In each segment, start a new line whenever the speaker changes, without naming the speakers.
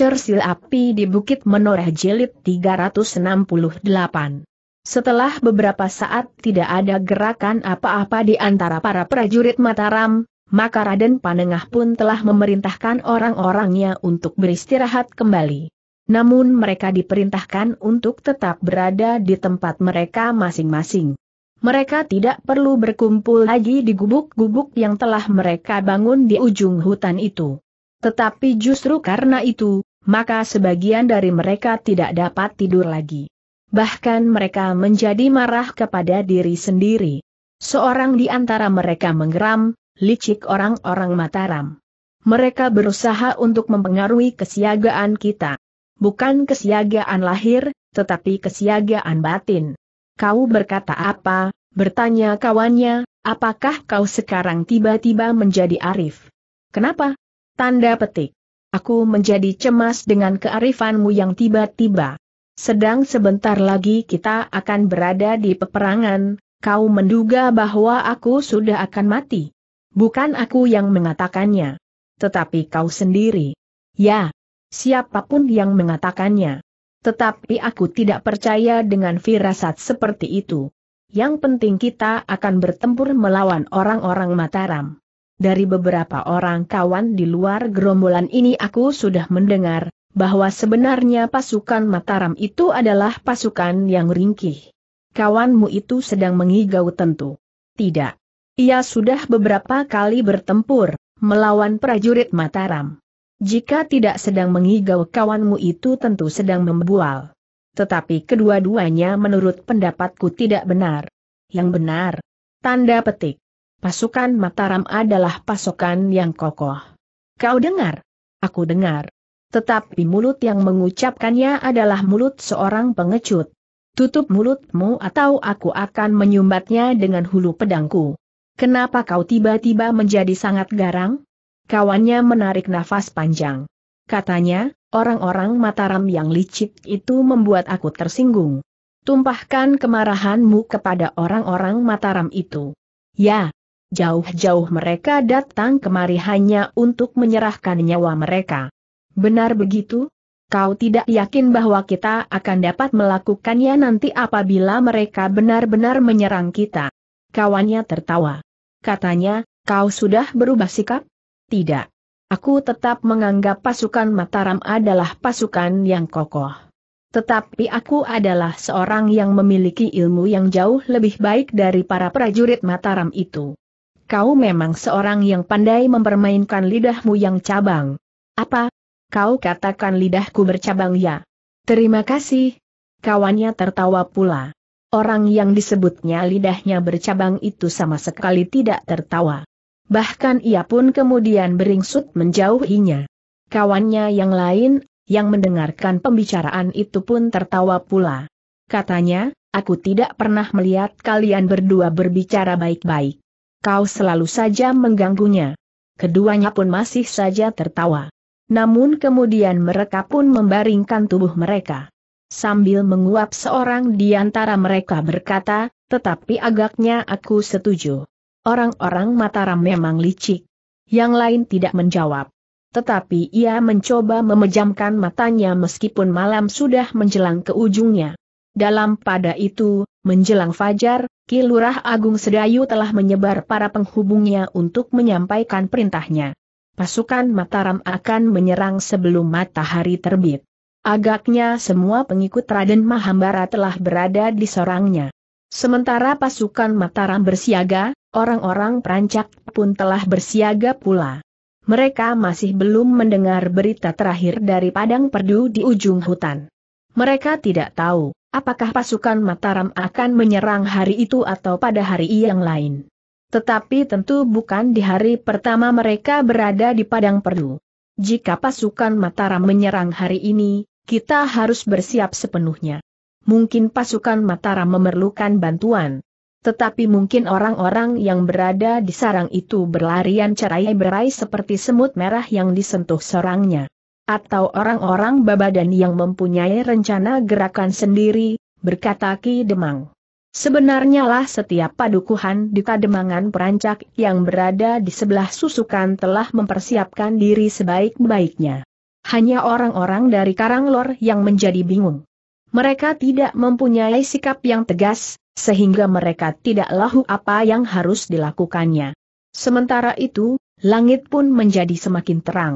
Cersil Api di Bukit Menoreh Jelit 368. Setelah beberapa saat tidak ada gerakan apa-apa di antara para prajurit Mataram, maka Raden Panengah pun telah memerintahkan orang-orangnya untuk beristirahat kembali. Namun mereka diperintahkan untuk tetap berada di tempat mereka masing-masing. Mereka tidak perlu berkumpul lagi di gubuk-gubuk yang telah mereka bangun di ujung hutan itu. Tetapi justru karena itu, maka sebagian dari mereka tidak dapat tidur lagi. Bahkan mereka menjadi marah kepada diri sendiri. Seorang di antara mereka menggeram, licik orang-orang Mataram. Mereka berusaha untuk mempengaruhi kesiagaan kita. Bukan kesiagaan lahir, tetapi kesiagaan batin. Kau berkata apa? Bertanya kawannya, apakah kau sekarang tiba-tiba menjadi arif? Kenapa? Tanda petik. Aku menjadi cemas dengan kearifanmu yang tiba-tiba. Sedang sebentar lagi kita akan berada di peperangan, kau menduga bahwa aku sudah akan mati. Bukan aku yang mengatakannya. Tetapi kau sendiri. Ya, siapapun yang mengatakannya. Tetapi aku tidak percaya dengan firasat seperti itu. Yang penting kita akan bertempur melawan orang-orang Mataram dari beberapa orang kawan di luar gerombolan ini aku sudah mendengar, bahwa sebenarnya pasukan Mataram itu adalah pasukan yang ringkih. Kawanmu itu sedang mengigau tentu. Tidak. Ia sudah beberapa kali bertempur, melawan prajurit Mataram. Jika tidak sedang mengigau kawanmu itu tentu sedang membual. Tetapi kedua-duanya menurut pendapatku tidak benar. Yang benar. Tanda petik. Pasukan Mataram adalah pasukan yang kokoh. Kau dengar? Aku dengar. Tetapi mulut yang mengucapkannya adalah mulut seorang pengecut. Tutup mulutmu atau aku akan menyumbatnya dengan hulu pedangku. Kenapa kau tiba-tiba menjadi sangat garang? Kawannya menarik nafas panjang. Katanya, orang-orang Mataram yang licik itu membuat aku tersinggung. Tumpahkan kemarahanmu kepada orang-orang Mataram itu. Ya, Jauh-jauh mereka datang kemari hanya untuk menyerahkan nyawa mereka. Benar begitu? Kau tidak yakin bahwa kita akan dapat melakukannya nanti apabila mereka benar-benar menyerang kita. Kawannya tertawa. Katanya, kau sudah berubah sikap? Tidak. Aku tetap menganggap pasukan Mataram adalah pasukan yang kokoh. Tetapi aku adalah seorang yang memiliki ilmu yang jauh lebih baik dari para prajurit Mataram itu. Kau memang seorang yang pandai mempermainkan lidahmu yang cabang. Apa? Kau katakan lidahku bercabang ya? Terima kasih. Kawannya tertawa pula. Orang yang disebutnya lidahnya bercabang itu sama sekali tidak tertawa. Bahkan ia pun kemudian beringsut menjauhinya. Kawannya yang lain, yang mendengarkan pembicaraan itu pun tertawa pula. Katanya, aku tidak pernah melihat kalian berdua berbicara baik-baik kau selalu saja mengganggunya. Keduanya pun masih saja tertawa. Namun kemudian mereka pun membaringkan tubuh mereka. Sambil menguap seorang di antara mereka berkata, tetapi agaknya aku setuju. Orang-orang Mataram memang licik. Yang lain tidak menjawab. Tetapi ia mencoba memejamkan matanya meskipun malam sudah menjelang ke ujungnya. Dalam pada itu, Menjelang fajar, Ki Lurah Agung Sedayu telah menyebar para penghubungnya untuk menyampaikan perintahnya. Pasukan Mataram akan menyerang sebelum matahari terbit. Agaknya semua pengikut Raden Mahambara telah berada di sorangnya. Sementara pasukan Mataram bersiaga, orang-orang perancak pun telah bersiaga pula. Mereka masih belum mendengar berita terakhir dari padang perdu di ujung hutan. Mereka tidak tahu apakah pasukan Mataram akan menyerang hari itu atau pada hari yang lain. Tetapi tentu bukan di hari pertama mereka berada di Padang Perlu. Jika pasukan Mataram menyerang hari ini, kita harus bersiap sepenuhnya. Mungkin pasukan Mataram memerlukan bantuan. Tetapi mungkin orang-orang yang berada di sarang itu berlarian cerai-berai seperti semut merah yang disentuh serangnya atau orang-orang Babadan yang mempunyai rencana gerakan sendiri, berkata Ki Demang. Sebenarnya lah setiap padukuhan di Kademangan Perancak yang berada di sebelah susukan telah mempersiapkan diri sebaik-baiknya. Hanya orang-orang dari Karanglor yang menjadi bingung. Mereka tidak mempunyai sikap yang tegas, sehingga mereka tidak lahu apa yang harus dilakukannya. Sementara itu, langit pun menjadi semakin terang.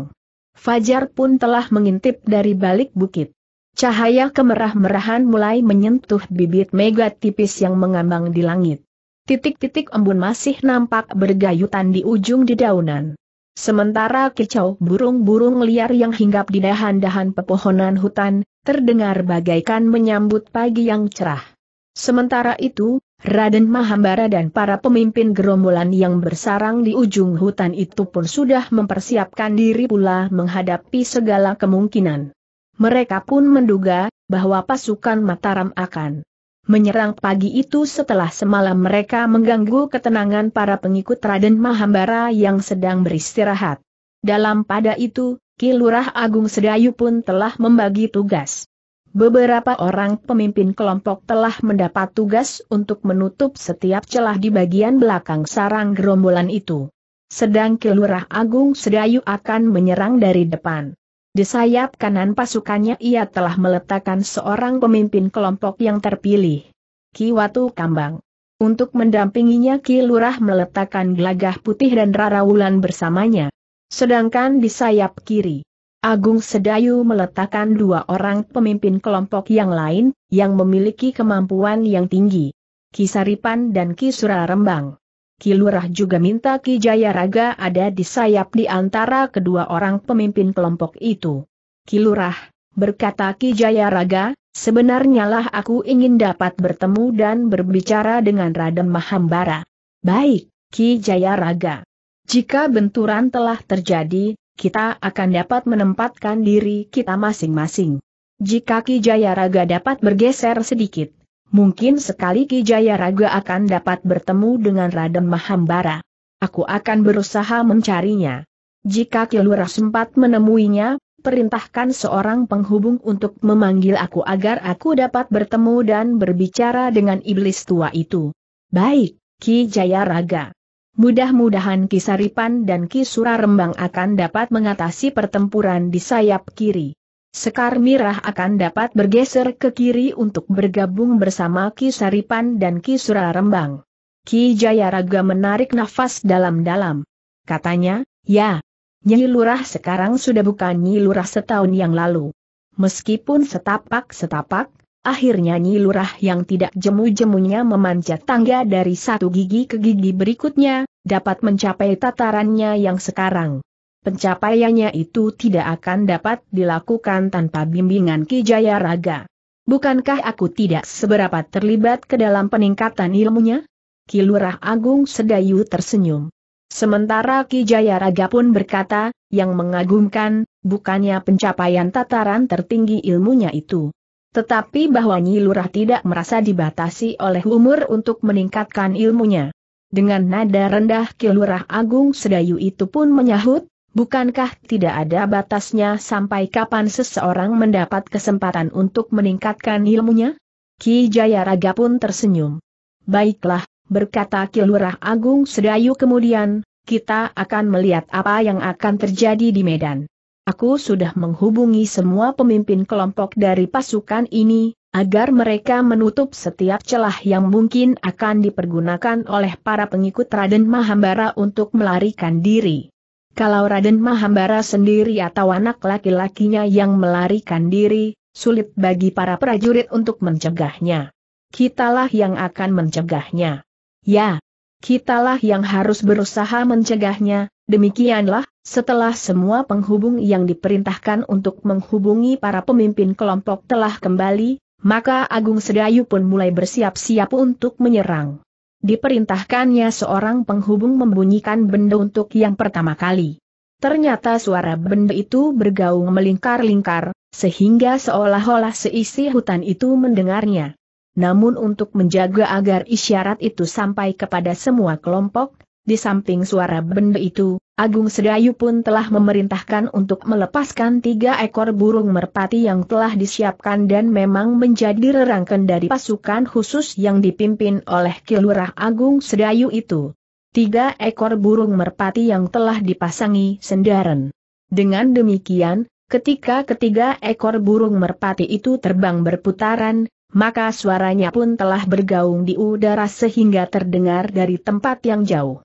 Fajar pun telah mengintip dari balik bukit. Cahaya kemerah-merahan mulai menyentuh bibit mega tipis yang mengambang di langit. Titik-titik embun masih nampak bergayutan di ujung dedaunan. Sementara kicau burung-burung liar yang hinggap di dahan-dahan pepohonan hutan, terdengar bagaikan menyambut pagi yang cerah. Sementara itu, Raden Mahambara dan para pemimpin gerombolan yang bersarang di ujung hutan itu pun sudah mempersiapkan diri pula menghadapi segala kemungkinan. Mereka pun menduga bahwa pasukan Mataram akan menyerang pagi itu setelah semalam mereka mengganggu ketenangan para pengikut Raden Mahambara yang sedang beristirahat. Dalam pada itu, Kilurah Agung Sedayu pun telah membagi tugas. Beberapa orang pemimpin kelompok telah mendapat tugas untuk menutup setiap celah di bagian belakang sarang gerombolan itu. Sedang Kelurah Agung Sedayu akan menyerang dari depan. Di sayap kanan pasukannya ia telah meletakkan seorang pemimpin kelompok yang terpilih. Ki Watu Kambang. Untuk mendampinginya Ki Lurah meletakkan gelagah putih dan Rara bersamanya. Sedangkan di sayap kiri, Agung Sedayu meletakkan dua orang pemimpin kelompok yang lain, yang memiliki kemampuan yang tinggi. Kisaripan dan Kisura Rembang. Kilurah juga minta Ki Jayaraga ada di sayap di antara kedua orang pemimpin kelompok itu. Kilurah, berkata Ki Jayaraga, sebenarnya lah aku ingin dapat bertemu dan berbicara dengan Raden Mahambara. Baik, Ki Jayaraga. Jika benturan telah terjadi, kita akan dapat menempatkan diri kita masing-masing. Jika Ki Jaya dapat bergeser sedikit, mungkin sekali Ki Jaya akan dapat bertemu dengan Raden Mahambara. Aku akan berusaha mencarinya. Jika Ki sempat menemuinya, perintahkan seorang penghubung untuk memanggil aku agar aku dapat bertemu dan berbicara dengan iblis tua itu. Baik, Ki Jayaraga. Mudah-mudahan Kisaripan dan Kisura Rembang akan dapat mengatasi pertempuran di sayap kiri. Sekar Mirah akan dapat bergeser ke kiri untuk bergabung bersama Kisaripan dan Kisura Rembang. Ki Jayaraga menarik nafas dalam-dalam. Katanya, ya, Nyi Lurah sekarang sudah bukan Nyi Lurah setahun yang lalu. Meskipun setapak-setapak, Akhirnya Nyi Lurah yang tidak jemu-jemunya memanjat tangga dari satu gigi ke gigi berikutnya, dapat mencapai tatarannya yang sekarang. Pencapaiannya itu tidak akan dapat dilakukan tanpa bimbingan Ki Jaya Raga. Bukankah aku tidak seberapa terlibat ke dalam peningkatan ilmunya? Ki Lurah Agung Sedayu tersenyum. Sementara Ki Jaya Raga pun berkata, yang mengagumkan, bukannya pencapaian tataran tertinggi ilmunya itu tetapi bahwa Nyi Lurah tidak merasa dibatasi oleh umur untuk meningkatkan ilmunya. Dengan nada rendah Ki Lurah Agung Sedayu itu pun menyahut, bukankah tidak ada batasnya sampai kapan seseorang mendapat kesempatan untuk meningkatkan ilmunya? Ki Jayaraga pun tersenyum. Baiklah, berkata Ki Lurah Agung Sedayu kemudian, kita akan melihat apa yang akan terjadi di Medan. Aku sudah menghubungi semua pemimpin kelompok dari pasukan ini, agar mereka menutup setiap celah yang mungkin akan dipergunakan oleh para pengikut Raden Mahambara untuk melarikan diri. Kalau Raden Mahambara sendiri atau anak laki-lakinya yang melarikan diri, sulit bagi para prajurit untuk mencegahnya. Kitalah yang akan mencegahnya. Ya, kitalah yang harus berusaha mencegahnya, Demikianlah, setelah semua penghubung yang diperintahkan untuk menghubungi para pemimpin kelompok telah kembali, maka Agung Sedayu pun mulai bersiap-siap untuk menyerang. Diperintahkannya seorang penghubung membunyikan benda untuk yang pertama kali. Ternyata suara benda itu bergaung melingkar-lingkar, sehingga seolah-olah seisi hutan itu mendengarnya. Namun untuk menjaga agar isyarat itu sampai kepada semua kelompok, di samping suara benda itu, Agung Sedayu pun telah memerintahkan untuk melepaskan tiga ekor burung merpati yang telah disiapkan dan memang menjadi rerangkan dari pasukan khusus yang dipimpin oleh Kilurah Agung Sedayu itu. Tiga ekor burung merpati yang telah dipasangi sendaren. Dengan demikian, ketika ketiga ekor burung merpati itu terbang berputaran, maka suaranya pun telah bergaung di udara sehingga terdengar dari tempat yang jauh.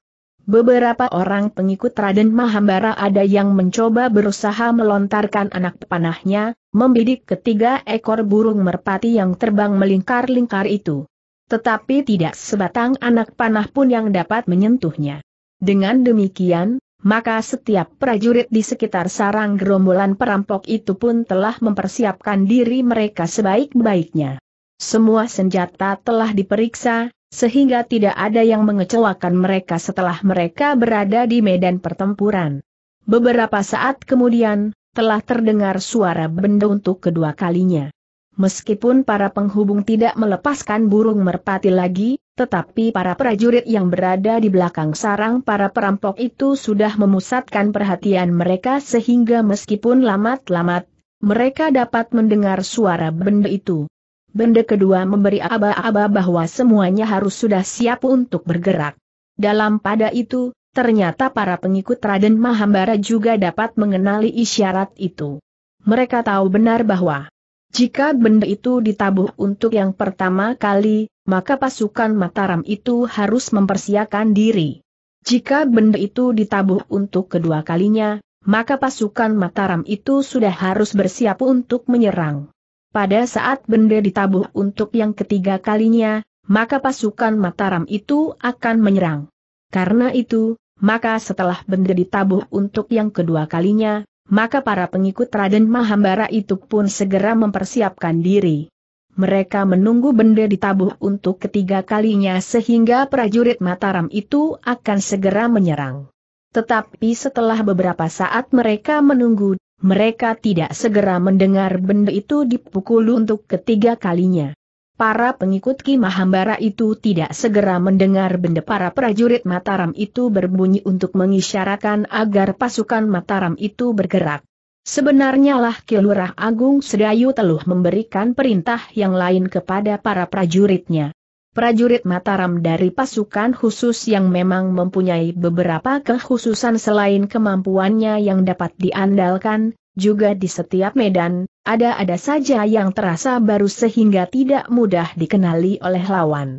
Beberapa orang pengikut Raden Mahambara ada yang mencoba berusaha melontarkan anak panahnya, membidik ketiga ekor burung merpati yang terbang melingkar-lingkar itu. Tetapi tidak sebatang anak panah pun yang dapat menyentuhnya. Dengan demikian, maka setiap prajurit di sekitar sarang gerombolan perampok itu pun telah mempersiapkan diri mereka sebaik-baiknya. Semua senjata telah diperiksa, sehingga tidak ada yang mengecewakan mereka setelah mereka berada di medan pertempuran. Beberapa saat kemudian, telah terdengar suara benda untuk kedua kalinya. Meskipun para penghubung tidak melepaskan burung merpati lagi, tetapi para prajurit yang berada di belakang sarang para perampok itu sudah memusatkan perhatian mereka sehingga meskipun lamat-lamat, mereka dapat mendengar suara benda itu. Benda kedua memberi aba-aba bahwa semuanya harus sudah siap untuk bergerak. Dalam pada itu, ternyata para pengikut Raden Mahambara juga dapat mengenali isyarat itu. Mereka tahu benar bahwa jika benda itu ditabuh untuk yang pertama kali, maka pasukan Mataram itu harus mempersiapkan diri. Jika benda itu ditabuh untuk kedua kalinya, maka pasukan Mataram itu sudah harus bersiap untuk menyerang. Pada saat benda ditabuh untuk yang ketiga kalinya, maka pasukan Mataram itu akan menyerang. Karena itu, maka setelah benda ditabuh untuk yang kedua kalinya, maka para pengikut Raden Mahambara itu pun segera mempersiapkan diri. Mereka menunggu benda ditabuh untuk ketiga kalinya sehingga prajurit Mataram itu akan segera menyerang. Tetapi setelah beberapa saat mereka menunggu, mereka tidak segera mendengar benda itu dipukul untuk ketiga kalinya. Para pengikut Ki Mahambara itu tidak segera mendengar benda para prajurit Mataram itu berbunyi untuk mengisyaratkan agar pasukan Mataram itu bergerak. Sebenarnya lah Ki Agung Sedayu telah memberikan perintah yang lain kepada para prajuritnya prajurit Mataram dari pasukan khusus yang memang mempunyai beberapa kekhususan selain kemampuannya yang dapat diandalkan, juga di setiap medan, ada-ada saja yang terasa baru sehingga tidak mudah dikenali oleh lawan.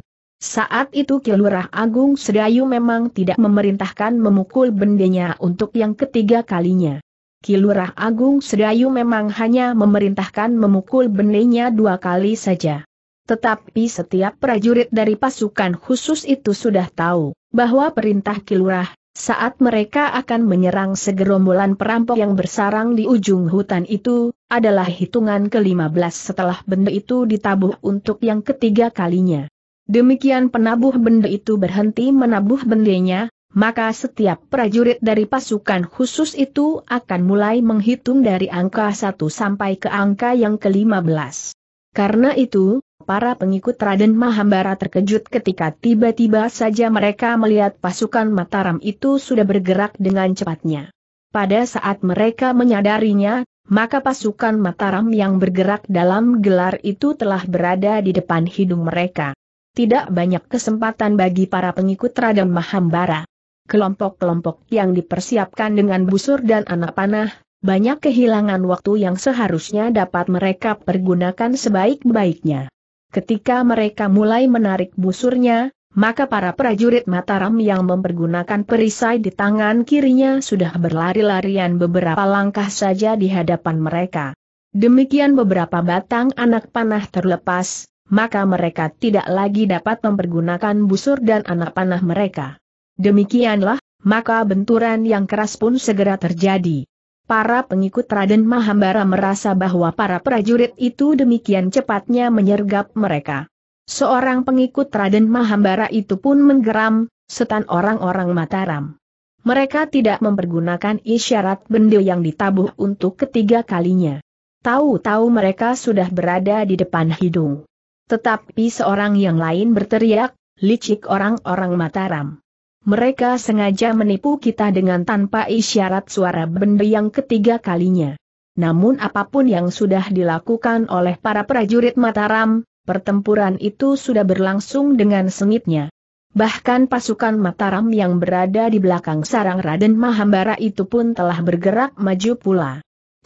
Saat itu Kilurah Agung Sedayu memang tidak memerintahkan memukul bendenya untuk yang ketiga kalinya. Kilurah Agung Sedayu memang hanya memerintahkan memukul bendenya dua kali saja. Tetapi setiap prajurit dari pasukan khusus itu sudah tahu bahwa perintah kilurah saat mereka akan menyerang segerombolan perampok yang bersarang di ujung hutan itu, adalah hitungan ke-15 setelah benda itu ditabuh untuk yang ketiga kalinya. Demikian penabuh benda itu berhenti menabuh bendanya, maka setiap prajurit dari pasukan khusus itu akan mulai menghitung dari angka 1 sampai ke angka yang ke-15. Karena itu, Para pengikut Raden Mahambara terkejut ketika tiba-tiba saja mereka melihat pasukan Mataram itu sudah bergerak dengan cepatnya. Pada saat mereka menyadarinya, maka pasukan Mataram yang bergerak dalam gelar itu telah berada di depan hidung mereka. Tidak banyak kesempatan bagi para pengikut Raden Mahambara. Kelompok-kelompok yang dipersiapkan dengan busur dan anak panah, banyak kehilangan waktu yang seharusnya dapat mereka pergunakan sebaik-baiknya. Ketika mereka mulai menarik busurnya, maka para prajurit Mataram yang mempergunakan perisai di tangan kirinya sudah berlari-larian beberapa langkah saja di hadapan mereka. Demikian beberapa batang anak panah terlepas, maka mereka tidak lagi dapat mempergunakan busur dan anak panah mereka. Demikianlah, maka benturan yang keras pun segera terjadi. Para pengikut Raden Mahambara merasa bahwa para prajurit itu demikian cepatnya menyergap mereka. Seorang pengikut Raden Mahambara itu pun menggeram, setan orang-orang Mataram. Mereka tidak mempergunakan isyarat benda yang ditabuh untuk ketiga kalinya. Tahu-tahu mereka sudah berada di depan hidung. Tetapi seorang yang lain berteriak, licik orang-orang Mataram. Mereka sengaja menipu kita dengan tanpa isyarat suara benda yang ketiga kalinya. Namun apapun yang sudah dilakukan oleh para prajurit Mataram, pertempuran itu sudah berlangsung dengan sengitnya. Bahkan pasukan Mataram yang berada di belakang sarang Raden Mahambara itu pun telah bergerak maju pula.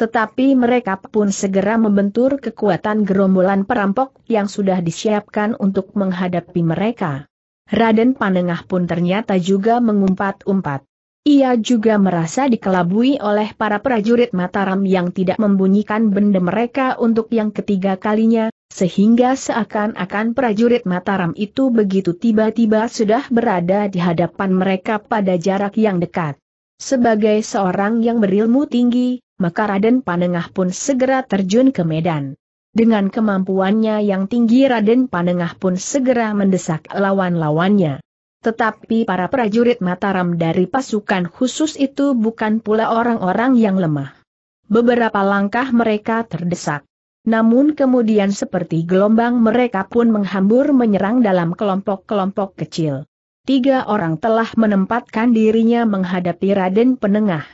Tetapi mereka pun segera membentur kekuatan gerombolan perampok yang sudah disiapkan untuk menghadapi mereka. Raden Panengah pun ternyata juga mengumpat-umpat. Ia juga merasa dikelabui oleh para prajurit Mataram yang tidak membunyikan benda mereka untuk yang ketiga kalinya, sehingga seakan-akan prajurit Mataram itu begitu tiba-tiba sudah berada di hadapan mereka pada jarak yang dekat. Sebagai seorang yang berilmu tinggi, maka Raden Panengah pun segera terjun ke medan. Dengan kemampuannya yang tinggi Raden Panengah pun segera mendesak lawan-lawannya. Tetapi para prajurit Mataram dari pasukan khusus itu bukan pula orang-orang yang lemah. Beberapa langkah mereka terdesak. Namun kemudian seperti gelombang mereka pun menghambur menyerang dalam kelompok-kelompok kecil. Tiga orang telah menempatkan dirinya menghadapi Raden Panengah.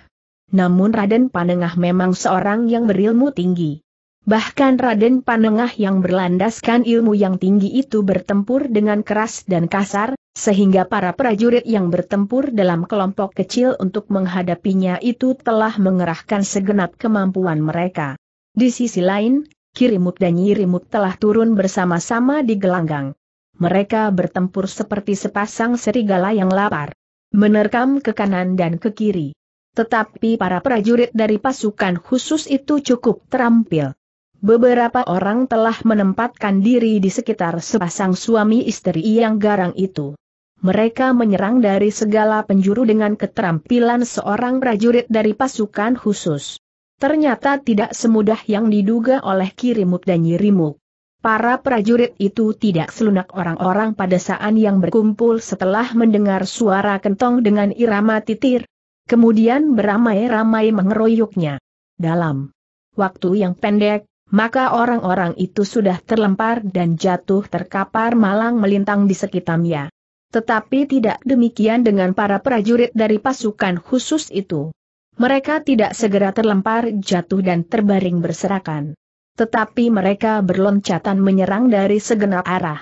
Namun Raden Panengah memang seorang yang berilmu tinggi. Bahkan Raden Panengah yang berlandaskan ilmu yang tinggi itu bertempur dengan keras dan kasar, sehingga para prajurit yang bertempur dalam kelompok kecil untuk menghadapinya itu telah mengerahkan segenap kemampuan mereka. Di sisi lain, Kirimut dan Yirimut telah turun bersama-sama di gelanggang. Mereka bertempur seperti sepasang serigala yang lapar. Menerkam ke kanan dan ke kiri. Tetapi para prajurit dari pasukan khusus itu cukup terampil. Beberapa orang telah menempatkan diri di sekitar sepasang suami istri yang garang itu. Mereka menyerang dari segala penjuru dengan keterampilan seorang prajurit dari pasukan khusus. Ternyata tidak semudah yang diduga oleh Kirimuk dan Nyirimuk. Para prajurit itu tidak selunak orang-orang pada saat yang berkumpul setelah mendengar suara kentong dengan irama titir. Kemudian beramai-ramai mengeroyoknya. Dalam waktu yang pendek, maka orang-orang itu sudah terlempar dan jatuh terkapar malang melintang di sekitarnya. Tetapi tidak demikian dengan para prajurit dari pasukan khusus itu. Mereka tidak segera terlempar jatuh dan terbaring berserakan. Tetapi mereka berloncatan menyerang dari segenap arah.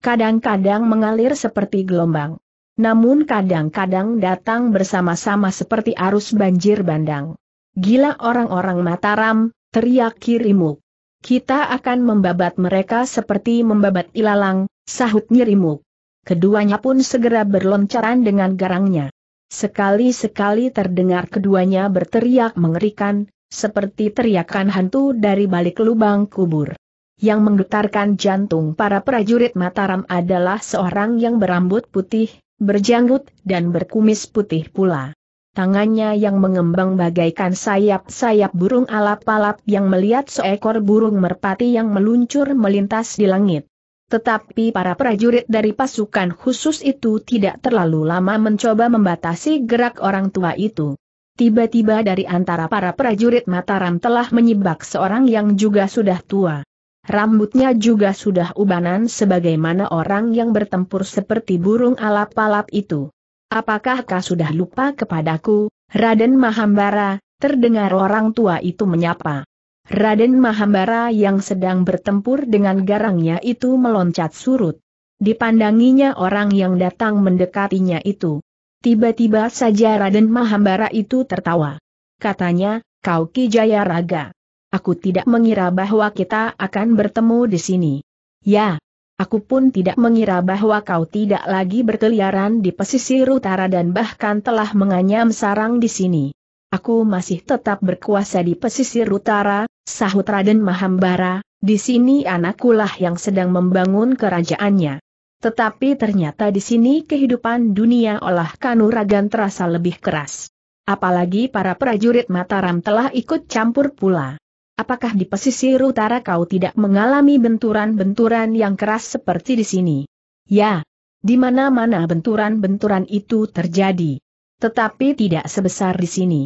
Kadang-kadang mengalir seperti gelombang. Namun kadang-kadang datang bersama-sama seperti arus banjir bandang. Gila orang-orang Mataram, teriak Kirimuk. Kita akan membabat mereka seperti membabat ilalang, sahut nyirimuk. Keduanya pun segera berloncaran dengan garangnya. Sekali-sekali terdengar keduanya berteriak mengerikan, seperti teriakan hantu dari balik lubang kubur. Yang menggetarkan jantung para prajurit Mataram adalah seorang yang berambut putih, berjanggut dan berkumis putih pula tangannya yang mengembang bagaikan sayap-sayap burung alap-alap yang melihat seekor burung merpati yang meluncur melintas di langit. Tetapi para prajurit dari pasukan khusus itu tidak terlalu lama mencoba membatasi gerak orang tua itu. Tiba-tiba dari antara para prajurit Mataram telah menyibak seorang yang juga sudah tua. Rambutnya juga sudah ubanan sebagaimana orang yang bertempur seperti burung alap-alap itu. Apakah kau sudah lupa kepadaku, Raden Mahambara, terdengar orang tua itu menyapa. Raden Mahambara yang sedang bertempur dengan garangnya itu meloncat surut. Dipandanginya orang yang datang mendekatinya itu. Tiba-tiba saja Raden Mahambara itu tertawa. Katanya, kau Ki Jaya Raga. Aku tidak mengira bahwa kita akan bertemu di sini. Ya, Aku pun tidak mengira bahwa kau tidak lagi berkeliaran di pesisir utara dan bahkan telah menganyam sarang di sini. Aku masih tetap berkuasa di pesisir utara, sahut Raden Mahambara, di sini anakulah yang sedang membangun kerajaannya. Tetapi ternyata di sini kehidupan dunia olah kanuragan terasa lebih keras. Apalagi para prajurit Mataram telah ikut campur pula. Apakah di pesisir utara kau tidak mengalami benturan-benturan yang keras seperti di sini? Ya, di mana-mana benturan-benturan itu terjadi. Tetapi tidak sebesar di sini.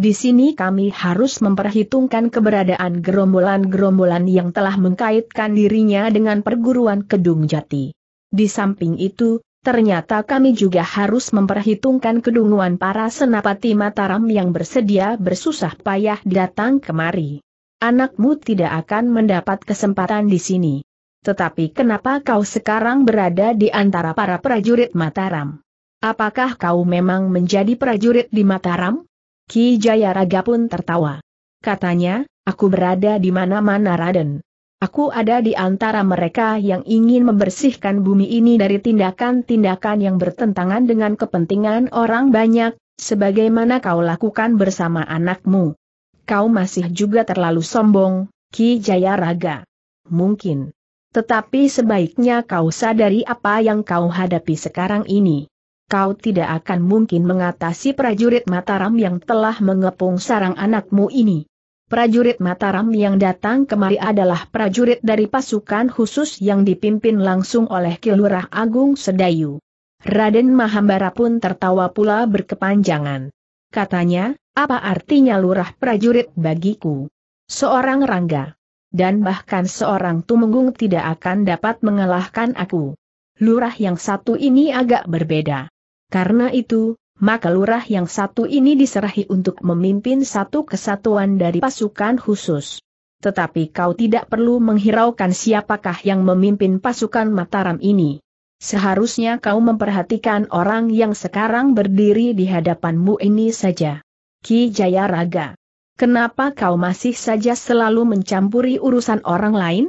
Di sini kami harus memperhitungkan keberadaan gerombolan-gerombolan yang telah mengkaitkan dirinya dengan perguruan Kedung Jati. Di samping itu, Ternyata kami juga harus memperhitungkan kedunguan para senapati Mataram yang bersedia bersusah payah datang kemari. Anakmu tidak akan mendapat kesempatan di sini. Tetapi kenapa kau sekarang berada di antara para prajurit Mataram? Apakah kau memang menjadi prajurit di Mataram? Ki Jayaraga pun tertawa. Katanya, aku berada di mana-mana Raden. Aku ada di antara mereka yang ingin membersihkan bumi ini dari tindakan-tindakan yang bertentangan dengan kepentingan orang banyak, sebagaimana kau lakukan bersama anakmu kau masih juga terlalu sombong, Ki Jayaraga. Mungkin. Tetapi sebaiknya kau sadari apa yang kau hadapi sekarang ini. Kau tidak akan mungkin mengatasi prajurit Mataram yang telah mengepung sarang anakmu ini. Prajurit Mataram yang datang kemari adalah prajurit dari pasukan khusus yang dipimpin langsung oleh Kilurah Agung Sedayu. Raden Mahambara pun tertawa pula berkepanjangan. Katanya, apa artinya lurah prajurit bagiku? Seorang Rangga. Dan bahkan seorang Tumenggung tidak akan dapat mengalahkan aku. Lurah yang satu ini agak berbeda. Karena itu, maka lurah yang satu ini diserahi untuk memimpin satu kesatuan dari pasukan khusus. Tetapi kau tidak perlu menghiraukan siapakah yang memimpin pasukan Mataram ini. Seharusnya kau memperhatikan orang yang sekarang berdiri di hadapanmu ini saja. Ki Raga, Kenapa kau masih saja selalu mencampuri urusan orang lain?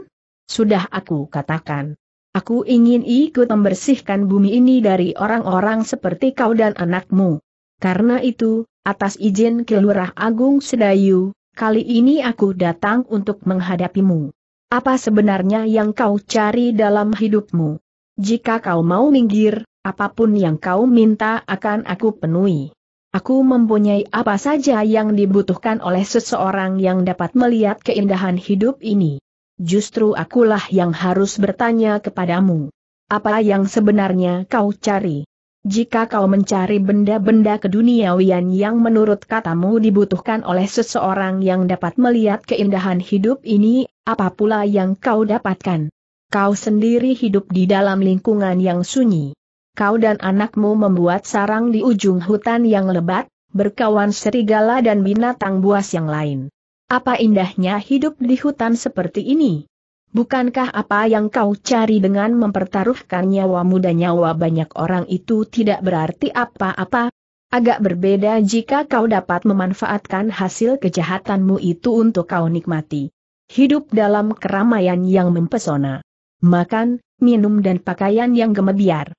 Sudah aku katakan. Aku ingin ikut membersihkan bumi ini dari orang-orang seperti kau dan anakmu. Karena itu, atas izin Kelurah Agung Sedayu, kali ini aku datang untuk menghadapimu. Apa sebenarnya yang kau cari dalam hidupmu? Jika kau mau minggir, apapun yang kau minta akan aku penuhi. Aku mempunyai apa saja yang dibutuhkan oleh seseorang yang dapat melihat keindahan hidup ini. Justru akulah yang harus bertanya kepadamu. Apa yang sebenarnya kau cari? Jika kau mencari benda-benda keduniawian yang menurut katamu dibutuhkan oleh seseorang yang dapat melihat keindahan hidup ini, apa pula yang kau dapatkan? Kau sendiri hidup di dalam lingkungan yang sunyi kau dan anakmu membuat sarang di ujung hutan yang lebat, berkawan serigala dan binatang buas yang lain. Apa indahnya hidup di hutan seperti ini? Bukankah apa yang kau cari dengan mempertaruhkan nyawamu muda nyawa banyak orang itu tidak berarti apa-apa? Agak berbeda jika kau dapat memanfaatkan hasil kejahatanmu itu untuk kau nikmati. Hidup dalam keramaian yang mempesona. Makan, minum dan pakaian yang gemebiar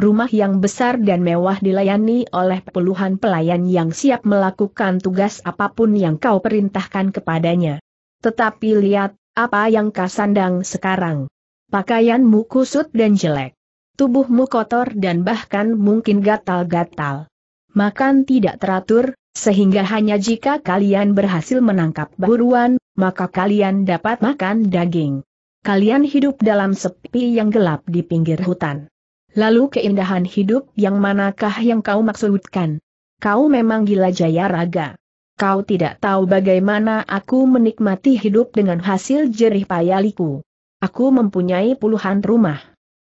rumah yang besar dan mewah dilayani oleh puluhan pelayan yang siap melakukan tugas apapun yang kau perintahkan kepadanya. Tetapi lihat, apa yang kau sandang sekarang? Pakaianmu kusut dan jelek. Tubuhmu kotor dan bahkan mungkin gatal-gatal. Makan tidak teratur, sehingga hanya jika kalian berhasil menangkap buruan, maka kalian dapat makan daging. Kalian hidup dalam sepi yang gelap di pinggir hutan. Lalu keindahan hidup yang manakah yang kau maksudkan? Kau memang gila jaya raga. Kau tidak tahu bagaimana aku menikmati hidup dengan hasil jerih payaliku. Aku mempunyai puluhan rumah.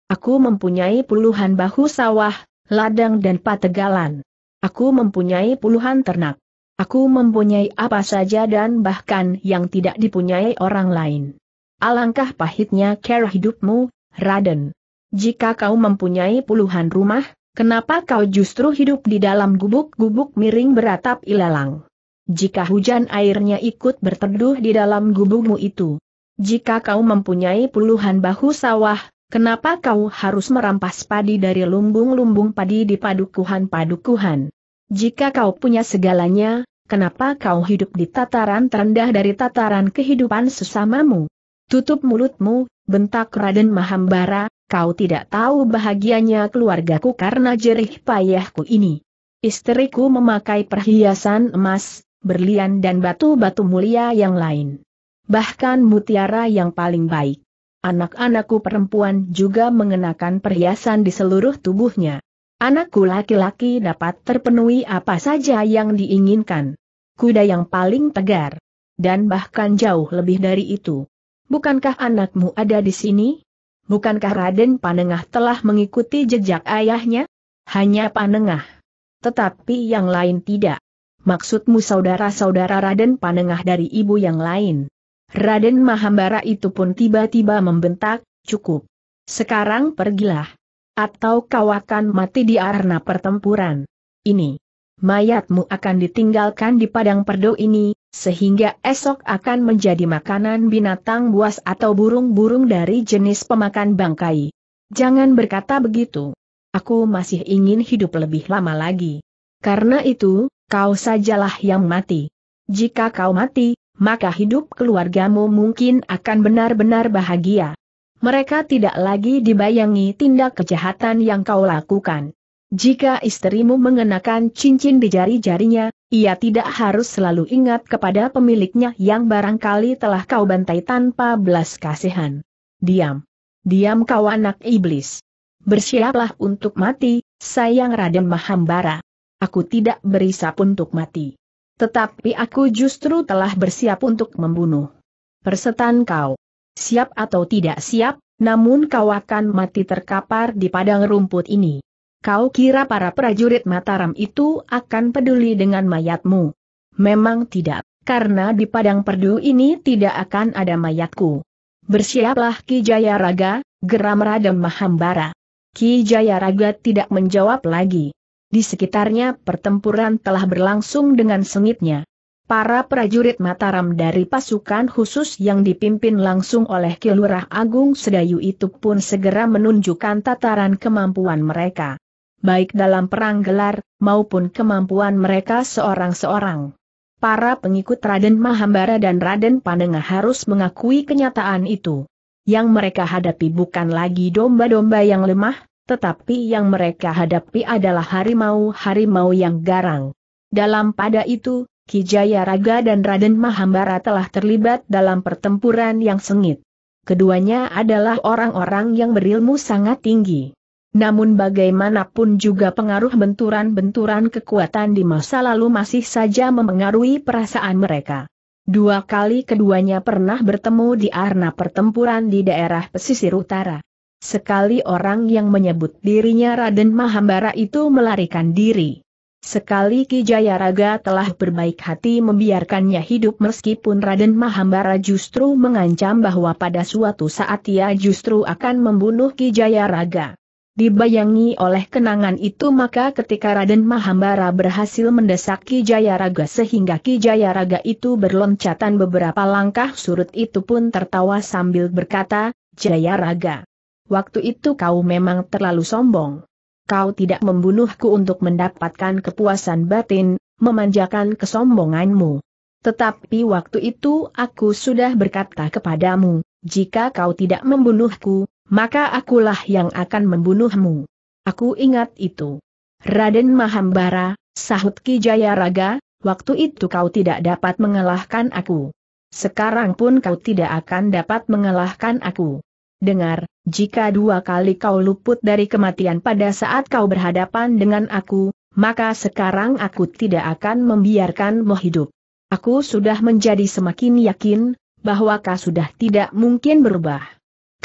Aku mempunyai puluhan bahu sawah, ladang dan pategalan. Aku mempunyai puluhan ternak. Aku mempunyai apa saja dan bahkan yang tidak dipunyai orang lain. Alangkah pahitnya kerah hidupmu, Raden. Jika kau mempunyai puluhan rumah, kenapa kau justru hidup di dalam gubuk-gubuk miring beratap ilalang? Jika hujan airnya ikut berteduh di dalam gubukmu itu. Jika kau mempunyai puluhan bahu sawah, kenapa kau harus merampas padi dari lumbung-lumbung padi di padukuhan-padukuhan? Jika kau punya segalanya, kenapa kau hidup di tataran terendah dari tataran kehidupan sesamamu? Tutup mulutmu, bentak Raden Mahambara, kau tidak tahu bahagianya keluargaku karena jerih payahku ini. Istriku memakai perhiasan emas, berlian dan batu-batu mulia yang lain. Bahkan mutiara yang paling baik. Anak-anakku perempuan juga mengenakan perhiasan di seluruh tubuhnya. Anakku laki-laki dapat terpenuhi apa saja yang diinginkan. Kuda yang paling tegar. Dan bahkan jauh lebih dari itu. Bukankah anakmu ada di sini? bukankah Raden Panengah telah mengikuti jejak ayahnya? Hanya Panengah. Tetapi yang lain tidak. Maksudmu saudara-saudara Raden Panengah dari ibu yang lain. Raden Mahambara itu pun tiba-tiba membentak, cukup. Sekarang pergilah. Atau kau akan mati di arena pertempuran. Ini. Mayatmu akan ditinggalkan di padang perdo ini, sehingga esok akan menjadi makanan binatang buas atau burung-burung dari jenis pemakan bangkai. Jangan berkata begitu. Aku masih ingin hidup lebih lama lagi. Karena itu, kau sajalah yang mati. Jika kau mati, maka hidup keluargamu mungkin akan benar-benar bahagia. Mereka tidak lagi dibayangi tindak kejahatan yang kau lakukan. Jika istrimu mengenakan cincin di jari-jarinya, ia tidak harus selalu ingat kepada pemiliknya yang barangkali telah kau bantai tanpa belas kasihan. Diam. Diam kau anak iblis. Bersiaplah untuk mati, sayang Raden Mahambara. Aku tidak berisap untuk mati. Tetapi aku justru telah bersiap untuk membunuh. Persetan kau. Siap atau tidak siap, namun kau akan mati terkapar di padang rumput ini. Kau kira para prajurit Mataram itu akan peduli dengan mayatmu? Memang tidak, karena di padang perdu ini tidak akan ada mayatku. Bersiaplah Ki Jayaraga, geram Radem Mahambara. Ki Jayaraga tidak menjawab lagi. Di sekitarnya pertempuran telah berlangsung dengan sengitnya. Para prajurit Mataram dari pasukan khusus yang dipimpin langsung oleh Kilurah Agung Sedayu itu pun segera menunjukkan tataran kemampuan mereka baik dalam perang gelar, maupun kemampuan mereka seorang-seorang. Para pengikut Raden Mahambara dan Raden Panengah harus mengakui kenyataan itu. Yang mereka hadapi bukan lagi domba-domba yang lemah, tetapi yang mereka hadapi adalah harimau-harimau yang garang. Dalam pada itu, Kijaya Raga dan Raden Mahambara telah terlibat dalam pertempuran yang sengit. Keduanya adalah orang-orang yang berilmu sangat tinggi. Namun bagaimanapun juga pengaruh benturan-benturan kekuatan di masa lalu masih saja memengaruhi perasaan mereka. Dua kali keduanya pernah bertemu di arena pertempuran di daerah pesisir utara. Sekali orang yang menyebut dirinya Raden Mahambara itu melarikan diri. Sekali Ki Jayaraga telah berbaik hati membiarkannya hidup meskipun Raden Mahambara justru mengancam bahwa pada suatu saat ia justru akan membunuh Ki Jayaraga. Dibayangi oleh kenangan itu maka ketika Raden Mahambara berhasil mendesak Ki Jayaraga sehingga Ki Jayaraga itu berloncatan beberapa langkah surut itu pun tertawa sambil berkata, Jayaraga, Waktu itu kau memang terlalu sombong. Kau tidak membunuhku untuk mendapatkan kepuasan batin, memanjakan kesombonganmu. Tetapi waktu itu aku sudah berkata kepadamu, jika kau tidak membunuhku, maka akulah yang akan membunuhmu. Aku ingat itu. Raden Mahambara, sahut Ki Jayaraga, waktu itu kau tidak dapat mengalahkan aku. Sekarang pun kau tidak akan dapat mengalahkan aku. Dengar, jika dua kali kau luput dari kematian pada saat kau berhadapan dengan aku, maka sekarang aku tidak akan membiarkanmu hidup. Aku sudah menjadi semakin yakin, bahwa kau sudah tidak mungkin berubah.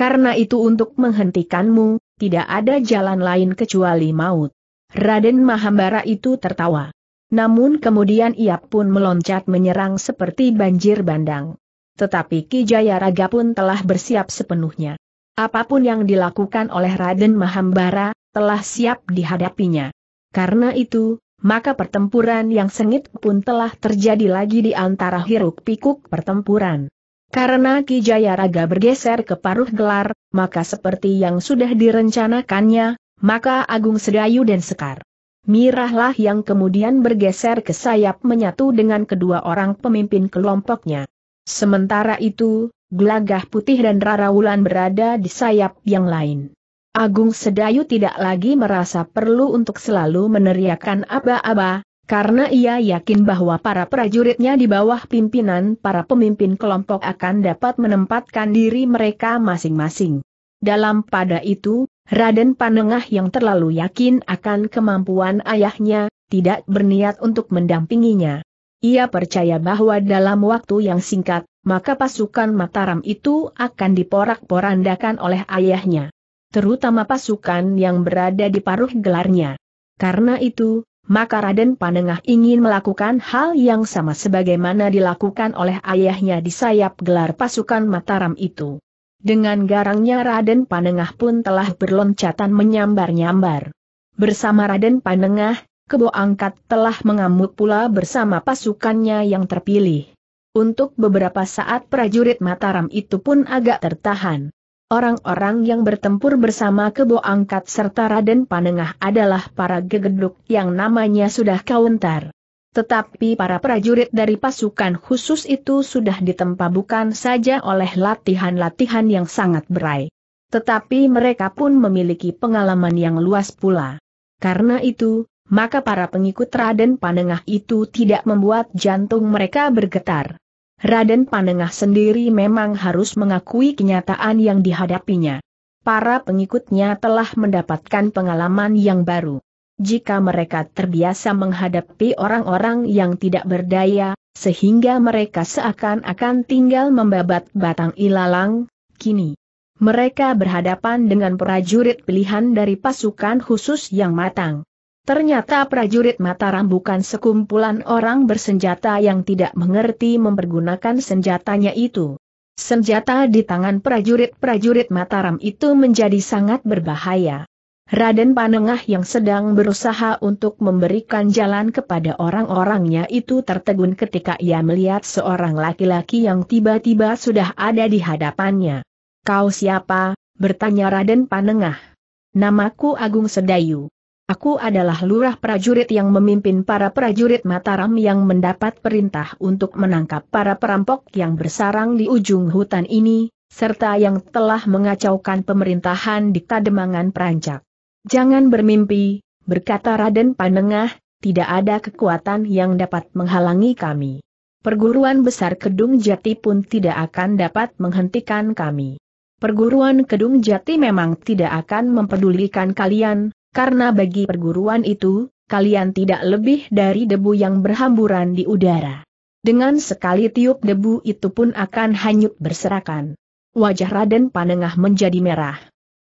Karena itu untuk menghentikanmu, tidak ada jalan lain kecuali maut. Raden Mahambara itu tertawa. Namun kemudian ia pun meloncat menyerang seperti banjir bandang. Tetapi Ki Jayaraga pun telah bersiap sepenuhnya. Apapun yang dilakukan oleh Raden Mahambara, telah siap dihadapinya. Karena itu, maka pertempuran yang sengit pun telah terjadi lagi di antara hiruk-pikuk pertempuran. Karena Ki Jayaraga bergeser ke paruh gelar, maka seperti yang sudah direncanakannya, maka Agung Sedayu dan Sekar. Mirahlah yang kemudian bergeser ke sayap menyatu dengan kedua orang pemimpin kelompoknya. Sementara itu, Gelagah Putih dan Rara Wulan berada di sayap yang lain. Agung Sedayu tidak lagi merasa perlu untuk selalu meneriakan aba-aba, karena ia yakin bahwa para prajuritnya di bawah pimpinan para pemimpin kelompok akan dapat menempatkan diri mereka masing-masing. Dalam pada itu, Raden Panengah yang terlalu yakin akan kemampuan ayahnya, tidak berniat untuk mendampinginya. Ia percaya bahwa dalam waktu yang singkat, maka pasukan Mataram itu akan diporak-porandakan oleh ayahnya. Terutama pasukan yang berada di paruh gelarnya. Karena itu, maka Raden Panengah ingin melakukan hal yang sama sebagaimana dilakukan oleh ayahnya di sayap gelar pasukan Mataram itu. Dengan garangnya Raden Panengah pun telah berloncatan menyambar-nyambar. Bersama Raden Panengah, Kebo Angkat telah mengamuk pula bersama pasukannya yang terpilih. Untuk beberapa saat prajurit Mataram itu pun agak tertahan. Orang-orang yang bertempur bersama Kebo Angkat serta Raden Panengah adalah para gegeduk yang namanya sudah kauntar. Tetapi para prajurit dari pasukan khusus itu sudah ditempa bukan saja oleh latihan-latihan yang sangat berai. Tetapi mereka pun memiliki pengalaman yang luas pula. Karena itu, maka para pengikut Raden Panengah itu tidak membuat jantung mereka bergetar. Raden Panengah sendiri memang harus mengakui kenyataan yang dihadapinya. Para pengikutnya telah mendapatkan pengalaman yang baru. Jika mereka terbiasa menghadapi orang-orang yang tidak berdaya, sehingga mereka seakan-akan tinggal membabat batang ilalang, kini mereka berhadapan dengan prajurit pilihan dari pasukan khusus yang matang. Ternyata prajurit Mataram bukan sekumpulan orang bersenjata yang tidak mengerti mempergunakan senjatanya itu. Senjata di tangan prajurit-prajurit Mataram itu menjadi sangat berbahaya. Raden Panengah yang sedang berusaha untuk memberikan jalan kepada orang-orangnya itu tertegun ketika ia melihat seorang laki-laki yang tiba-tiba sudah ada di hadapannya. Kau siapa? bertanya Raden Panengah. Namaku Agung Sedayu. Aku adalah lurah prajurit yang memimpin para prajurit Mataram yang mendapat perintah untuk menangkap para perampok yang bersarang di ujung hutan ini, serta yang telah mengacaukan pemerintahan di Kademangan Perancak. Jangan bermimpi, berkata Raden Panengah, tidak ada kekuatan yang dapat menghalangi kami. Perguruan besar Kedung Jati pun tidak akan dapat menghentikan kami. Perguruan Kedung Jati memang tidak akan mempedulikan kalian, karena bagi perguruan itu, kalian tidak lebih dari debu yang berhamburan di udara. Dengan sekali tiup debu itu pun akan hanyut berserakan. Wajah Raden Panengah menjadi merah.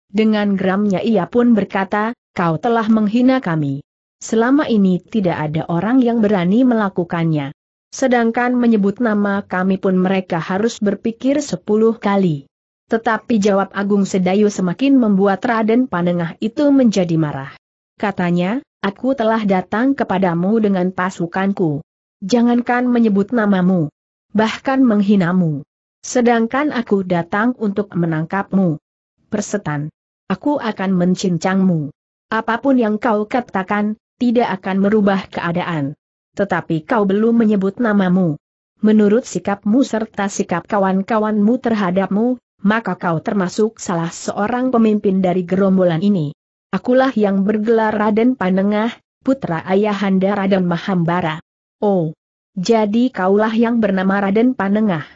Dengan geramnya ia pun berkata, kau telah menghina kami. Selama ini tidak ada orang yang berani melakukannya. Sedangkan menyebut nama kami pun mereka harus berpikir sepuluh kali. Tetapi jawab Agung Sedayu semakin membuat Raden Panengah itu menjadi marah. Katanya, aku telah datang kepadamu dengan pasukanku. Jangankan menyebut namamu. Bahkan menghinamu. Sedangkan aku datang untuk menangkapmu. Persetan. Aku akan mencincangmu. Apapun yang kau katakan, tidak akan merubah keadaan. Tetapi kau belum menyebut namamu. Menurut sikapmu serta sikap kawan-kawanmu terhadapmu, maka kau termasuk salah seorang pemimpin dari gerombolan ini. Akulah yang bergelar Raden Panengah, putra ayahanda Raden Mahambara. Oh, jadi kaulah yang bernama Raden Panengah.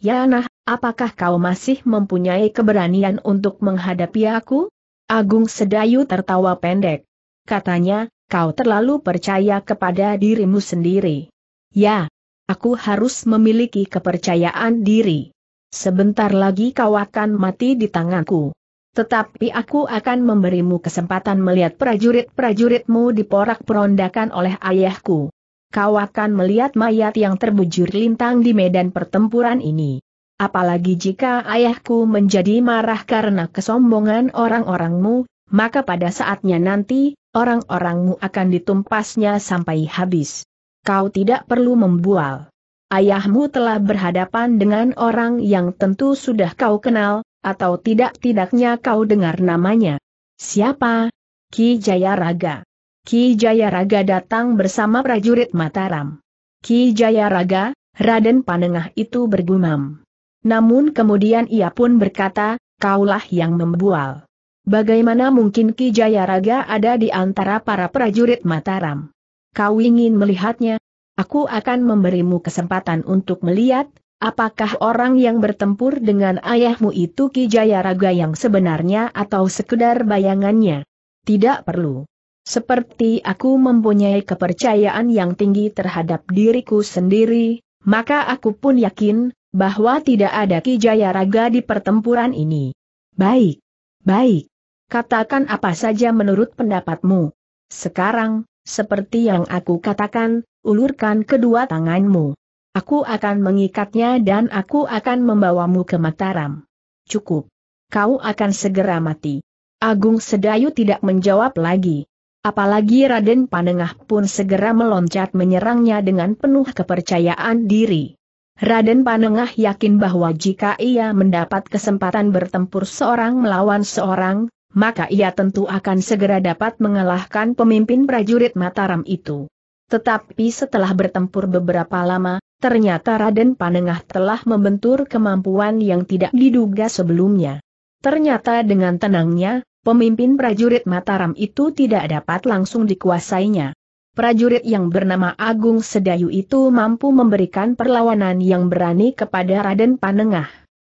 Ya nah, apakah kau masih mempunyai keberanian untuk menghadapi aku? Agung Sedayu tertawa pendek. Katanya, kau terlalu percaya kepada dirimu sendiri. Ya, aku harus memiliki kepercayaan diri. Sebentar lagi kau akan mati di tanganku. Tetapi aku akan memberimu kesempatan melihat prajurit-prajuritmu diporak-perondakan oleh ayahku. Kau akan melihat mayat yang terbujur lintang di medan pertempuran ini. Apalagi jika ayahku menjadi marah karena kesombongan orang-orangmu, maka pada saatnya nanti, orang-orangmu akan ditumpasnya sampai habis. Kau tidak perlu membual ayahmu telah berhadapan dengan orang yang tentu sudah kau kenal, atau tidak-tidaknya kau dengar namanya. Siapa? Ki Jayaraga. Ki Jayaraga datang bersama prajurit Mataram. Ki Jayaraga, Raden Panengah itu bergumam. Namun kemudian ia pun berkata, kaulah yang membual. Bagaimana mungkin Ki Jayaraga ada di antara para prajurit Mataram? Kau ingin melihatnya? Aku akan memberimu kesempatan untuk melihat, apakah orang yang bertempur dengan ayahmu itu Kijaya Raga yang sebenarnya atau sekedar bayangannya. Tidak perlu. Seperti aku mempunyai kepercayaan yang tinggi terhadap diriku sendiri, maka aku pun yakin, bahwa tidak ada Kijaya Raga di pertempuran ini. Baik. Baik. Katakan apa saja menurut pendapatmu. Sekarang, seperti yang aku katakan, ulurkan kedua tanganmu. Aku akan mengikatnya dan aku akan membawamu ke Mataram. Cukup. Kau akan segera mati. Agung Sedayu tidak menjawab lagi. Apalagi Raden Panengah pun segera meloncat menyerangnya dengan penuh kepercayaan diri. Raden Panengah yakin bahwa jika ia mendapat kesempatan bertempur seorang melawan seorang, maka ia tentu akan segera dapat mengalahkan pemimpin prajurit Mataram itu. Tetapi setelah bertempur beberapa lama, ternyata Raden Panengah telah membentur kemampuan yang tidak diduga sebelumnya. Ternyata dengan tenangnya, pemimpin prajurit Mataram itu tidak dapat langsung dikuasainya. Prajurit yang bernama Agung Sedayu itu mampu memberikan perlawanan yang berani kepada Raden Panengah.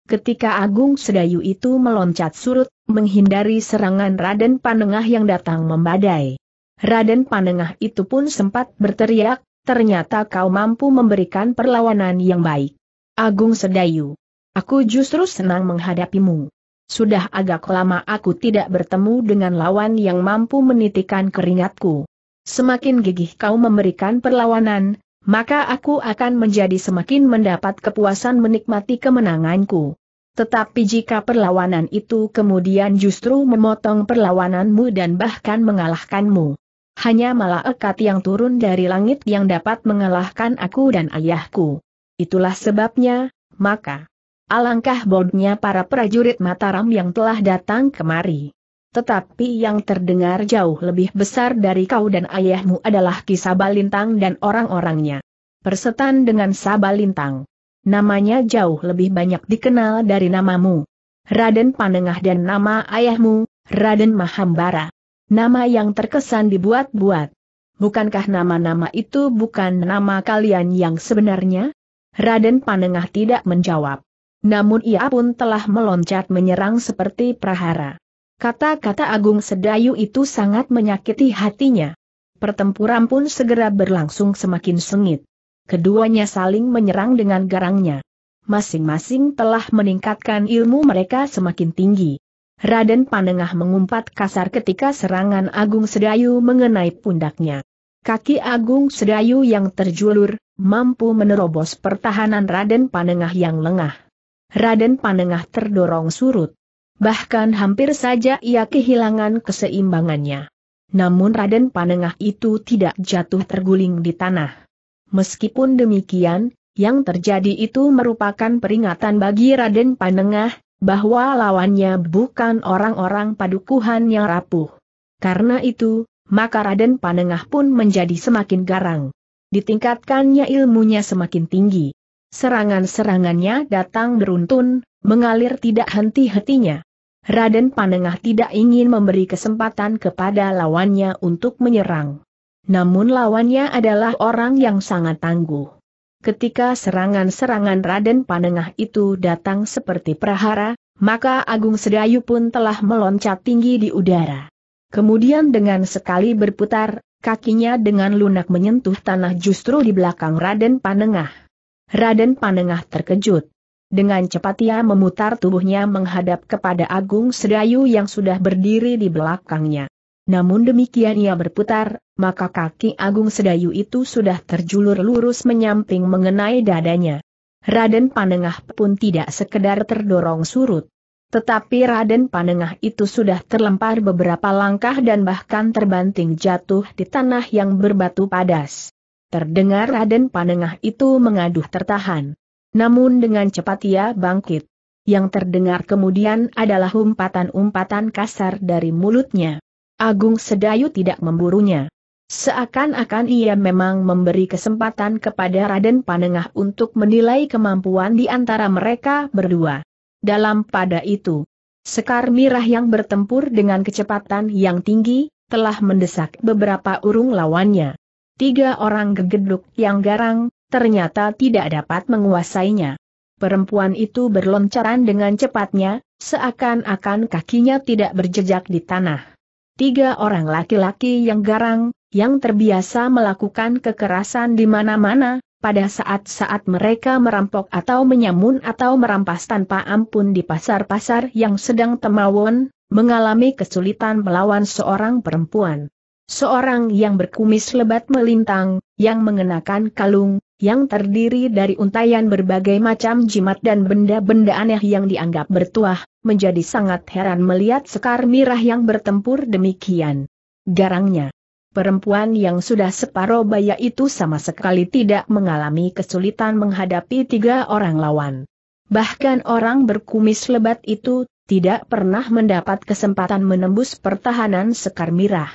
Ketika Agung Sedayu itu meloncat surut, menghindari serangan Raden Panengah yang datang membadai. Raden Panengah itu pun sempat berteriak, ternyata kau mampu memberikan perlawanan yang baik. Agung Sedayu. Aku justru senang menghadapimu. Sudah agak lama aku tidak bertemu dengan lawan yang mampu menitikan keringatku. Semakin gigih kau memberikan perlawanan, maka aku akan menjadi semakin mendapat kepuasan menikmati kemenanganku. Tetapi jika perlawanan itu kemudian justru memotong perlawananmu dan bahkan mengalahkanmu, hanya malah ekat yang turun dari langit yang dapat mengalahkan aku dan ayahku. Itulah sebabnya, maka alangkah bodohnya para prajurit Mataram yang telah datang kemari. Tetapi yang terdengar jauh lebih besar dari kau dan ayahmu adalah kisah Balintang dan orang-orangnya. Persetan dengan Sabalintang. Namanya jauh lebih banyak dikenal dari namamu. Raden Panengah dan nama ayahmu, Raden Mahambara. Nama yang terkesan dibuat-buat. Bukankah nama-nama itu bukan nama kalian yang sebenarnya? Raden Panengah tidak menjawab. Namun ia pun telah meloncat menyerang seperti prahara. Kata-kata Agung Sedayu itu sangat menyakiti hatinya. Pertempuran pun segera berlangsung semakin sengit. Keduanya saling menyerang dengan garangnya. Masing-masing telah meningkatkan ilmu mereka semakin tinggi. Raden Panengah mengumpat kasar ketika serangan Agung Sedayu mengenai pundaknya. Kaki Agung Sedayu yang terjulur, mampu menerobos pertahanan Raden Panengah yang lengah. Raden Panengah terdorong surut. Bahkan hampir saja ia kehilangan keseimbangannya. Namun Raden Panengah itu tidak jatuh terguling di tanah. Meskipun demikian, yang terjadi itu merupakan peringatan bagi Raden Panengah, bahwa lawannya bukan orang-orang padukuhan yang rapuh. Karena itu, maka Raden Panengah pun menjadi semakin garang. Ditingkatkannya ilmunya semakin tinggi. Serangan-serangannya datang beruntun, mengalir tidak henti-hentinya. Raden Panengah tidak ingin memberi kesempatan kepada lawannya untuk menyerang. Namun lawannya adalah orang yang sangat tangguh. Ketika serangan-serangan Raden Panengah itu datang seperti prahara, maka Agung Sedayu pun telah meloncat tinggi di udara. Kemudian dengan sekali berputar, kakinya dengan lunak menyentuh tanah justru di belakang Raden Panengah. Raden Panengah terkejut. Dengan cepat ia memutar tubuhnya menghadap kepada Agung Sedayu yang sudah berdiri di belakangnya. Namun demikian ia berputar, maka kaki Agung Sedayu itu sudah terjulur lurus menyamping mengenai dadanya. Raden Panengah pun tidak sekedar terdorong surut. Tetapi Raden Panengah itu sudah terlempar beberapa langkah dan bahkan terbanting jatuh di tanah yang berbatu padas. Terdengar Raden Panengah itu mengaduh tertahan. Namun dengan cepat ia bangkit. Yang terdengar kemudian adalah umpatan-umpatan kasar dari mulutnya. Agung Sedayu tidak memburunya. Seakan-akan ia memang memberi kesempatan kepada Raden Panengah untuk menilai kemampuan di antara mereka berdua. Dalam pada itu, Sekar Mirah yang bertempur dengan kecepatan yang tinggi, telah mendesak beberapa urung lawannya. Tiga orang gegeduk yang garang, ternyata tidak dapat menguasainya. Perempuan itu berloncaran dengan cepatnya, seakan-akan kakinya tidak berjejak di tanah tiga orang laki-laki yang garang, yang terbiasa melakukan kekerasan di mana-mana, pada saat-saat mereka merampok atau menyamun atau merampas tanpa ampun di pasar-pasar yang sedang temawon, mengalami kesulitan melawan seorang perempuan. Seorang yang berkumis lebat melintang, yang mengenakan kalung, yang terdiri dari untayan berbagai macam jimat dan benda-benda aneh yang dianggap bertuah, menjadi sangat heran melihat Sekar Mirah yang bertempur demikian. Garangnya. Perempuan yang sudah separuh baya itu sama sekali tidak mengalami kesulitan menghadapi tiga orang lawan. Bahkan orang berkumis lebat itu, tidak pernah mendapat kesempatan menembus pertahanan Sekar Mirah.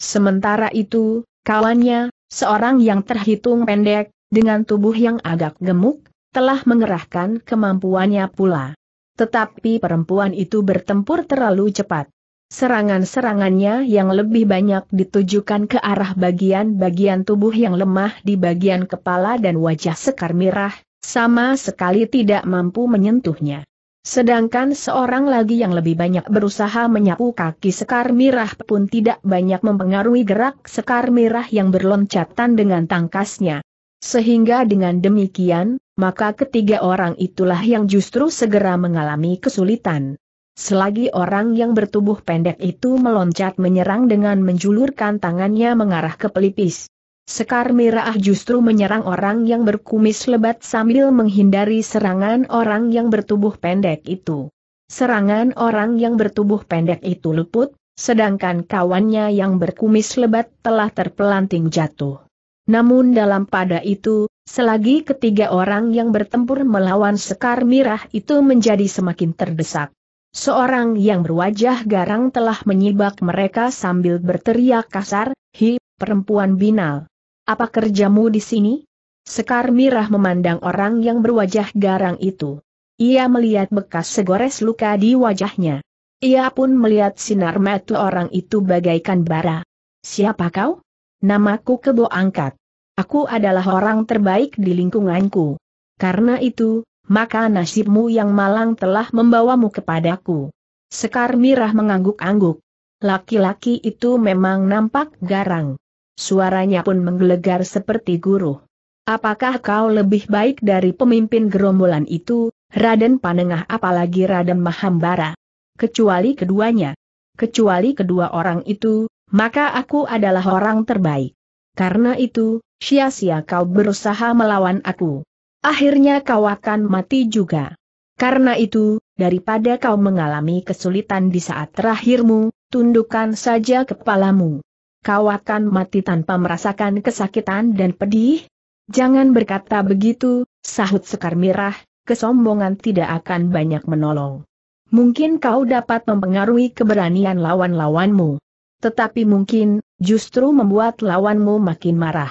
Sementara itu, kawannya, seorang yang terhitung pendek, dengan tubuh yang agak gemuk, telah mengerahkan kemampuannya pula. Tetapi perempuan itu bertempur terlalu cepat. Serangan-serangannya yang lebih banyak ditujukan ke arah bagian-bagian tubuh yang lemah di bagian kepala dan wajah sekar mirah, sama sekali tidak mampu menyentuhnya. Sedangkan seorang lagi yang lebih banyak berusaha menyapu kaki sekar mirah pun tidak banyak mempengaruhi gerak sekar mirah yang berloncatan dengan tangkasnya. Sehingga dengan demikian, maka ketiga orang itulah yang justru segera mengalami kesulitan. Selagi orang yang bertubuh pendek itu meloncat menyerang dengan menjulurkan tangannya mengarah ke pelipis. Sekar Miraah justru menyerang orang yang berkumis lebat sambil menghindari serangan orang yang bertubuh pendek itu. Serangan orang yang bertubuh pendek itu luput, sedangkan kawannya yang berkumis lebat telah terpelanting jatuh. Namun dalam pada itu, selagi ketiga orang yang bertempur melawan Sekar Mirah itu menjadi semakin terdesak. Seorang yang berwajah garang telah menyibak mereka sambil berteriak kasar, Hi, perempuan binal. Apa kerjamu di sini? Sekar Mirah memandang orang yang berwajah garang itu. Ia melihat bekas segores luka di wajahnya. Ia pun melihat sinar mata orang itu bagaikan bara. Siapa kau? Namaku Kebo Angkat. Aku adalah orang terbaik di lingkunganku. Karena itu, maka nasibmu yang malang telah membawamu kepadaku. Sekar Mirah mengangguk-angguk. Laki-laki itu memang nampak garang. Suaranya pun menggelegar seperti guru. Apakah kau lebih baik dari pemimpin gerombolan itu, Raden Panengah apalagi Raden Mahambara? Kecuali keduanya. Kecuali kedua orang itu, maka aku adalah orang terbaik. Karena itu, sia-sia kau berusaha melawan aku. Akhirnya kau akan mati juga. Karena itu, daripada kau mengalami kesulitan di saat terakhirmu, tundukkan saja kepalamu. Kau akan mati tanpa merasakan kesakitan dan pedih? Jangan berkata begitu, sahut Sekar Mirah, kesombongan tidak akan banyak menolong. Mungkin kau dapat mempengaruhi keberanian lawan-lawanmu. Tetapi mungkin, justru membuat lawanmu makin marah.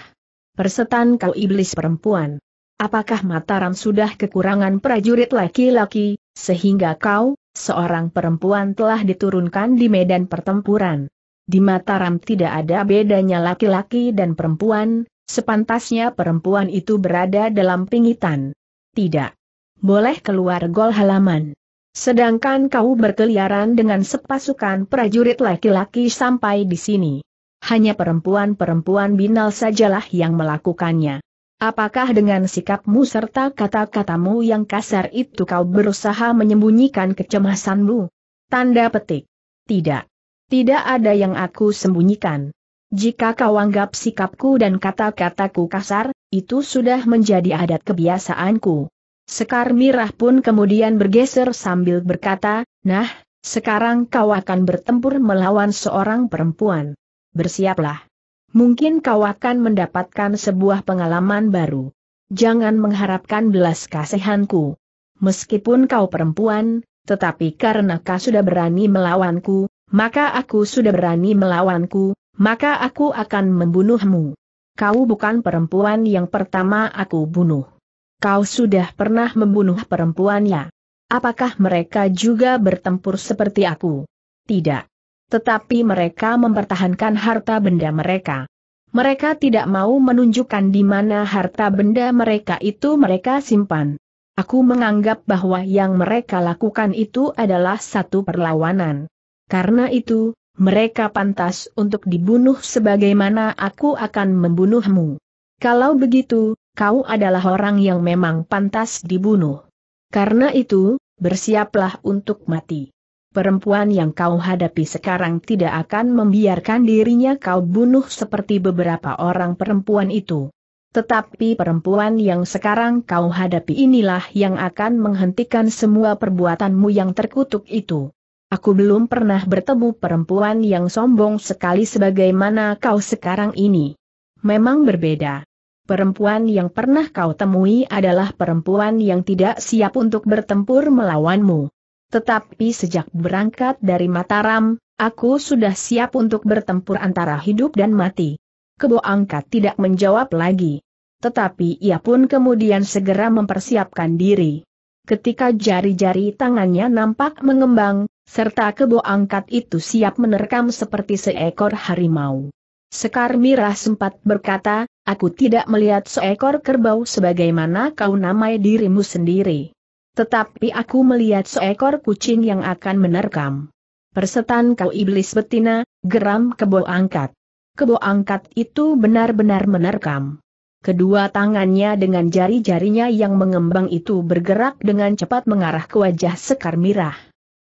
Persetan kau iblis perempuan. Apakah Mataram sudah kekurangan prajurit laki-laki, sehingga kau, seorang perempuan telah diturunkan di medan pertempuran? Di Mataram tidak ada bedanya laki-laki dan perempuan, sepantasnya perempuan itu berada dalam pingitan. Tidak boleh keluar gol halaman. Sedangkan kau berkeliaran dengan sepasukan prajurit laki-laki sampai di sini. Hanya perempuan-perempuan binal sajalah yang melakukannya. Apakah dengan sikapmu serta kata-katamu yang kasar itu kau berusaha menyembunyikan kecemasanmu? Tanda petik. Tidak. Tidak ada yang aku sembunyikan. Jika kau anggap sikapku dan kata-kataku kasar, itu sudah menjadi adat kebiasaanku. Sekar Mirah pun kemudian bergeser sambil berkata, Nah, sekarang kau akan bertempur melawan seorang perempuan. Bersiaplah. Mungkin kau akan mendapatkan sebuah pengalaman baru. Jangan mengharapkan belas kasihanku. Meskipun kau perempuan, tetapi karena kau sudah berani melawanku, maka aku sudah berani melawanku, maka aku akan membunuhmu. Kau bukan perempuan yang pertama aku bunuh kau sudah pernah membunuh perempuannya. Apakah mereka juga bertempur seperti aku? Tidak. Tetapi mereka mempertahankan harta benda mereka. Mereka tidak mau menunjukkan di mana harta benda mereka itu mereka simpan. Aku menganggap bahwa yang mereka lakukan itu adalah satu perlawanan. Karena itu, mereka pantas untuk dibunuh sebagaimana aku akan membunuhmu. Kalau begitu, kau adalah orang yang memang pantas dibunuh. Karena itu, bersiaplah untuk mati. Perempuan yang kau hadapi sekarang tidak akan membiarkan dirinya kau bunuh seperti beberapa orang perempuan itu. Tetapi perempuan yang sekarang kau hadapi inilah yang akan menghentikan semua perbuatanmu yang terkutuk itu. Aku belum pernah bertemu perempuan yang sombong sekali sebagaimana kau sekarang ini. Memang berbeda perempuan yang pernah kau temui adalah perempuan yang tidak siap untuk bertempur melawanmu. Tetapi sejak berangkat dari Mataram, aku sudah siap untuk bertempur antara hidup dan mati. Kebo angkat tidak menjawab lagi. Tetapi ia pun kemudian segera mempersiapkan diri. Ketika jari-jari tangannya nampak mengembang, serta kebo angkat itu siap menerkam seperti seekor harimau. Sekar Mirah sempat berkata, aku tidak melihat seekor kerbau sebagaimana kau namai dirimu sendiri. Tetapi aku melihat seekor kucing yang akan menerkam. Persetan kau iblis betina, geram kebo angkat. Kebo angkat itu benar-benar menerkam. Kedua tangannya dengan jari-jarinya yang mengembang itu bergerak dengan cepat mengarah ke wajah Sekar Mirah.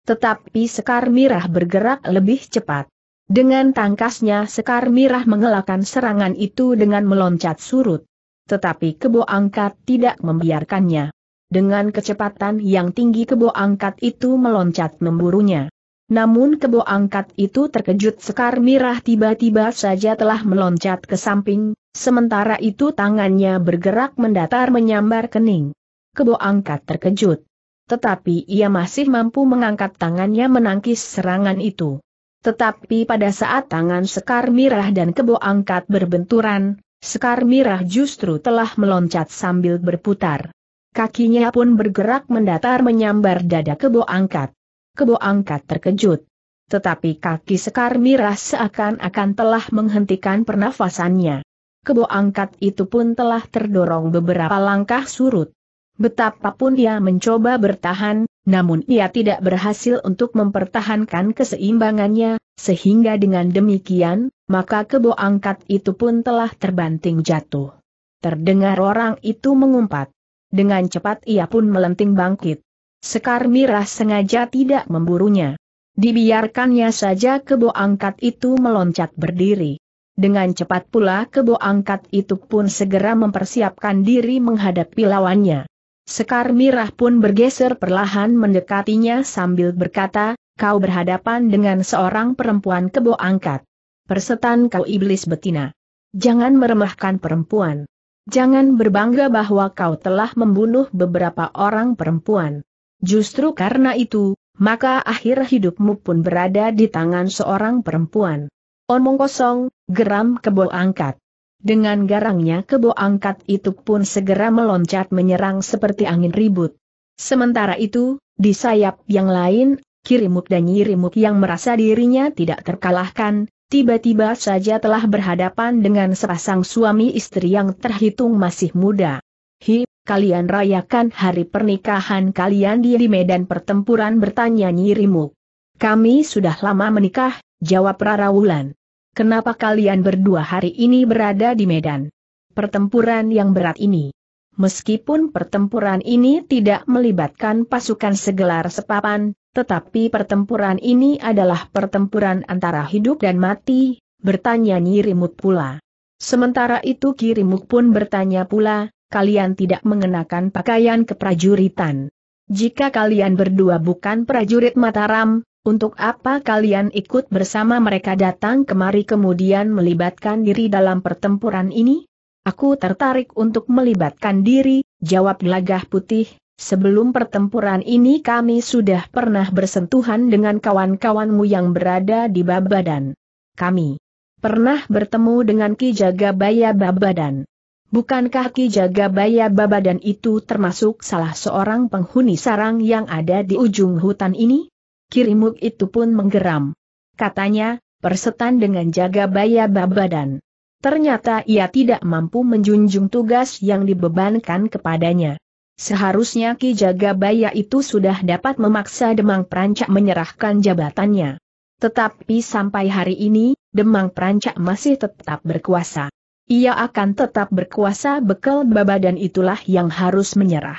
Tetapi Sekar Mirah bergerak lebih cepat. Dengan tangkasnya Sekar Mirah mengelakkan serangan itu dengan meloncat surut. Tetapi Kebo Angkat tidak membiarkannya. Dengan kecepatan yang tinggi Kebo Angkat itu meloncat memburunya. Namun Kebo Angkat itu terkejut Sekar Mirah tiba-tiba saja telah meloncat ke samping, sementara itu tangannya bergerak mendatar menyambar kening. Kebo Angkat terkejut. Tetapi ia masih mampu mengangkat tangannya menangkis serangan itu. Tetapi pada saat tangan Sekar Mirah dan Kebo angkat berbenturan, Sekar Mirah justru telah meloncat sambil berputar. Kakinya pun bergerak mendatar menyambar dada Kebo angkat. Kebo angkat terkejut. Tetapi kaki Sekar Mirah seakan-akan telah menghentikan pernafasannya. Kebo angkat itu pun telah terdorong beberapa langkah surut. Betapapun ia mencoba bertahan, namun ia tidak berhasil untuk mempertahankan keseimbangannya, sehingga dengan demikian, maka kebo angkat itu pun telah terbanting jatuh. Terdengar orang itu mengumpat. Dengan cepat ia pun melenting bangkit. Sekar Mirah sengaja tidak memburunya. Dibiarkannya saja kebo angkat itu meloncat berdiri. Dengan cepat pula kebo angkat itu pun segera mempersiapkan diri menghadapi lawannya. Sekar Mirah pun bergeser perlahan mendekatinya sambil berkata, kau berhadapan dengan seorang perempuan kebo angkat. Persetan kau iblis betina. Jangan meremehkan perempuan. Jangan berbangga bahwa kau telah membunuh beberapa orang perempuan. Justru karena itu, maka akhir hidupmu pun berada di tangan seorang perempuan. Omong kosong, geram kebo angkat. Dengan garangnya kebo angkat itu pun segera meloncat menyerang seperti angin ribut. Sementara itu, di sayap yang lain, Kirimuk dan Nyirimuk yang merasa dirinya tidak terkalahkan, tiba-tiba saja telah berhadapan dengan sepasang suami istri yang terhitung masih muda. Hi, kalian rayakan hari pernikahan kalian di medan pertempuran bertanya Nyirimuk. Kami sudah lama menikah, jawab Rara Wulan. Kenapa kalian berdua hari ini berada di Medan? Pertempuran yang berat ini. Meskipun pertempuran ini tidak melibatkan pasukan segelar sepapan, tetapi pertempuran ini adalah pertempuran antara hidup dan mati, bertanya Nyirimut pula. Sementara itu Kirimuk pun bertanya pula, kalian tidak mengenakan pakaian keprajuritan. Jika kalian berdua bukan prajurit Mataram, untuk apa kalian ikut bersama mereka datang kemari kemudian melibatkan diri dalam pertempuran ini? Aku tertarik untuk melibatkan diri, jawab Gelagah Putih, Sebelum pertempuran ini kami sudah pernah bersentuhan dengan kawan-kawanmu yang berada di Babadan. Kami pernah bertemu dengan Ki Jagabaya Babadan. Bukankah Ki Jagabaya Babadan itu termasuk salah seorang penghuni sarang yang ada di ujung hutan ini? Kirimuk itu pun menggeram. Katanya, persetan dengan jaga baya babadan. Ternyata ia tidak mampu menjunjung tugas yang dibebankan kepadanya. Seharusnya Ki Jagabaya itu sudah dapat memaksa Demang Prancak menyerahkan jabatannya. Tetapi sampai hari ini, Demang Prancak masih tetap berkuasa. Ia akan tetap berkuasa bekal babadan itulah yang harus menyerah.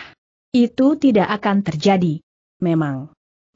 Itu tidak akan terjadi. Memang.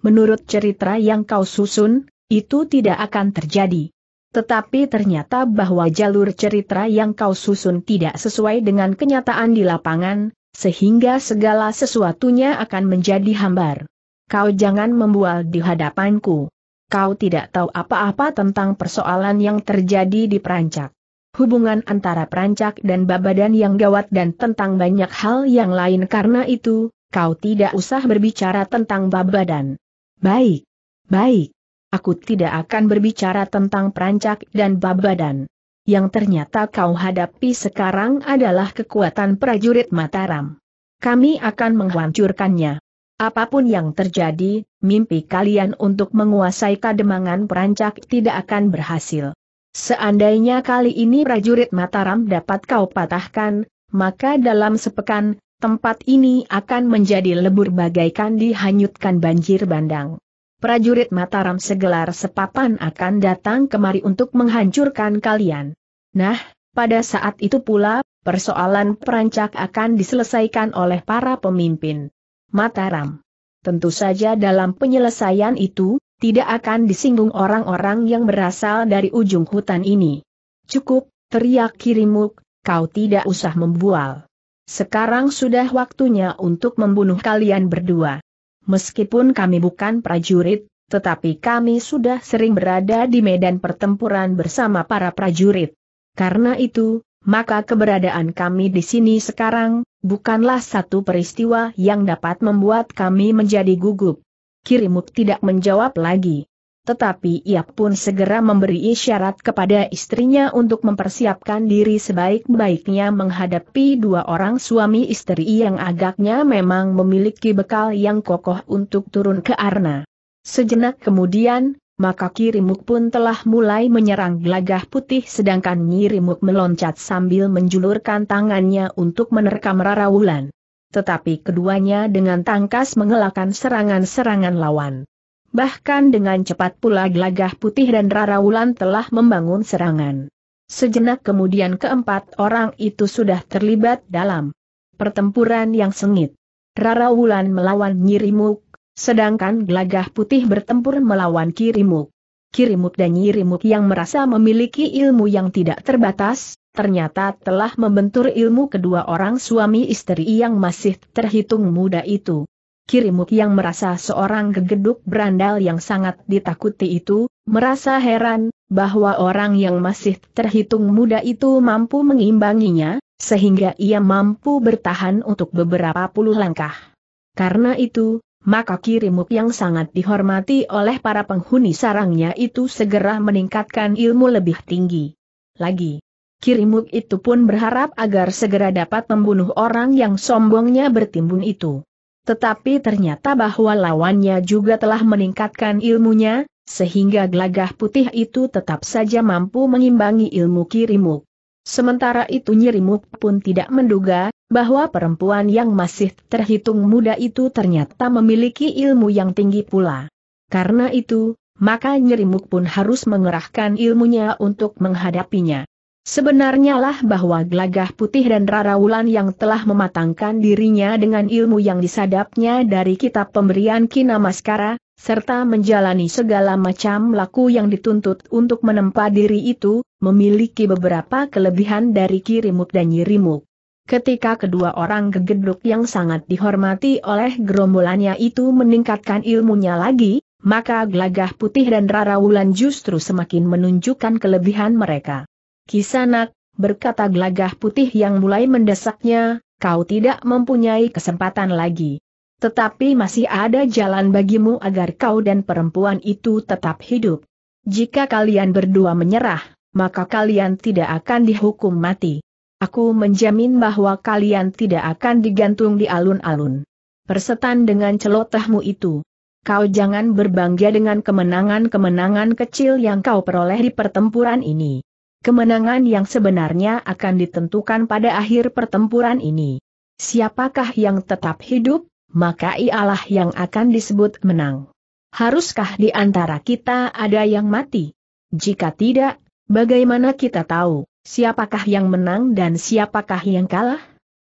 Menurut cerita yang kau susun, itu tidak akan terjadi. Tetapi ternyata bahwa jalur cerita yang kau susun tidak sesuai dengan kenyataan di lapangan, sehingga segala sesuatunya akan menjadi hambar. Kau jangan membual di hadapanku. Kau tidak tahu apa-apa tentang persoalan yang terjadi di Perancak. Hubungan antara Perancak dan Babadan yang gawat dan tentang banyak hal yang lain karena itu, kau tidak usah berbicara tentang Babadan. Baik. Baik. Aku tidak akan berbicara tentang perancak dan babadan. Yang ternyata kau hadapi sekarang adalah kekuatan prajurit Mataram. Kami akan menghancurkannya. Apapun yang terjadi, mimpi kalian untuk menguasai kademangan perancak tidak akan berhasil. Seandainya kali ini prajurit Mataram dapat kau patahkan, maka dalam sepekan, tempat ini akan menjadi lebur bagaikan dihanyutkan banjir bandang. Prajurit Mataram segelar sepapan akan datang kemari untuk menghancurkan kalian. Nah, pada saat itu pula, persoalan perancak akan diselesaikan oleh para pemimpin Mataram. Tentu saja dalam penyelesaian itu, tidak akan disinggung orang-orang yang berasal dari ujung hutan ini. Cukup, teriak Kirimuk, kau tidak usah membual. Sekarang sudah waktunya untuk membunuh kalian berdua. Meskipun kami bukan prajurit, tetapi kami sudah sering berada di medan pertempuran bersama para prajurit. Karena itu, maka keberadaan kami di sini sekarang, bukanlah satu peristiwa yang dapat membuat kami menjadi gugup. Kirimuk tidak menjawab lagi tetapi ia pun segera memberi isyarat kepada istrinya untuk mempersiapkan diri sebaik-baiknya menghadapi dua orang suami istri yang agaknya memang memiliki bekal yang kokoh untuk turun ke arna. Sejenak kemudian, maka Kirimuk pun telah mulai menyerang gelagah putih sedangkan Nyirimuk meloncat sambil menjulurkan tangannya untuk menerkam Rara Wulan. Tetapi keduanya dengan tangkas mengelakkan serangan-serangan lawan. Bahkan dengan cepat pula Glagah Putih dan Rara Wulan telah membangun serangan. Sejenak kemudian keempat orang itu sudah terlibat dalam pertempuran yang sengit. Rara Wulan melawan Nyirimuk, sedangkan Glagah Putih bertempur melawan Kirimuk. Kirimuk dan Nyirimuk yang merasa memiliki ilmu yang tidak terbatas, ternyata telah membentur ilmu kedua orang suami istri yang masih terhitung muda itu. Kirimuk yang merasa seorang gegeduk berandal yang sangat ditakuti itu, merasa heran, bahwa orang yang masih terhitung muda itu mampu mengimbanginya, sehingga ia mampu bertahan untuk beberapa puluh langkah. Karena itu, maka Kirimuk yang sangat dihormati oleh para penghuni sarangnya itu segera meningkatkan ilmu lebih tinggi. Lagi, Kirimuk itu pun berharap agar segera dapat membunuh orang yang sombongnya bertimbun itu. Tetapi ternyata bahwa lawannya juga telah meningkatkan ilmunya, sehingga gelagah putih itu tetap saja mampu mengimbangi ilmu kirimuk. Sementara itu Nyirimuk pun tidak menduga, bahwa perempuan yang masih terhitung muda itu ternyata memiliki ilmu yang tinggi pula. Karena itu, maka Nyirimuk pun harus mengerahkan ilmunya untuk menghadapinya. Sebenarnya lah bahwa Glagah Putih dan Rara Wulan yang telah mematangkan dirinya dengan ilmu yang disadapnya dari kitab pemberian Kinamaskara, serta menjalani segala macam laku yang dituntut untuk menempa diri itu, memiliki beberapa kelebihan dari Kirimuk dan Nyirimuk. Ketika kedua orang gegeduk yang sangat dihormati oleh gerombolannya itu meningkatkan ilmunya lagi, maka Glagah Putih dan Rara Wulan justru semakin menunjukkan kelebihan mereka. Kisanak, berkata gelagah putih yang mulai mendesaknya, kau tidak mempunyai kesempatan lagi. Tetapi masih ada jalan bagimu agar kau dan perempuan itu tetap hidup. Jika kalian berdua menyerah, maka kalian tidak akan dihukum mati. Aku menjamin bahwa kalian tidak akan digantung di alun-alun. Persetan dengan celotehmu itu. Kau jangan berbangga dengan kemenangan-kemenangan kecil yang kau peroleh di pertempuran ini kemenangan yang sebenarnya akan ditentukan pada akhir pertempuran ini. Siapakah yang tetap hidup, maka ialah yang akan disebut menang. Haruskah di antara kita ada yang mati? Jika tidak, bagaimana kita tahu siapakah yang menang dan siapakah yang kalah?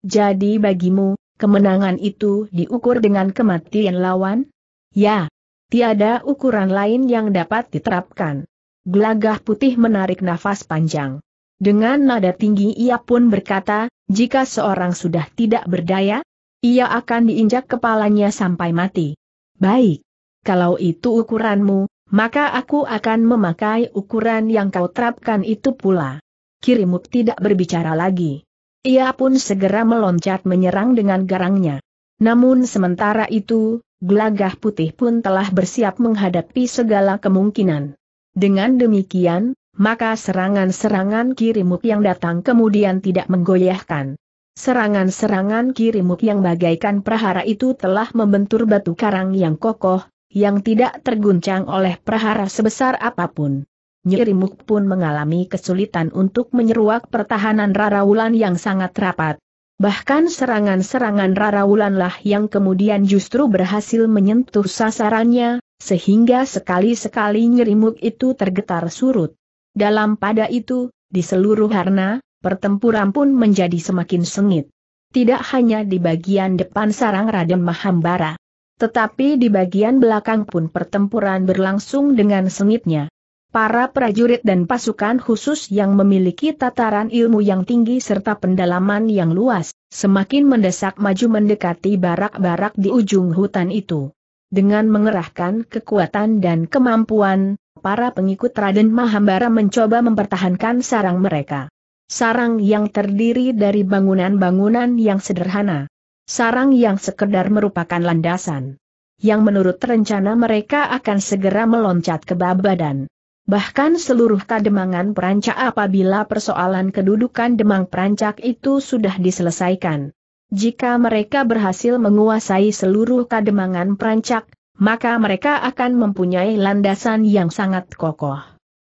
Jadi bagimu, kemenangan itu diukur dengan kematian lawan? Ya, tiada ukuran lain yang dapat diterapkan. Gelagah putih menarik nafas panjang. Dengan nada tinggi ia pun berkata, jika seorang sudah tidak berdaya, ia akan diinjak kepalanya sampai mati. Baik. Kalau itu ukuranmu, maka aku akan memakai ukuran yang kau terapkan itu pula. Kirimuk tidak berbicara lagi. Ia pun segera meloncat menyerang dengan garangnya. Namun sementara itu, gelagah putih pun telah bersiap menghadapi segala kemungkinan. Dengan demikian, maka serangan-serangan kirimuk yang datang kemudian tidak menggoyahkan. Serangan-serangan kirimuk yang bagaikan prahara itu telah membentur batu karang yang kokoh, yang tidak terguncang oleh prahara sebesar apapun. Nyirimuk pun mengalami kesulitan untuk menyeruak pertahanan Wulan yang sangat rapat. Bahkan serangan-serangan Wulanlah yang kemudian justru berhasil menyentuh sasarannya, sehingga sekali-sekali nyerimuk itu tergetar surut. Dalam pada itu, di seluruh harna, pertempuran pun menjadi semakin sengit. Tidak hanya di bagian depan sarang Raden Mahambara. Tetapi di bagian belakang pun pertempuran berlangsung dengan sengitnya. Para prajurit dan pasukan khusus yang memiliki tataran ilmu yang tinggi serta pendalaman yang luas, semakin mendesak maju mendekati barak-barak di ujung hutan itu. Dengan mengerahkan kekuatan dan kemampuan, para pengikut Raden Mahambara mencoba mempertahankan sarang mereka. Sarang yang terdiri dari bangunan-bangunan yang sederhana. Sarang yang sekedar merupakan landasan. Yang menurut rencana mereka akan segera meloncat ke Babadan. Bahkan seluruh kademangan perancak apabila persoalan kedudukan demang perancak itu sudah diselesaikan. Jika mereka berhasil menguasai seluruh kademangan perancak, maka mereka akan mempunyai landasan yang sangat kokoh.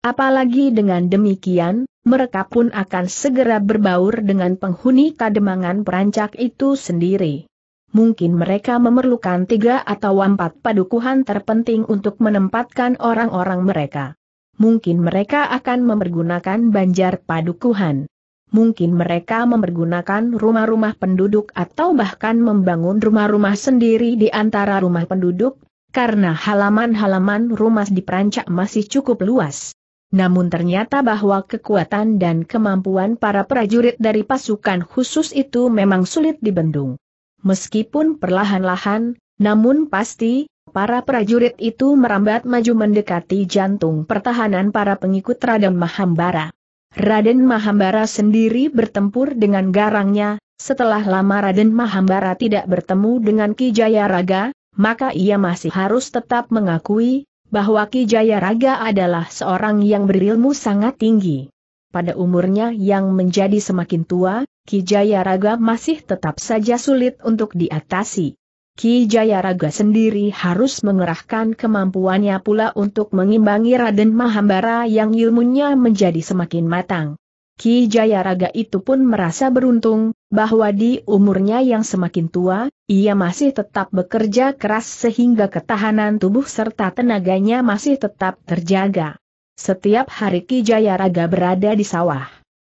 Apalagi dengan demikian, mereka pun akan segera berbaur dengan penghuni kademangan perancak itu sendiri. Mungkin mereka memerlukan tiga atau empat padukuhan terpenting untuk menempatkan orang-orang mereka mungkin mereka akan mempergunakan banjar padukuhan mungkin mereka mempergunakan rumah-rumah penduduk atau bahkan membangun rumah-rumah sendiri di antara rumah penduduk, karena halaman-halaman rumah di Perancak masih cukup luas. Namun ternyata bahwa kekuatan dan kemampuan para prajurit dari pasukan khusus itu memang sulit dibendung. Meskipun perlahan-lahan, namun pasti, para prajurit itu merambat maju mendekati jantung pertahanan para pengikut Raden Mahambara. Raden Mahambara sendiri bertempur dengan garangnya, setelah lama Raden Mahambara tidak bertemu dengan Ki Jayaraga, maka ia masih harus tetap mengakui, bahwa Ki Jayaraga adalah seorang yang berilmu sangat tinggi. Pada umurnya yang menjadi semakin tua, Ki Jayaraga masih tetap saja sulit untuk diatasi. Ki Jayaraga sendiri harus mengerahkan kemampuannya pula untuk mengimbangi Raden Mahambara yang ilmunya menjadi semakin matang. Ki Jayaraga itu pun merasa beruntung, bahwa di umurnya yang semakin tua, ia masih tetap bekerja keras sehingga ketahanan tubuh serta tenaganya masih tetap terjaga. Setiap hari Ki Jayaraga berada di sawah.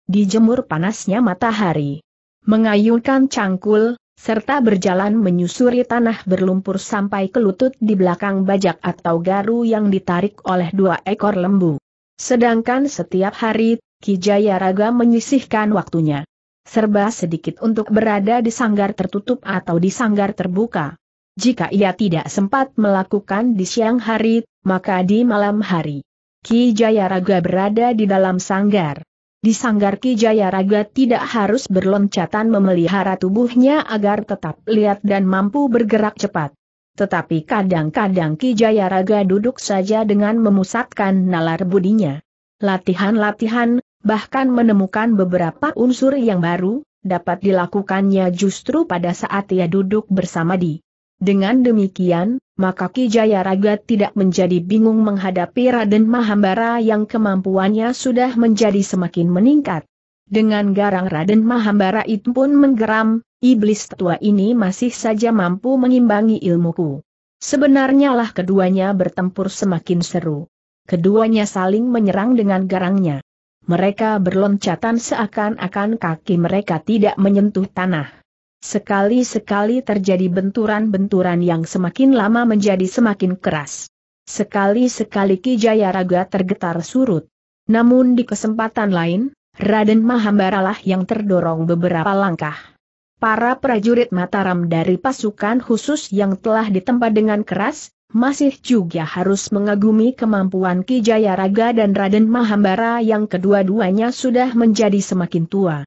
Dijemur panasnya matahari. Mengayunkan cangkul, serta berjalan menyusuri tanah berlumpur sampai ke lutut di belakang bajak atau garu yang ditarik oleh dua ekor lembu. Sedangkan setiap hari, Kijaya Raga menyisihkan waktunya. Serba sedikit untuk berada di sanggar tertutup atau di sanggar terbuka. Jika ia tidak sempat melakukan di siang hari, maka di malam hari. Kijaya Raga berada di dalam sanggar. Di sanggar Jaya Raga tidak harus berloncatan memelihara tubuhnya agar tetap lihat dan mampu bergerak cepat. Tetapi kadang-kadang Ki Raga duduk saja dengan memusatkan nalar budinya. Latihan-latihan, bahkan menemukan beberapa unsur yang baru, dapat dilakukannya justru pada saat ia duduk bersama di dengan demikian, maka Ki Jayaraga tidak menjadi bingung menghadapi Raden Mahambara yang kemampuannya sudah menjadi semakin meningkat. Dengan garang Raden Mahambara itu pun menggeram, iblis tua ini masih saja mampu mengimbangi ilmuku. Sebenarnya lah keduanya bertempur semakin seru. Keduanya saling menyerang dengan garangnya. Mereka berloncatan seakan-akan kaki mereka tidak menyentuh tanah. Sekali-sekali terjadi benturan-benturan yang semakin lama menjadi semakin keras. Sekali-sekali Ki Jayaraga tergetar surut. Namun di kesempatan lain, Raden Mahambaralah yang terdorong beberapa langkah. Para prajurit Mataram dari pasukan khusus yang telah ditempa dengan keras, masih juga harus mengagumi kemampuan Ki Jayaraga dan Raden Mahambara yang kedua-duanya sudah menjadi semakin tua.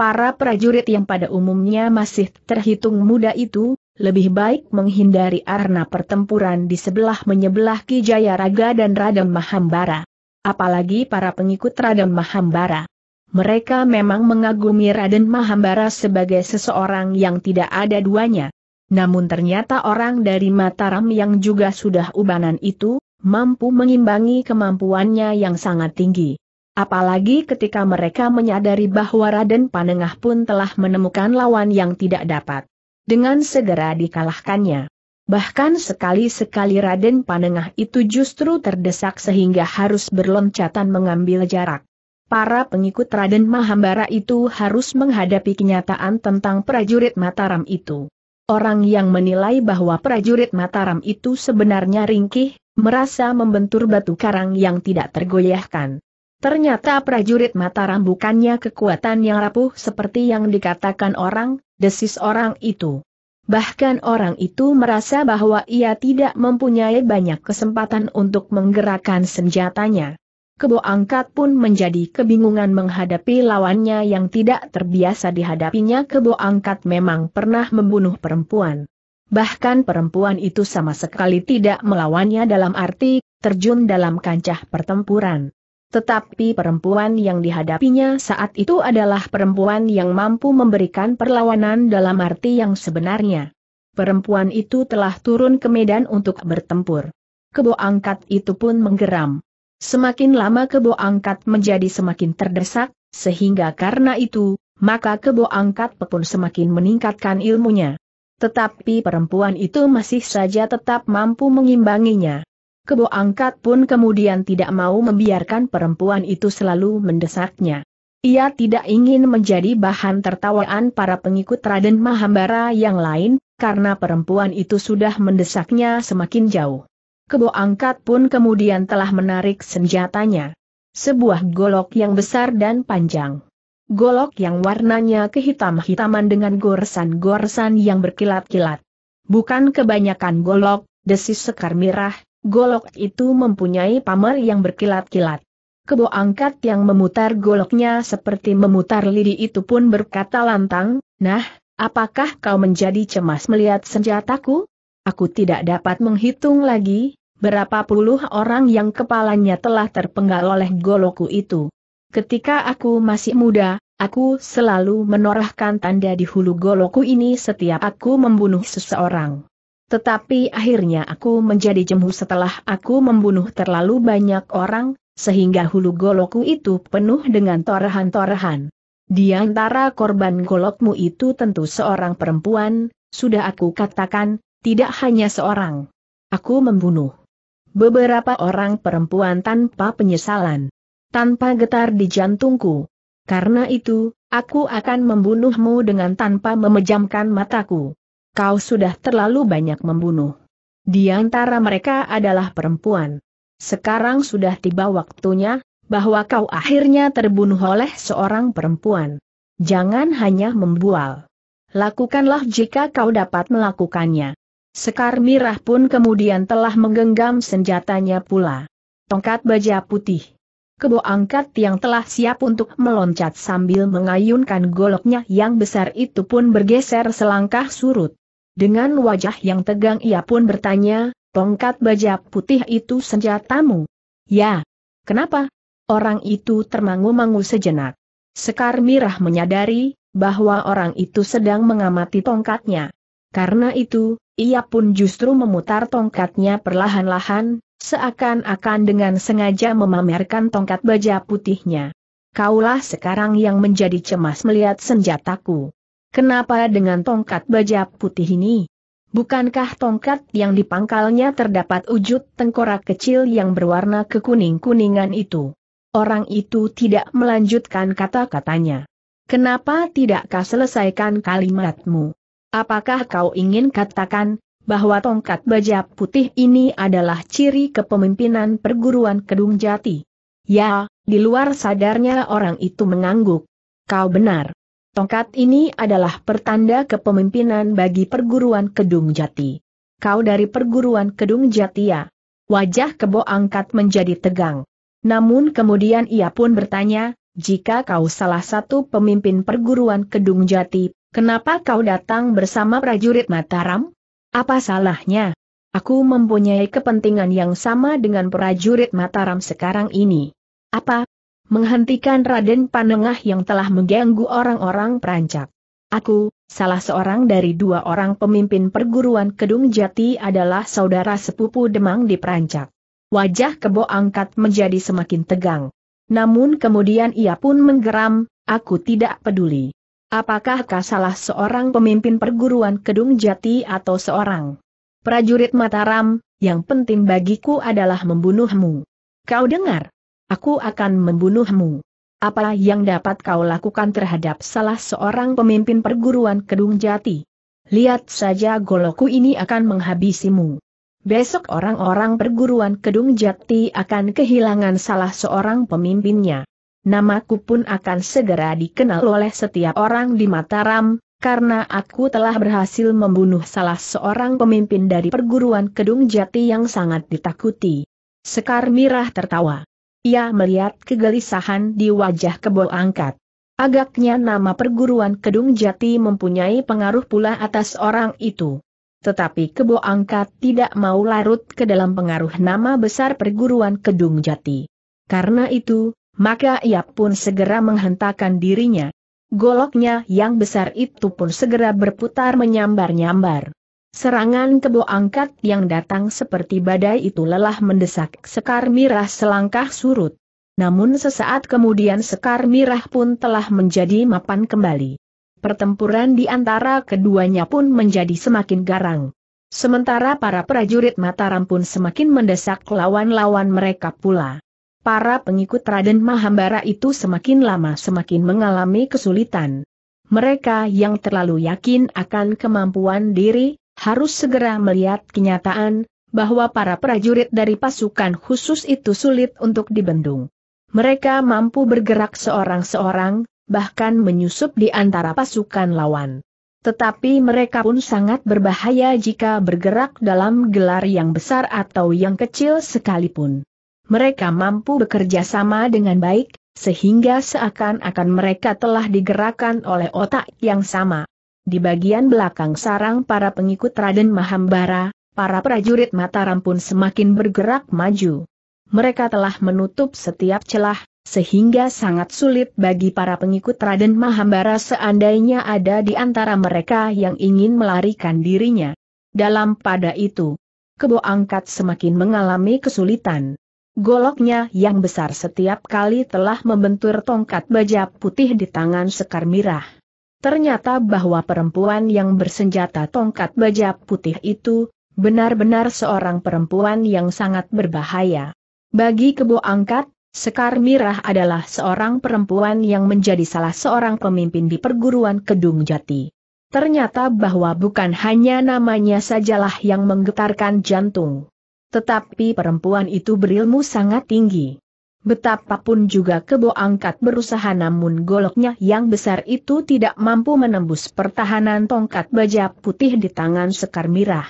Para prajurit yang pada umumnya masih terhitung muda itu, lebih baik menghindari arna pertempuran di sebelah menyebelah Ki Raga dan Radam Mahambara. Apalagi para pengikut Radam Mahambara. Mereka memang mengagumi Raden Mahambara sebagai seseorang yang tidak ada duanya. Namun ternyata orang dari Mataram yang juga sudah ubanan itu, mampu mengimbangi kemampuannya yang sangat tinggi apalagi ketika mereka menyadari bahwa Raden Panengah pun telah menemukan lawan yang tidak dapat dengan segera dikalahkannya. Bahkan sekali-sekali Raden Panengah itu justru terdesak sehingga harus berloncatan mengambil jarak. Para pengikut Raden Mahambara itu harus menghadapi kenyataan tentang prajurit Mataram itu. Orang yang menilai bahwa prajurit Mataram itu sebenarnya ringkih, merasa membentur batu karang yang tidak tergoyahkan. Ternyata prajurit Mataram bukannya kekuatan yang rapuh seperti yang dikatakan orang, desis orang itu. Bahkan orang itu merasa bahwa ia tidak mempunyai banyak kesempatan untuk menggerakkan senjatanya. Kebo angkat pun menjadi kebingungan menghadapi lawannya yang tidak terbiasa dihadapinya. Kebo angkat memang pernah membunuh perempuan. Bahkan perempuan itu sama sekali tidak melawannya dalam arti terjun dalam kancah pertempuran. Tetapi perempuan yang dihadapinya saat itu adalah perempuan yang mampu memberikan perlawanan dalam arti yang sebenarnya. Perempuan itu telah turun ke medan untuk bertempur. Kebo angkat itu pun menggeram. Semakin lama kebo angkat menjadi semakin terdesak, sehingga karena itu, maka kebo angkat pun semakin meningkatkan ilmunya. Tetapi perempuan itu masih saja tetap mampu mengimbanginya. Kebo Angkat pun kemudian tidak mau membiarkan perempuan itu selalu mendesaknya. Ia tidak ingin menjadi bahan tertawaan para pengikut Raden Mahambara yang lain, karena perempuan itu sudah mendesaknya semakin jauh. Kebo Angkat pun kemudian telah menarik senjatanya. Sebuah golok yang besar dan panjang. Golok yang warnanya kehitam-hitaman dengan goresan-goresan yang berkilat-kilat. Bukan kebanyakan golok, desis sekar mirah, Golok itu mempunyai pamar yang berkilat-kilat. Kebo angkat yang memutar goloknya seperti memutar lidi itu pun berkata lantang, Nah, apakah kau menjadi cemas melihat senjataku? Aku tidak dapat menghitung lagi, berapa puluh orang yang kepalanya telah terpenggal oleh goloku itu. Ketika aku masih muda, aku selalu menorahkan tanda di hulu goloku ini setiap aku membunuh seseorang. Tetapi akhirnya aku menjadi jemu setelah aku membunuh terlalu banyak orang, sehingga hulu goloku itu penuh dengan torahan-torahan. Di antara korban golokmu itu tentu seorang perempuan, sudah aku katakan, tidak hanya seorang. Aku membunuh beberapa orang perempuan tanpa penyesalan, tanpa getar di jantungku. Karena itu, aku akan membunuhmu dengan tanpa memejamkan mataku kau sudah terlalu banyak membunuh. Di antara mereka adalah perempuan. Sekarang sudah tiba waktunya, bahwa kau akhirnya terbunuh oleh seorang perempuan. Jangan hanya membual. Lakukanlah jika kau dapat melakukannya. Sekar Mirah pun kemudian telah menggenggam senjatanya pula. Tongkat baja putih. Kebo angkat yang telah siap untuk meloncat sambil mengayunkan goloknya yang besar itu pun bergeser selangkah surut. Dengan wajah yang tegang ia pun bertanya, tongkat baja putih itu senjatamu? Ya. Kenapa? Orang itu termangu-mangu sejenak. Sekar Mirah menyadari, bahwa orang itu sedang mengamati tongkatnya. Karena itu, ia pun justru memutar tongkatnya perlahan-lahan, seakan-akan dengan sengaja memamerkan tongkat baja putihnya. Kaulah sekarang yang menjadi cemas melihat senjataku. Kenapa dengan tongkat baja putih ini? Bukankah tongkat yang di pangkalnya terdapat wujud tengkorak kecil yang berwarna kekuning-kuningan itu? Orang itu tidak melanjutkan kata-katanya. Kenapa tidakkah selesaikan kalimatmu? Apakah kau ingin katakan, bahwa tongkat baja putih ini adalah ciri kepemimpinan perguruan Kedung Jati? Ya, di luar sadarnya orang itu mengangguk. Kau benar. Tongkat ini adalah pertanda kepemimpinan bagi perguruan Kedung Jati. Kau dari perguruan Kedung Jati ya? Wajah kebo angkat menjadi tegang. Namun kemudian ia pun bertanya, jika kau salah satu pemimpin perguruan Kedung Jati, kenapa kau datang bersama prajurit Mataram? Apa salahnya? Aku mempunyai kepentingan yang sama dengan prajurit Mataram sekarang ini. Apa, menghentikan Raden Panengah yang telah mengganggu orang-orang perancak. Aku, salah seorang dari dua orang pemimpin perguruan Kedung Jati adalah saudara sepupu Demang di Perancak. Wajah Kebo Angkat menjadi semakin tegang. Namun kemudian ia pun menggeram, aku tidak peduli. Apakah kau salah seorang pemimpin perguruan Kedung Jati atau seorang prajurit Mataram, yang penting bagiku adalah membunuhmu. Kau dengar? aku akan membunuhmu. Apa yang dapat kau lakukan terhadap salah seorang pemimpin perguruan Kedung Jati? Lihat saja goloku ini akan menghabisimu. Besok orang-orang perguruan Kedung Jati akan kehilangan salah seorang pemimpinnya. Namaku pun akan segera dikenal oleh setiap orang di Mataram, karena aku telah berhasil membunuh salah seorang pemimpin dari perguruan Kedung Jati yang sangat ditakuti. Sekar Mirah tertawa. Ia melihat kegelisahan di wajah kebo angkat. Agaknya nama perguruan Kedung Jati mempunyai pengaruh pula atas orang itu. Tetapi kebo angkat tidak mau larut ke dalam pengaruh nama besar perguruan Kedung Jati. Karena itu, maka ia pun segera menghentakkan dirinya. Goloknya yang besar itu pun segera berputar menyambar-nyambar. Serangan kebo angkat yang datang seperti badai itu lelah mendesak Sekar Mirah selangkah surut. Namun sesaat kemudian Sekar Mirah pun telah menjadi mapan kembali. Pertempuran di antara keduanya pun menjadi semakin garang. Sementara para prajurit Mataram pun semakin mendesak lawan-lawan mereka pula. Para pengikut Raden Mahambara itu semakin lama semakin mengalami kesulitan. Mereka yang terlalu yakin akan kemampuan diri, harus segera melihat kenyataan, bahwa para prajurit dari pasukan khusus itu sulit untuk dibendung. Mereka mampu bergerak seorang-seorang, bahkan menyusup di antara pasukan lawan. Tetapi mereka pun sangat berbahaya jika bergerak dalam gelar yang besar atau yang kecil sekalipun. Mereka mampu bekerja sama dengan baik, sehingga seakan-akan mereka telah digerakkan oleh otak yang sama. Di bagian belakang sarang para pengikut Raden Mahambara, para prajurit Mataram pun semakin bergerak maju. Mereka telah menutup setiap celah, sehingga sangat sulit bagi para pengikut Raden Mahambara seandainya ada di antara mereka yang ingin melarikan dirinya. Dalam pada itu, kebo angkat semakin mengalami kesulitan. Goloknya yang besar setiap kali telah membentur tongkat baja putih di tangan Sekar Mirah. Ternyata bahwa perempuan yang bersenjata tongkat baja putih itu, benar-benar seorang perempuan yang sangat berbahaya. Bagi kebo angkat, Sekar Mirah adalah seorang perempuan yang menjadi salah seorang pemimpin di perguruan Kedung Jati. Ternyata bahwa bukan hanya namanya sajalah yang menggetarkan jantung. Tetapi perempuan itu berilmu sangat tinggi. Betapapun juga kebo angkat berusaha namun goloknya yang besar itu tidak mampu menembus pertahanan tongkat baja putih di tangan Sekar Mirah.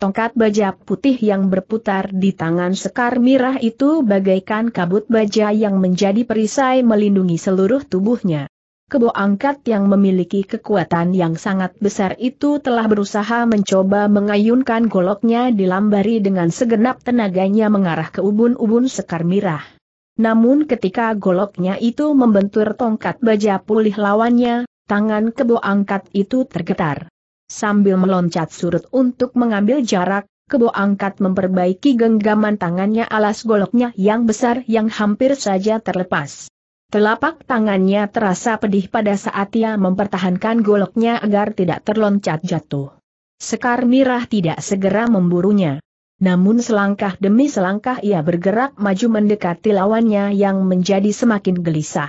Tongkat baja putih yang berputar di tangan Sekar Mirah itu bagaikan kabut baja yang menjadi perisai melindungi seluruh tubuhnya. Kebo angkat yang memiliki kekuatan yang sangat besar itu telah berusaha mencoba mengayunkan goloknya dilambari dengan segenap tenaganya mengarah ke ubun-ubun Sekar Mirah. Namun ketika goloknya itu membentur tongkat baja pulih lawannya, tangan kebo angkat itu tergetar. Sambil meloncat surut untuk mengambil jarak, kebo angkat memperbaiki genggaman tangannya alas goloknya yang besar yang hampir saja terlepas. Telapak tangannya terasa pedih pada saat ia mempertahankan goloknya agar tidak terloncat jatuh. Sekar Mirah tidak segera memburunya. Namun selangkah demi selangkah ia bergerak maju mendekati lawannya yang menjadi semakin gelisah.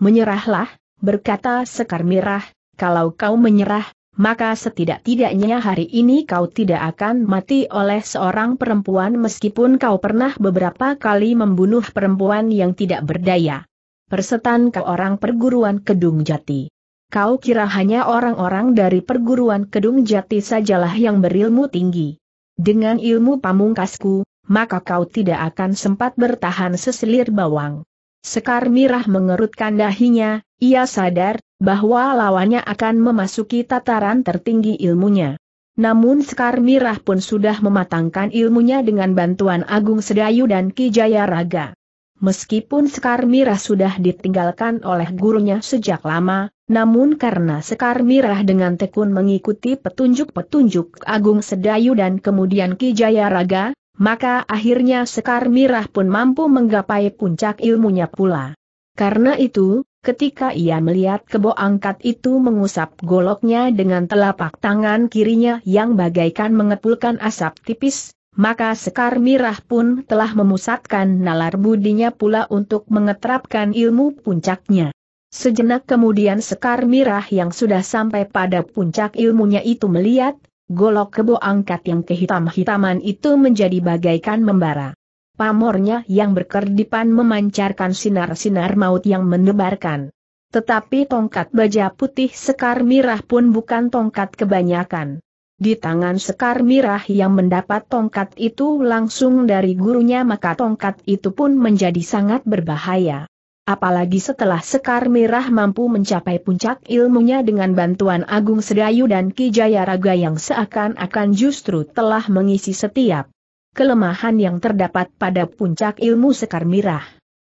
Menyerahlah, berkata Sekar Mirah, kalau kau menyerah, maka setidak-tidaknya hari ini kau tidak akan mati oleh seorang perempuan meskipun kau pernah beberapa kali membunuh perempuan yang tidak berdaya. Persetan ke orang perguruan Kedung Jati. Kau kira hanya orang-orang dari perguruan Kedung Jati sajalah yang berilmu tinggi. Dengan ilmu pamungkasku, maka kau tidak akan sempat bertahan seselir bawang. Sekar Mirah mengerutkan dahinya, ia sadar bahwa lawannya akan memasuki tataran tertinggi ilmunya. Namun Sekar Mirah pun sudah mematangkan ilmunya dengan bantuan Agung Sedayu dan Ki Jaya Raga. Meskipun Sekar Mirah sudah ditinggalkan oleh gurunya sejak lama, namun karena Sekar Mirah dengan tekun mengikuti petunjuk-petunjuk Agung Sedayu dan kemudian Ki Raga, maka akhirnya Sekar Mirah pun mampu menggapai puncak ilmunya pula. Karena itu, ketika ia melihat kebo angkat itu mengusap goloknya dengan telapak tangan kirinya yang bagaikan mengepulkan asap tipis, maka Sekar Mirah pun telah memusatkan nalar budinya pula untuk mengeterapkan ilmu puncaknya. Sejenak kemudian Sekar Mirah yang sudah sampai pada puncak ilmunya itu melihat, golok kebo angkat yang kehitam-hitaman itu menjadi bagaikan membara. Pamornya yang berkerdipan memancarkan sinar-sinar maut yang menebarkan. Tetapi tongkat baja putih Sekar Mirah pun bukan tongkat kebanyakan. Di tangan Sekar Mirah yang mendapat tongkat itu langsung dari gurunya maka tongkat itu pun menjadi sangat berbahaya. Apalagi setelah Sekar Merah mampu mencapai puncak ilmunya dengan bantuan Agung Sedayu dan Ki Jayaraga yang seakan-akan justru telah mengisi setiap kelemahan yang terdapat pada puncak ilmu Sekar Merah.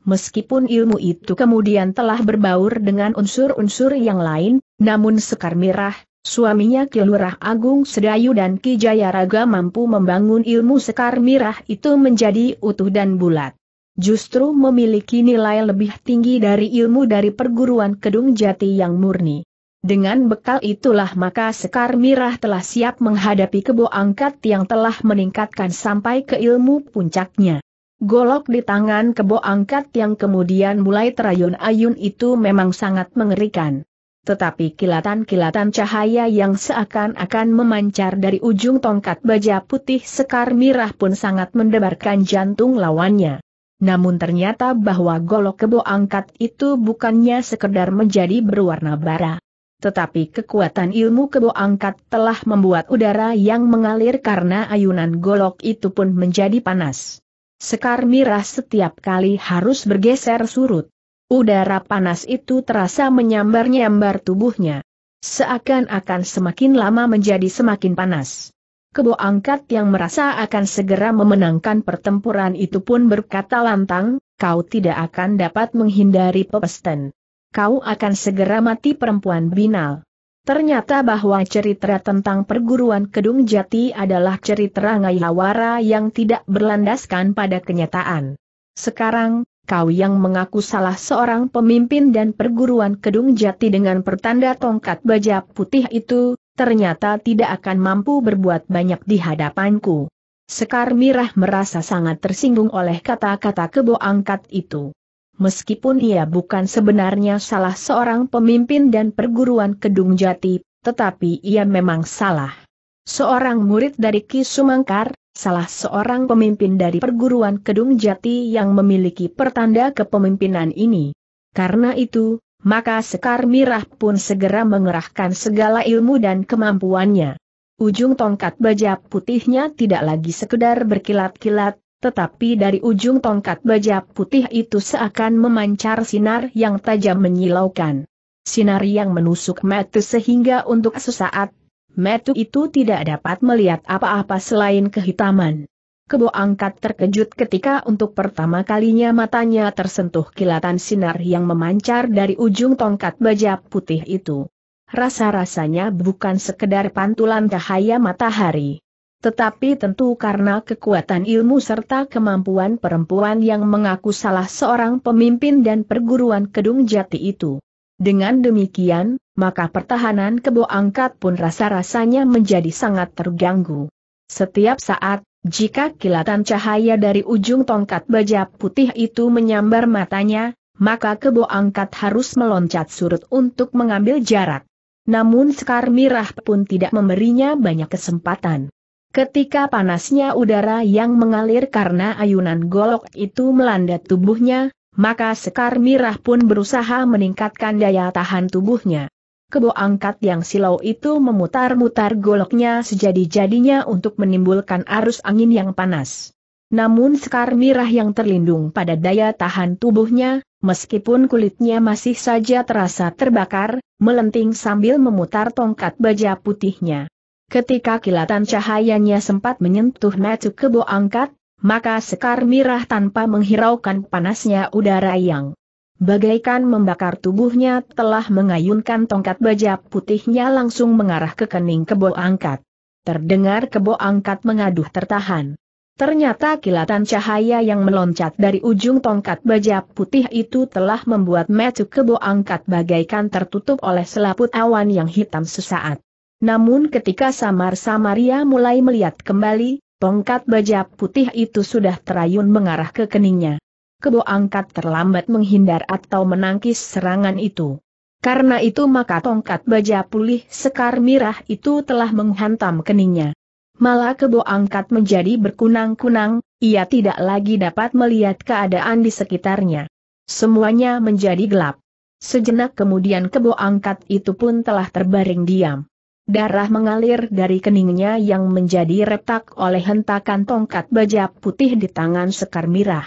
Meskipun ilmu itu kemudian telah berbaur dengan unsur-unsur yang lain, namun Sekar Merah, suaminya Ki Agung Sedayu dan Ki Jayaraga mampu membangun ilmu Sekar Merah itu menjadi utuh dan bulat justru memiliki nilai lebih tinggi dari ilmu dari perguruan Kedung Jati yang murni. Dengan bekal itulah maka Sekar Mirah telah siap menghadapi kebo angkat yang telah meningkatkan sampai ke ilmu puncaknya. Golok di tangan kebo angkat yang kemudian mulai terayun-ayun itu memang sangat mengerikan. Tetapi kilatan-kilatan cahaya yang seakan-akan memancar dari ujung tongkat baja putih Sekar Mirah pun sangat mendebarkan jantung lawannya namun ternyata bahwa golok kebo angkat itu bukannya sekedar menjadi berwarna bara. Tetapi kekuatan ilmu kebo angkat telah membuat udara yang mengalir karena ayunan golok itu pun menjadi panas. Sekar mirah setiap kali harus bergeser surut. Udara panas itu terasa menyambar-nyambar tubuhnya. Seakan-akan semakin lama menjadi semakin panas. Kebo Angkat yang merasa akan segera memenangkan pertempuran itu pun berkata lantang, kau tidak akan dapat menghindari pepesten. Kau akan segera mati perempuan binal. Ternyata bahwa cerita tentang perguruan Kedung Jati adalah cerita ngayawara yang tidak berlandaskan pada kenyataan. Sekarang, kau yang mengaku salah seorang pemimpin dan perguruan Kedung Jati dengan pertanda tongkat baja putih itu, ternyata tidak akan mampu berbuat banyak di hadapanku. Sekar Mirah merasa sangat tersinggung oleh kata-kata kebo angkat itu. Meskipun ia bukan sebenarnya salah seorang pemimpin dan perguruan Kedung Jati, tetapi ia memang salah. Seorang murid dari Ki Sumangkar, salah seorang pemimpin dari perguruan Kedung Jati yang memiliki pertanda kepemimpinan ini. Karena itu, maka Sekar Mirah pun segera mengerahkan segala ilmu dan kemampuannya. Ujung tongkat baja putihnya tidak lagi sekedar berkilat-kilat, tetapi dari ujung tongkat baja putih itu seakan memancar sinar yang tajam menyilaukan. Sinar yang menusuk Metu sehingga untuk sesaat, Metu itu tidak dapat melihat apa-apa selain kehitaman. Kebo angkat terkejut ketika untuk pertama kalinya matanya tersentuh kilatan sinar yang memancar dari ujung tongkat baja putih itu. Rasa-rasanya bukan sekedar pantulan cahaya matahari. Tetapi tentu karena kekuatan ilmu serta kemampuan perempuan yang mengaku salah seorang pemimpin dan perguruan kedung jati itu. Dengan demikian, maka pertahanan kebo angkat pun rasa-rasanya menjadi sangat terganggu. Setiap saat, jika kilatan cahaya dari ujung tongkat baja putih itu menyambar matanya, maka kebo angkat harus meloncat surut untuk mengambil jarak. Namun Sekar Mirah pun tidak memberinya banyak kesempatan. Ketika panasnya udara yang mengalir karena ayunan golok itu melanda tubuhnya, maka Sekar Mirah pun berusaha meningkatkan daya tahan tubuhnya kebo angkat yang silau itu memutar-mutar goloknya sejadi-jadinya untuk menimbulkan arus angin yang panas. Namun sekar mirah yang terlindung pada daya tahan tubuhnya, meskipun kulitnya masih saja terasa terbakar, melenting sambil memutar tongkat baja putihnya. Ketika kilatan cahayanya sempat menyentuh metu kebo angkat, maka sekar mirah tanpa menghiraukan panasnya udara yang Bagaikan membakar tubuhnya telah mengayunkan tongkat baja putihnya langsung mengarah ke kening kebo angkat. Terdengar kebo angkat mengaduh tertahan. Ternyata kilatan cahaya yang meloncat dari ujung tongkat baja putih itu telah membuat metu kebo angkat bagaikan tertutup oleh selaput awan yang hitam sesaat. Namun ketika samar-samaria mulai melihat kembali, tongkat baja putih itu sudah terayun mengarah ke keningnya kebo angkat terlambat menghindar atau menangkis serangan itu. Karena itu maka tongkat baja pulih sekar mirah itu telah menghantam keningnya. Malah kebo angkat menjadi berkunang-kunang, ia tidak lagi dapat melihat keadaan di sekitarnya. Semuanya menjadi gelap. Sejenak kemudian kebo angkat itu pun telah terbaring diam. Darah mengalir dari keningnya yang menjadi retak oleh hentakan tongkat baja putih di tangan Sekar Mirah.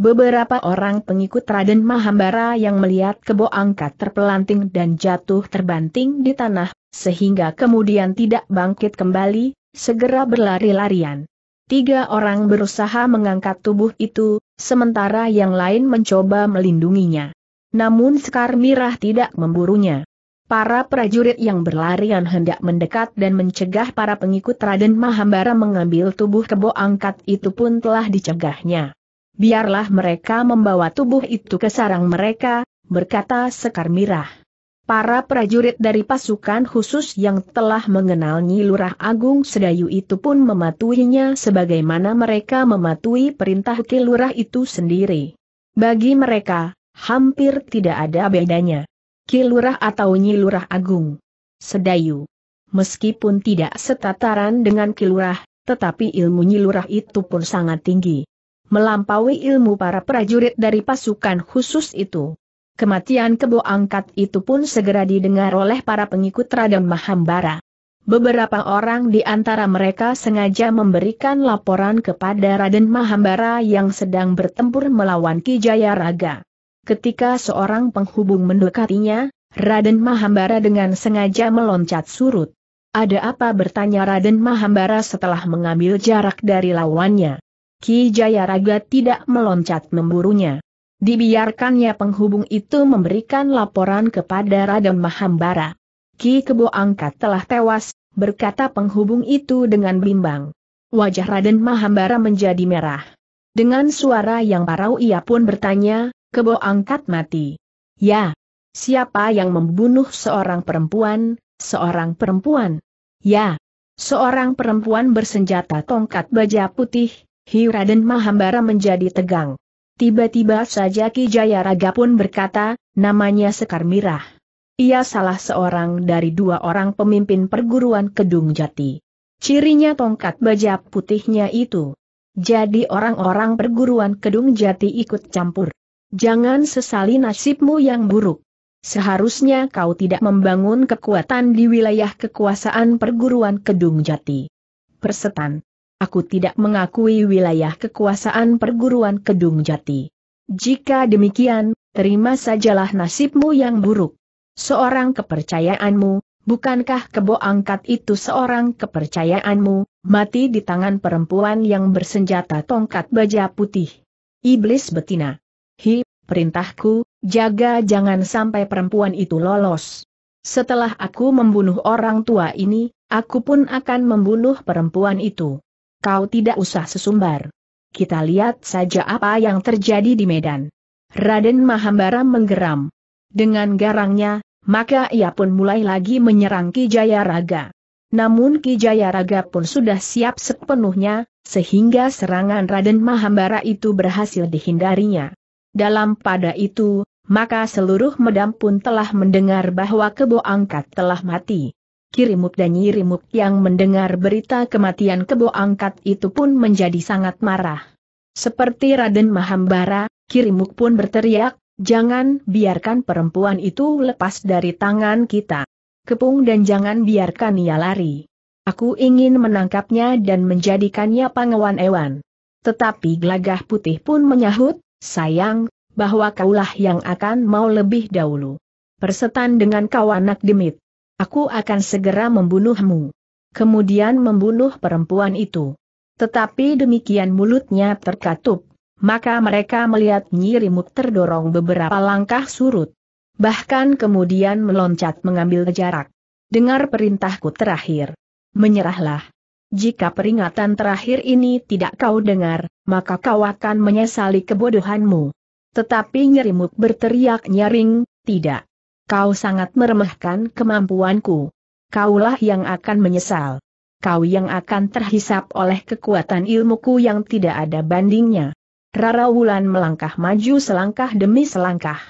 Beberapa orang pengikut Raden Mahambara yang melihat kebo angkat terpelanting dan jatuh terbanting di tanah, sehingga kemudian tidak bangkit kembali, segera berlari-larian. Tiga orang berusaha mengangkat tubuh itu, sementara yang lain mencoba melindunginya. Namun Sekar Mirah tidak memburunya. Para prajurit yang berlarian hendak mendekat dan mencegah para pengikut Raden Mahambara mengambil tubuh kebo angkat itu pun telah dicegahnya biarlah mereka membawa tubuh itu ke sarang mereka, berkata Sekar Mirah. Para prajurit dari pasukan khusus yang telah mengenal Nyi Lurah Agung Sedayu itu pun mematuhinya sebagaimana mereka mematuhi perintah Ki Lurah itu sendiri. Bagi mereka, hampir tidak ada bedanya. Ki Lurah atau Nyi Lurah Agung Sedayu. Meskipun tidak setataran dengan Ki Lurah, tetapi ilmu Nyi Lurah itu pun sangat tinggi melampaui ilmu para prajurit dari pasukan khusus itu. Kematian kebo angkat itu pun segera didengar oleh para pengikut Raden Mahambara. Beberapa orang di antara mereka sengaja memberikan laporan kepada Raden Mahambara yang sedang bertempur melawan Kijaya Raga. Ketika seorang penghubung mendekatinya, Raden Mahambara dengan sengaja meloncat surut. Ada apa bertanya Raden Mahambara setelah mengambil jarak dari lawannya. Ki Jayaraga tidak meloncat memburunya. Dibiarkannya penghubung itu memberikan laporan kepada Raden Mahambara. Ki Kebo Angkat telah tewas, berkata penghubung itu dengan bimbang. Wajah Raden Mahambara menjadi merah. Dengan suara yang parau ia pun bertanya, Kebo Angkat mati. Ya. Siapa yang membunuh seorang perempuan, seorang perempuan? Ya. Seorang perempuan bersenjata tongkat baja putih, Hiraden Mahambara menjadi tegang. Tiba-tiba saja Ki Jayaraga pun berkata, namanya Sekar Mirah. Ia salah seorang dari dua orang pemimpin perguruan Kedung Jati. Cirinya tongkat baja putihnya itu. Jadi orang-orang perguruan Kedung Jati ikut campur. Jangan sesali nasibmu yang buruk. Seharusnya kau tidak membangun kekuatan di wilayah kekuasaan perguruan Kedung Jati. Persetan aku tidak mengakui wilayah kekuasaan perguruan Kedung Jati. Jika demikian, terima sajalah nasibmu yang buruk. Seorang kepercayaanmu, bukankah kebo angkat itu seorang kepercayaanmu, mati di tangan perempuan yang bersenjata tongkat baja putih. Iblis betina. Hi, perintahku, jaga jangan sampai perempuan itu lolos. Setelah aku membunuh orang tua ini, aku pun akan membunuh perempuan itu. Kau tidak usah sesumbar. Kita lihat saja apa yang terjadi di Medan. Raden Mahambara menggeram. Dengan garangnya, maka ia pun mulai lagi menyerang Kijaya Raga. Namun Kijaya Raga pun sudah siap sepenuhnya, sehingga serangan Raden Mahambara itu berhasil dihindarinya. Dalam pada itu, maka seluruh Medam pun telah mendengar bahwa Kebo Angkat telah mati. Kirimuk dan Nyirimuk yang mendengar berita kematian kebo angkat itu pun menjadi sangat marah. Seperti Raden Mahambara, Kirimuk pun berteriak, jangan biarkan perempuan itu lepas dari tangan kita. Kepung dan jangan biarkan ia lari. Aku ingin menangkapnya dan menjadikannya pangawan ewan. Tetapi Glagah putih pun menyahut, sayang, bahwa kaulah yang akan mau lebih dahulu. Persetan dengan kawanak demit. Aku akan segera membunuhmu. Kemudian membunuh perempuan itu. Tetapi demikian mulutnya terkatup, maka mereka melihat nyirimuk terdorong beberapa langkah surut. Bahkan kemudian meloncat mengambil jarak. Dengar perintahku terakhir. Menyerahlah. Jika peringatan terakhir ini tidak kau dengar, maka kau akan menyesali kebodohanmu. Tetapi nyerimuk berteriak nyaring, tidak. Kau sangat meremehkan kemampuanku. Kaulah yang akan menyesal. Kau yang akan terhisap oleh kekuatan ilmuku yang tidak ada bandingnya. Rara Wulan melangkah maju selangkah demi selangkah.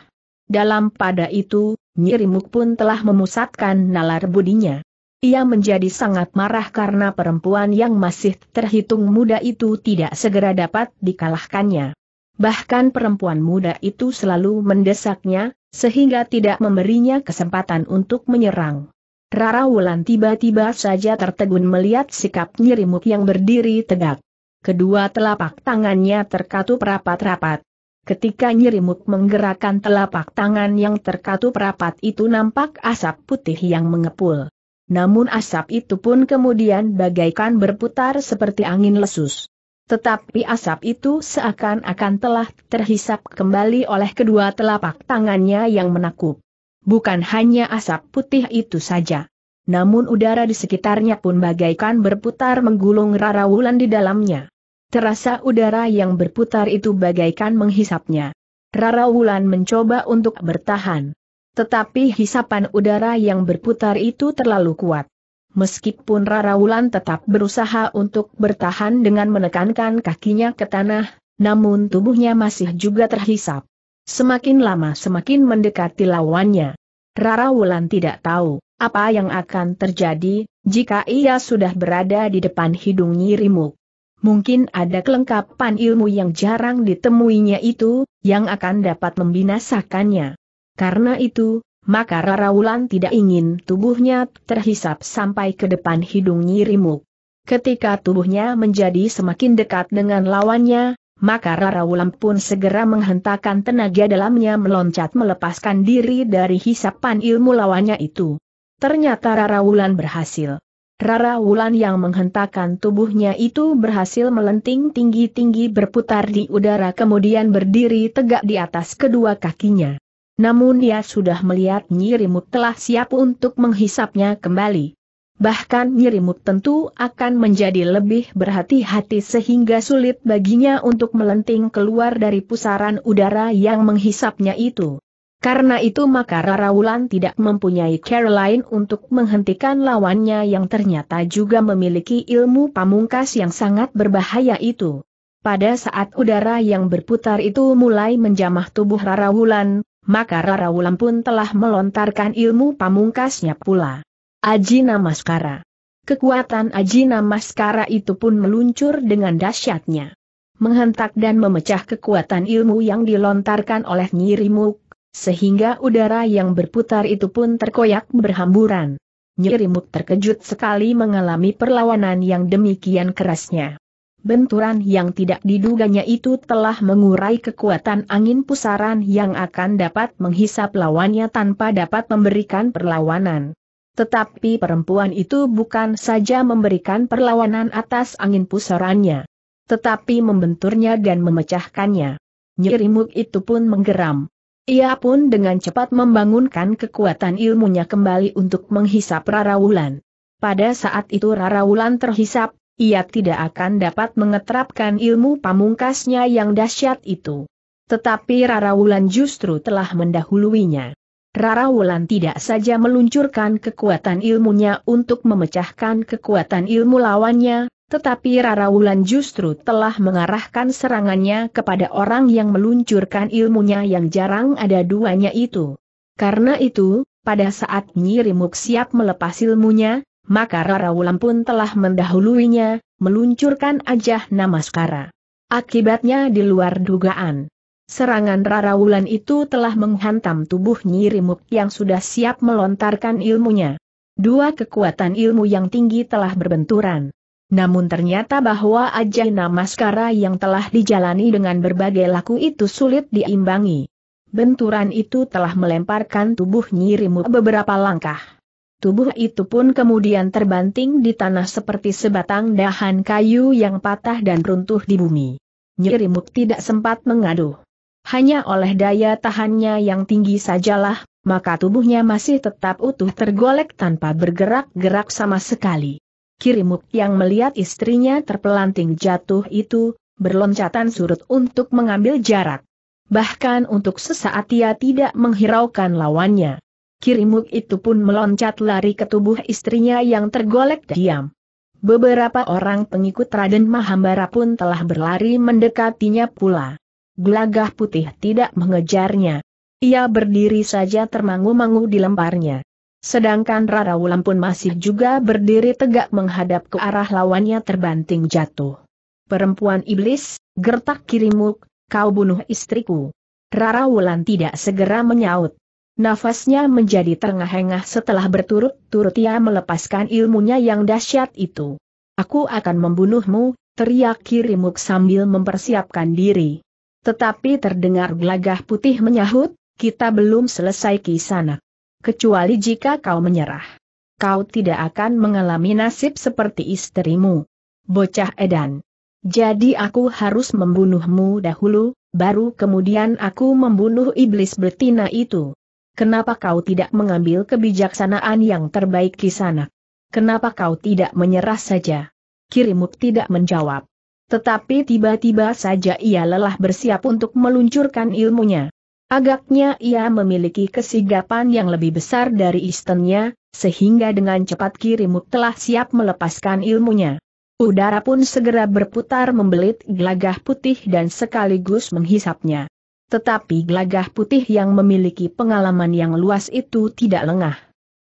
Dalam pada itu, Nyirimuk pun telah memusatkan nalar budinya. Ia menjadi sangat marah karena perempuan yang masih terhitung muda itu tidak segera dapat dikalahkannya. Bahkan perempuan muda itu selalu mendesaknya, sehingga tidak memberinya kesempatan untuk menyerang. Rara Wulan tiba-tiba saja tertegun melihat sikap nyirimuk yang berdiri tegak. Kedua telapak tangannya terkatup rapat-rapat. Ketika nyirimuk menggerakkan telapak tangan yang terkatup rapat itu nampak asap putih yang mengepul. Namun asap itu pun kemudian bagaikan berputar seperti angin lesus. Tetapi asap itu seakan-akan telah terhisap kembali oleh kedua telapak tangannya yang menakut. Bukan hanya asap putih itu saja. Namun udara di sekitarnya pun bagaikan berputar menggulung Rara Wulan di dalamnya. Terasa udara yang berputar itu bagaikan menghisapnya. Rara Wulan mencoba untuk bertahan. Tetapi hisapan udara yang berputar itu terlalu kuat. Meskipun Rara Wulan tetap berusaha untuk bertahan dengan menekankan kakinya ke tanah, namun tubuhnya masih juga terhisap. Semakin lama semakin mendekati lawannya. Rara Wulan tidak tahu apa yang akan terjadi jika ia sudah berada di depan hidung Nyirimuk. Mungkin ada kelengkapan ilmu yang jarang ditemuinya itu, yang akan dapat membinasakannya. Karena itu, maka Rara Wulan tidak ingin tubuhnya terhisap sampai ke depan hidung nyirimuk. Ketika tubuhnya menjadi semakin dekat dengan lawannya, maka Rara Wulan pun segera menghentakkan tenaga dalamnya meloncat melepaskan diri dari hisapan ilmu lawannya itu. Ternyata Rara Wulan berhasil. Rara Wulan yang menghentakkan tubuhnya itu berhasil melenting tinggi-tinggi berputar di udara kemudian berdiri tegak di atas kedua kakinya. Namun dia sudah melihat Nyirimut telah siap untuk menghisapnya kembali. Bahkan Nyirimut tentu akan menjadi lebih berhati-hati sehingga sulit baginya untuk melenting keluar dari pusaran udara yang menghisapnya itu. Karena itu maka Raraulan tidak mempunyai Caroline untuk menghentikan lawannya yang ternyata juga memiliki ilmu pamungkas yang sangat berbahaya itu. Pada saat udara yang berputar itu mulai menjamah tubuh Raraulan, maka Rara Wulan pun telah melontarkan ilmu pamungkasnya pula. Ajina Maskara. Kekuatan Ajina Maskara itu pun meluncur dengan dahsyatnya. Menghentak dan memecah kekuatan ilmu yang dilontarkan oleh Nyirimuk, sehingga udara yang berputar itu pun terkoyak berhamburan. Nyirimuk terkejut sekali mengalami perlawanan yang demikian kerasnya. Benturan yang tidak diduganya itu telah mengurai kekuatan angin pusaran yang akan dapat menghisap lawannya tanpa dapat memberikan perlawanan. Tetapi perempuan itu bukan saja memberikan perlawanan atas angin pusarannya, tetapi membenturnya dan memecahkannya. Nyirimuk itu pun menggeram. Ia pun dengan cepat membangunkan kekuatan ilmunya kembali untuk menghisap Rara Wulan. Pada saat itu Rara Wulan terhisap, ia tidak akan dapat mengeterapkan ilmu pamungkasnya yang dahsyat itu. Tetapi Rara Wulan justru telah mendahuluinya. Rara Wulan tidak saja meluncurkan kekuatan ilmunya untuk memecahkan kekuatan ilmu lawannya, tetapi Rara Wulan justru telah mengarahkan serangannya kepada orang yang meluncurkan ilmunya yang jarang ada duanya itu. Karena itu, pada saat Nyi Rimuk siap melepas ilmunya, maka Rara Wulan pun telah mendahuluinya, meluncurkan ajah Namaskara. Akibatnya di luar dugaan. Serangan Rara Wulan itu telah menghantam tubuh Nyirimuk yang sudah siap melontarkan ilmunya. Dua kekuatan ilmu yang tinggi telah berbenturan. Namun ternyata bahwa ajah Namaskara yang telah dijalani dengan berbagai laku itu sulit diimbangi. Benturan itu telah melemparkan tubuh Nyirimuk beberapa langkah. Tubuh itu pun kemudian terbanting di tanah seperti sebatang dahan kayu yang patah dan runtuh di bumi. Nyirimuk tidak sempat mengadu. Hanya oleh daya tahannya yang tinggi sajalah, maka tubuhnya masih tetap utuh tergolek tanpa bergerak-gerak sama sekali. Kirimuk yang melihat istrinya terpelanting jatuh itu, berloncatan surut untuk mengambil jarak. Bahkan untuk sesaat ia tidak menghiraukan lawannya. Kirimuk itu pun meloncat lari ke tubuh istrinya yang tergolek diam. Beberapa orang pengikut Raden Mahambara pun telah berlari mendekatinya pula. Gelagah putih tidak mengejarnya. Ia berdiri saja termangu-mangu di lemparnya. Sedangkan Rara Wulan pun masih juga berdiri tegak menghadap ke arah lawannya terbanting jatuh. Perempuan iblis, gertak kirimuk, kau bunuh istriku. Rara Wulan tidak segera menyaut. Nafasnya menjadi terengah-engah setelah berturut-turut ia melepaskan ilmunya yang dahsyat itu. Aku akan membunuhmu, teriak Kirimuk sambil mempersiapkan diri. Tetapi terdengar gelagah putih menyahut, kita belum selesai sana. Kecuali jika kau menyerah. Kau tidak akan mengalami nasib seperti istrimu. Bocah edan. Jadi aku harus membunuhmu dahulu, baru kemudian aku membunuh iblis betina itu. Kenapa kau tidak mengambil kebijaksanaan yang terbaik di sana? Kenapa kau tidak menyerah saja? Kirimut tidak menjawab. Tetapi tiba-tiba saja ia lelah bersiap untuk meluncurkan ilmunya. Agaknya ia memiliki kesigapan yang lebih besar dari istennya, sehingga dengan cepat Kirimut telah siap melepaskan ilmunya. Udara pun segera berputar membelit gelagah putih dan sekaligus menghisapnya. Tetapi gelagah putih yang memiliki pengalaman yang luas itu tidak lengah.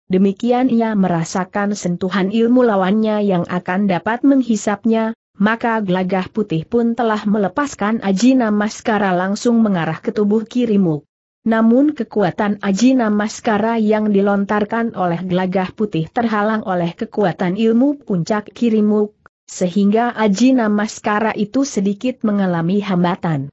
Demikian ia merasakan sentuhan ilmu lawannya yang akan dapat menghisapnya, maka gelagah putih pun telah melepaskan Ajina Maskara langsung mengarah ke tubuh kirimu. Namun kekuatan Ajina Maskara yang dilontarkan oleh gelagah putih terhalang oleh kekuatan ilmu puncak kirimu, sehingga Ajina Maskara itu sedikit mengalami hambatan.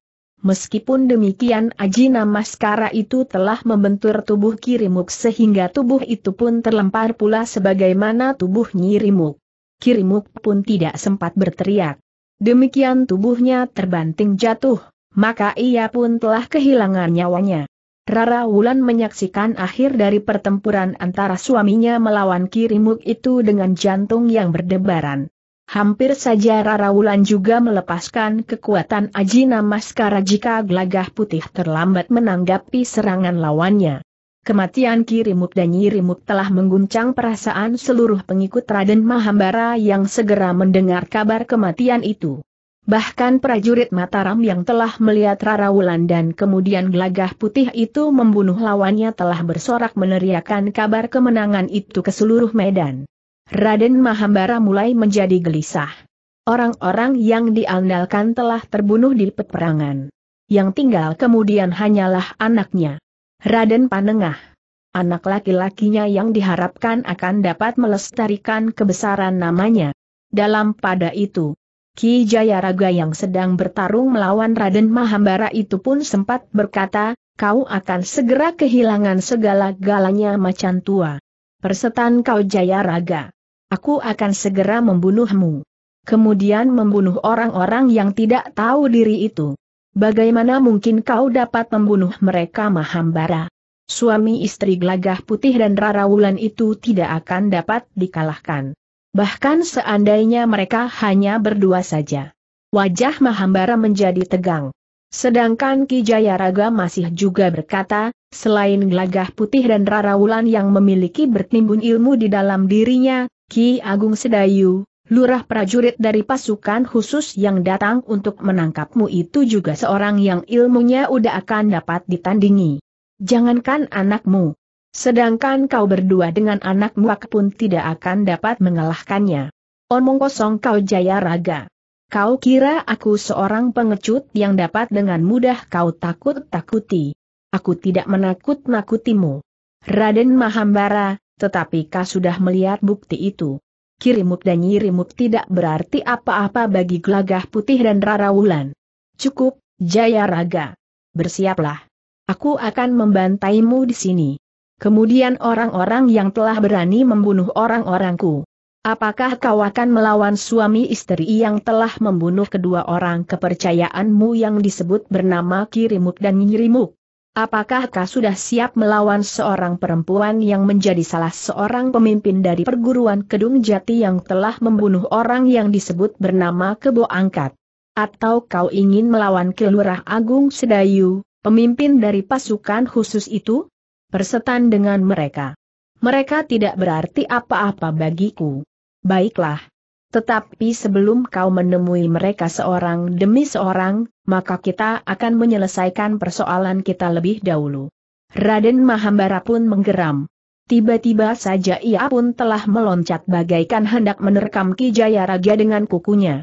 Meskipun demikian Ajina Maskara itu telah membentur tubuh Kirimuk sehingga tubuh itu pun terlempar pula sebagaimana tubuh Nyirimuk. Kirimuk pun tidak sempat berteriak. Demikian tubuhnya terbanting jatuh, maka ia pun telah kehilangan nyawanya. Rara Wulan menyaksikan akhir dari pertempuran antara suaminya melawan Kirimuk itu dengan jantung yang berdebaran. Hampir saja Rara Wulan juga melepaskan kekuatan Ajina Maskara jika gelagah putih terlambat menanggapi serangan lawannya. Kematian kirimut dan nyirimut telah mengguncang perasaan seluruh pengikut Raden Mahambara yang segera mendengar kabar kematian itu. Bahkan prajurit Mataram yang telah melihat Rara Wulan dan kemudian gelagah putih itu membunuh lawannya telah bersorak meneriakan kabar kemenangan itu ke seluruh medan. Raden Mahambara mulai menjadi gelisah. Orang-orang yang diandalkan telah terbunuh di peperangan. Yang tinggal kemudian hanyalah anaknya. Raden Panengah. Anak laki-lakinya yang diharapkan akan dapat melestarikan kebesaran namanya. Dalam pada itu, Ki Jayaraga yang sedang bertarung melawan Raden Mahambara itu pun sempat berkata, kau akan segera kehilangan segala galanya macan tua. Persetan kau Jayaraga. Aku akan segera membunuhmu. Kemudian membunuh orang-orang yang tidak tahu diri itu. Bagaimana mungkin kau dapat membunuh mereka Mahambara? Suami istri glagah putih dan Rara Wulan itu tidak akan dapat dikalahkan. Bahkan seandainya mereka hanya berdua saja. Wajah Mahambara menjadi tegang. Sedangkan Ki Jayaraga masih juga berkata, selain glagah putih dan Rara Wulan yang memiliki bertimbun ilmu di dalam dirinya, Ki Agung Sedayu, lurah prajurit dari pasukan khusus yang datang untuk menangkapmu itu juga seorang yang ilmunya udah akan dapat ditandingi. Jangankan anakmu. Sedangkan kau berdua dengan anakmu pun tidak akan dapat mengalahkannya. Omong kosong kau jaya raga. Kau kira aku seorang pengecut yang dapat dengan mudah kau takut-takuti. Aku tidak menakut-nakutimu. Raden Mahambara, tetapi kau sudah melihat bukti itu. Kirimuk dan nyirimuk tidak berarti apa-apa bagi gelagah putih dan Rara Wulan. Cukup, Jaya Raga. Bersiaplah. Aku akan membantaimu di sini. Kemudian orang-orang yang telah berani membunuh orang-orangku. Apakah kau akan melawan suami istri yang telah membunuh kedua orang kepercayaanmu yang disebut bernama Kirimuk dan Nyirimuk? Apakah kau sudah siap melawan seorang perempuan yang menjadi salah seorang pemimpin dari perguruan Kedung Jati yang telah membunuh orang yang disebut bernama Kebo Angkat? Atau kau ingin melawan Kelurah Agung Sedayu, pemimpin dari pasukan khusus itu? Persetan dengan mereka. Mereka tidak berarti apa-apa bagiku. Baiklah, tetapi sebelum kau menemui mereka seorang demi seorang, maka kita akan menyelesaikan persoalan kita lebih dahulu. Raden Mahambara pun menggeram. Tiba-tiba saja ia pun telah meloncat bagaikan hendak menerkam Ki Jayaraga dengan kukunya.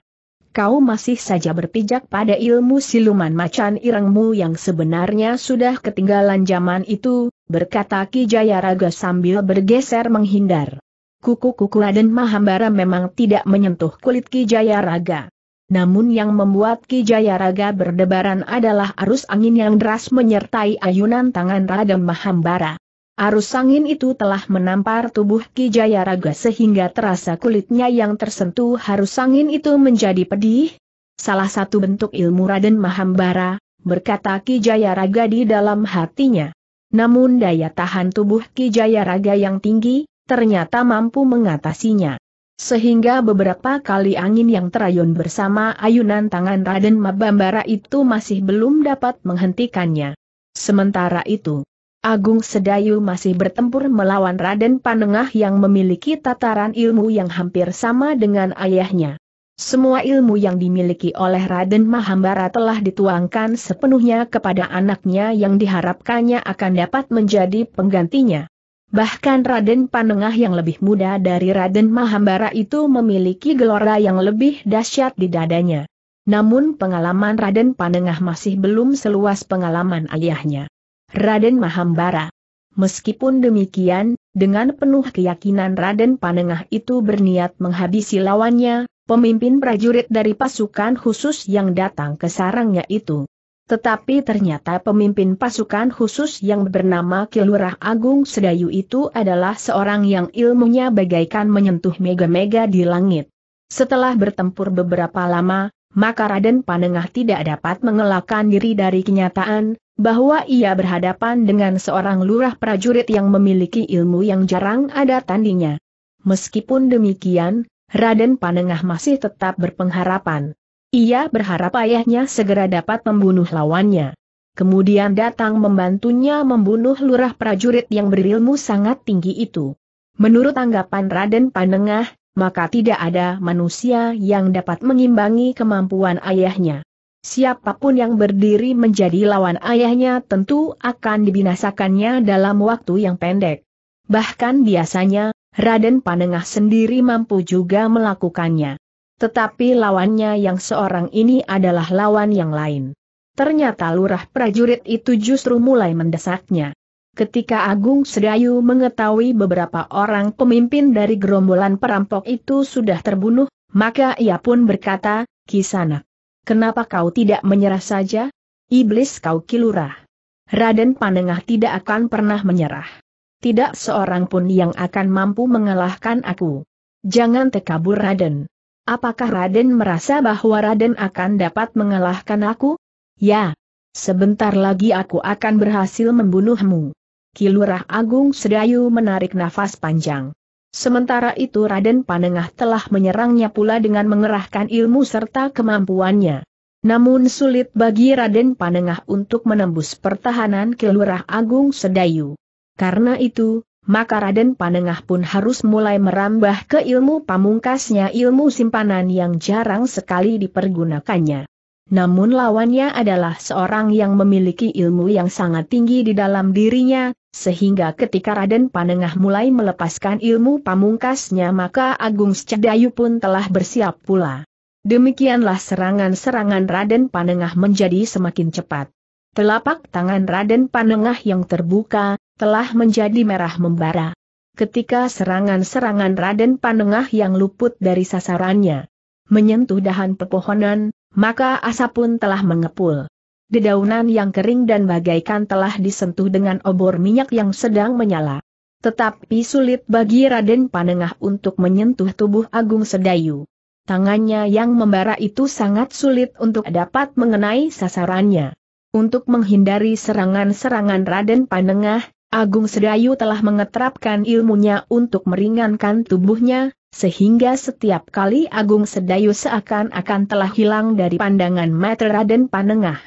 Kau masih saja berpijak pada ilmu siluman macan irengmu yang sebenarnya sudah ketinggalan zaman itu, berkata Ki Jayaraga sambil bergeser menghindar kuku-kuku Raden Mahambara memang tidak menyentuh kulit Kijaya Raga. Namun yang membuat Kijaya Raga berdebaran adalah arus angin yang deras menyertai ayunan tangan Raden Mahambara. Arus angin itu telah menampar tubuh Kijaya Raga sehingga terasa kulitnya yang tersentuh harus angin itu menjadi pedih. Salah satu bentuk ilmu Raden Mahambara, berkata Kijaya Raga di dalam hatinya. Namun daya tahan tubuh Kijaya Raga yang tinggi, ternyata mampu mengatasinya. Sehingga beberapa kali angin yang terayun bersama ayunan tangan Raden Mabambara itu masih belum dapat menghentikannya. Sementara itu, Agung Sedayu masih bertempur melawan Raden Panengah yang memiliki tataran ilmu yang hampir sama dengan ayahnya. Semua ilmu yang dimiliki oleh Raden Mahambara telah dituangkan sepenuhnya kepada anaknya yang diharapkannya akan dapat menjadi penggantinya. Bahkan Raden Panengah yang lebih muda dari Raden Mahambara itu memiliki gelora yang lebih dahsyat di dadanya. Namun pengalaman Raden Panengah masih belum seluas pengalaman ayahnya. Raden Mahambara. Meskipun demikian, dengan penuh keyakinan Raden Panengah itu berniat menghabisi lawannya, pemimpin prajurit dari pasukan khusus yang datang ke sarangnya itu. Tetapi ternyata pemimpin pasukan khusus yang bernama Kilurah Agung Sedayu itu adalah seorang yang ilmunya bagaikan menyentuh mega-mega di langit. Setelah bertempur beberapa lama, maka Raden Panengah tidak dapat mengelakkan diri dari kenyataan, bahwa ia berhadapan dengan seorang lurah prajurit yang memiliki ilmu yang jarang ada tandingnya. Meskipun demikian, Raden Panengah masih tetap berpengharapan. Ia berharap ayahnya segera dapat membunuh lawannya. Kemudian datang membantunya membunuh lurah prajurit yang berilmu sangat tinggi itu. Menurut anggapan Raden Panengah, maka tidak ada manusia yang dapat mengimbangi kemampuan ayahnya. Siapapun yang berdiri menjadi lawan ayahnya tentu akan dibinasakannya dalam waktu yang pendek. Bahkan biasanya, Raden Panengah sendiri mampu juga melakukannya. Tetapi lawannya yang seorang ini adalah lawan yang lain. Ternyata lurah prajurit itu justru mulai mendesaknya. Ketika Agung Sedayu mengetahui beberapa orang pemimpin dari gerombolan perampok itu sudah terbunuh, maka ia pun berkata, Kisana, kenapa kau tidak menyerah saja? Iblis kau kilurah. Raden Panengah tidak akan pernah menyerah. Tidak seorang pun yang akan mampu mengalahkan aku. Jangan tekabur Raden. Apakah Raden merasa bahwa Raden akan dapat mengalahkan aku? Ya. Sebentar lagi aku akan berhasil membunuhmu. Kilurah Agung Sedayu menarik nafas panjang. Sementara itu Raden Panengah telah menyerangnya pula dengan mengerahkan ilmu serta kemampuannya. Namun sulit bagi Raden Panengah untuk menembus pertahanan Kilurah Agung Sedayu. Karena itu, maka Raden Panengah pun harus mulai merambah ke ilmu pamungkasnya ilmu simpanan yang jarang sekali dipergunakannya. Namun lawannya adalah seorang yang memiliki ilmu yang sangat tinggi di dalam dirinya, sehingga ketika Raden Panengah mulai melepaskan ilmu pamungkasnya maka Agung Secedayu pun telah bersiap pula. Demikianlah serangan-serangan Raden Panengah menjadi semakin cepat. Telapak tangan Raden Panengah yang terbuka, telah menjadi merah membara. Ketika serangan-serangan Raden Panengah yang luput dari sasarannya menyentuh dahan pepohonan, maka asap pun telah mengepul. Dedaunan yang kering dan bagaikan telah disentuh dengan obor minyak yang sedang menyala. Tetapi sulit bagi Raden Panengah untuk menyentuh tubuh Agung Sedayu. Tangannya yang membara itu sangat sulit untuk dapat mengenai sasarannya. Untuk menghindari serangan-serangan Raden Panengah, Agung Sedayu telah mengeterapkan ilmunya untuk meringankan tubuhnya, sehingga setiap kali Agung Sedayu seakan-akan telah hilang dari pandangan mata Raden Panengah.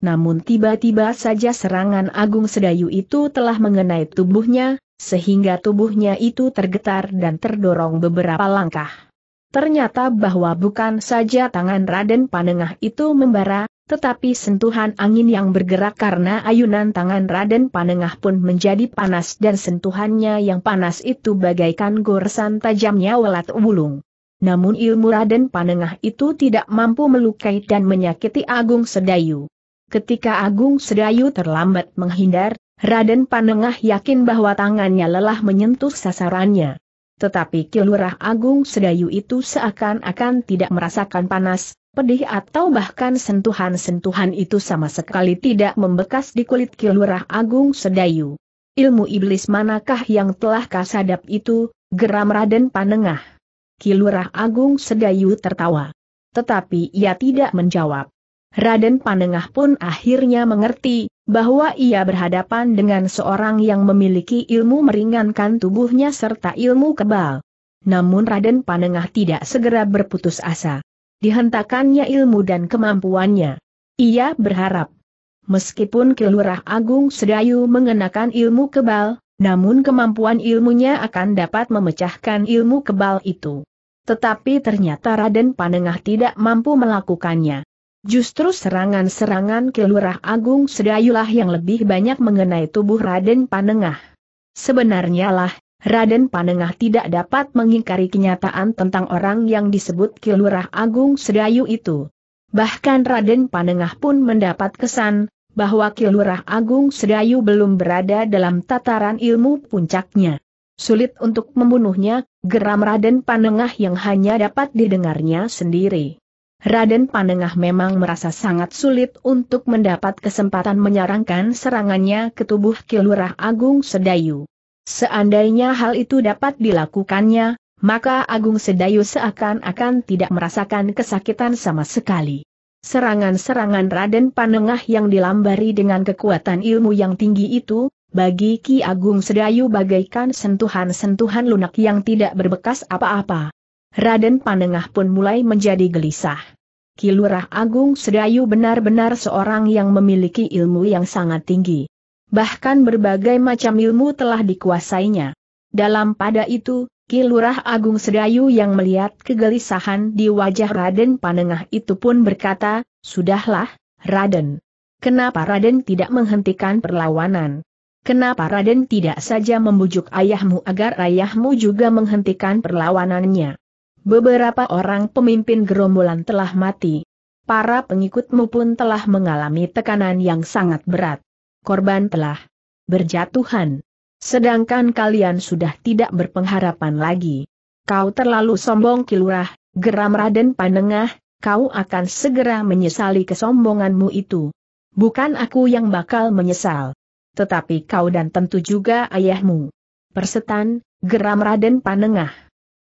Namun tiba-tiba saja serangan Agung Sedayu itu telah mengenai tubuhnya, sehingga tubuhnya itu tergetar dan terdorong beberapa langkah. Ternyata bahwa bukan saja tangan Raden Panengah itu membara, tetapi sentuhan angin yang bergerak karena ayunan tangan Raden Panengah pun menjadi panas dan sentuhannya yang panas itu bagaikan goresan tajamnya welat wulung. Namun ilmu Raden Panengah itu tidak mampu melukai dan menyakiti Agung Sedayu. Ketika Agung Sedayu terlambat menghindar, Raden Panengah yakin bahwa tangannya lelah menyentuh sasarannya. Tetapi Kilurah Agung Sedayu itu seakan-akan tidak merasakan panas, pedih atau bahkan sentuhan-sentuhan itu sama sekali tidak membekas di kulit Kilurah Agung Sedayu. Ilmu iblis manakah yang telah kasadap itu, geram Raden Panengah. Kilurah Agung Sedayu tertawa. Tetapi ia tidak menjawab. Raden Panengah pun akhirnya mengerti, bahwa ia berhadapan dengan seorang yang memiliki ilmu meringankan tubuhnya serta ilmu kebal. Namun Raden Panengah tidak segera berputus asa. Dihentakannya ilmu dan kemampuannya. Ia berharap. Meskipun Kelurah Agung Sedayu mengenakan ilmu kebal, namun kemampuan ilmunya akan dapat memecahkan ilmu kebal itu. Tetapi ternyata Raden Panengah tidak mampu melakukannya. Justru serangan-serangan kelurah Agung Sedayulah yang lebih banyak mengenai tubuh Raden Panengah. Sebenarnya lah, Raden Panengah tidak dapat mengingkari kenyataan tentang orang yang disebut kelurah Agung Sedayu itu. Bahkan Raden Panengah pun mendapat kesan, bahwa Kilurah Agung Sedayu belum berada dalam tataran ilmu puncaknya. Sulit untuk membunuhnya, geram Raden Panengah yang hanya dapat didengarnya sendiri. Raden Panengah memang merasa sangat sulit untuk mendapat kesempatan menyarankan serangannya ke tubuh Kilurah Agung Sedayu. Seandainya hal itu dapat dilakukannya, maka Agung Sedayu seakan-akan tidak merasakan kesakitan sama sekali. Serangan-serangan Raden Panengah yang dilambari dengan kekuatan ilmu yang tinggi itu, bagi Ki Agung Sedayu bagaikan sentuhan-sentuhan lunak yang tidak berbekas apa-apa. Raden Panengah pun mulai menjadi gelisah. Kilurah Agung Sedayu benar-benar seorang yang memiliki ilmu yang sangat tinggi. Bahkan berbagai macam ilmu telah dikuasainya. Dalam pada itu, Kilurah Agung Sedayu yang melihat kegelisahan di wajah Raden Panengah itu pun berkata, Sudahlah, Raden. Kenapa Raden tidak menghentikan perlawanan? Kenapa Raden tidak saja membujuk ayahmu agar ayahmu juga menghentikan perlawanannya? Beberapa orang pemimpin gerombolan telah mati. Para pengikutmu pun telah mengalami tekanan yang sangat berat. Korban telah berjatuhan. Sedangkan kalian sudah tidak berpengharapan lagi. Kau terlalu sombong kilurah, geram Raden Panengah, kau akan segera menyesali kesombonganmu itu. Bukan aku yang bakal menyesal. Tetapi kau dan tentu juga ayahmu. Persetan, geram Raden Panengah.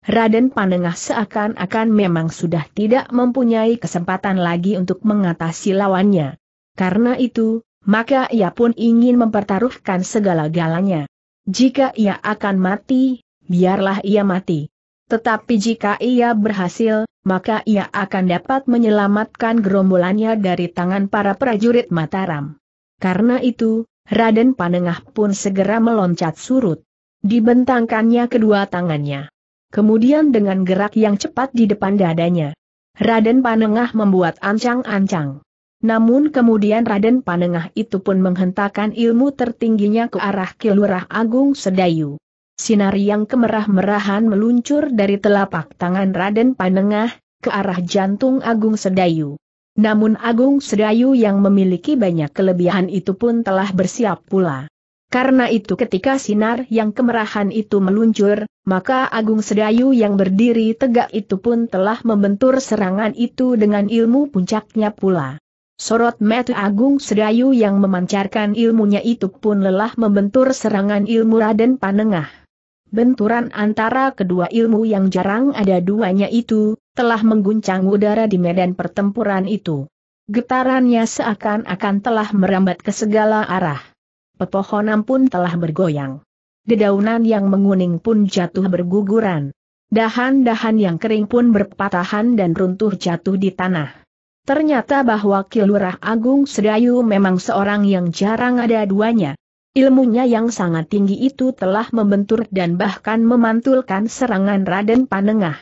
Raden Panengah seakan-akan memang sudah tidak mempunyai kesempatan lagi untuk mengatasi lawannya. Karena itu, maka ia pun ingin mempertaruhkan segala-galanya. Jika ia akan mati, biarlah ia mati. Tetapi jika ia berhasil, maka ia akan dapat menyelamatkan gerombolannya dari tangan para prajurit Mataram. Karena itu, Raden Panengah pun segera meloncat surut. Dibentangkannya kedua tangannya kemudian dengan gerak yang cepat di depan dadanya. Raden Panengah membuat ancang-ancang. Namun kemudian Raden Panengah itu pun menghentakkan ilmu tertingginya ke arah Kilurah Agung Sedayu. Sinar yang kemerah-merahan meluncur dari telapak tangan Raden Panengah, ke arah jantung Agung Sedayu. Namun Agung Sedayu yang memiliki banyak kelebihan itu pun telah bersiap pula. Karena itu ketika sinar yang kemerahan itu meluncur, maka Agung Sedayu yang berdiri tegak itu pun telah membentur serangan itu dengan ilmu puncaknya pula. Sorot mata Agung Sedayu yang memancarkan ilmunya itu pun lelah membentur serangan ilmu Raden Panengah. Benturan antara kedua ilmu yang jarang ada duanya itu, telah mengguncang udara di medan pertempuran itu. Getarannya seakan-akan telah merambat ke segala arah pepohonan pun telah bergoyang. Dedaunan yang menguning pun jatuh berguguran. Dahan-dahan yang kering pun berpatahan dan runtuh jatuh di tanah. Ternyata bahwa Kilurah Agung Sedayu memang seorang yang jarang ada duanya. Ilmunya yang sangat tinggi itu telah membentur dan bahkan memantulkan serangan Raden Panengah.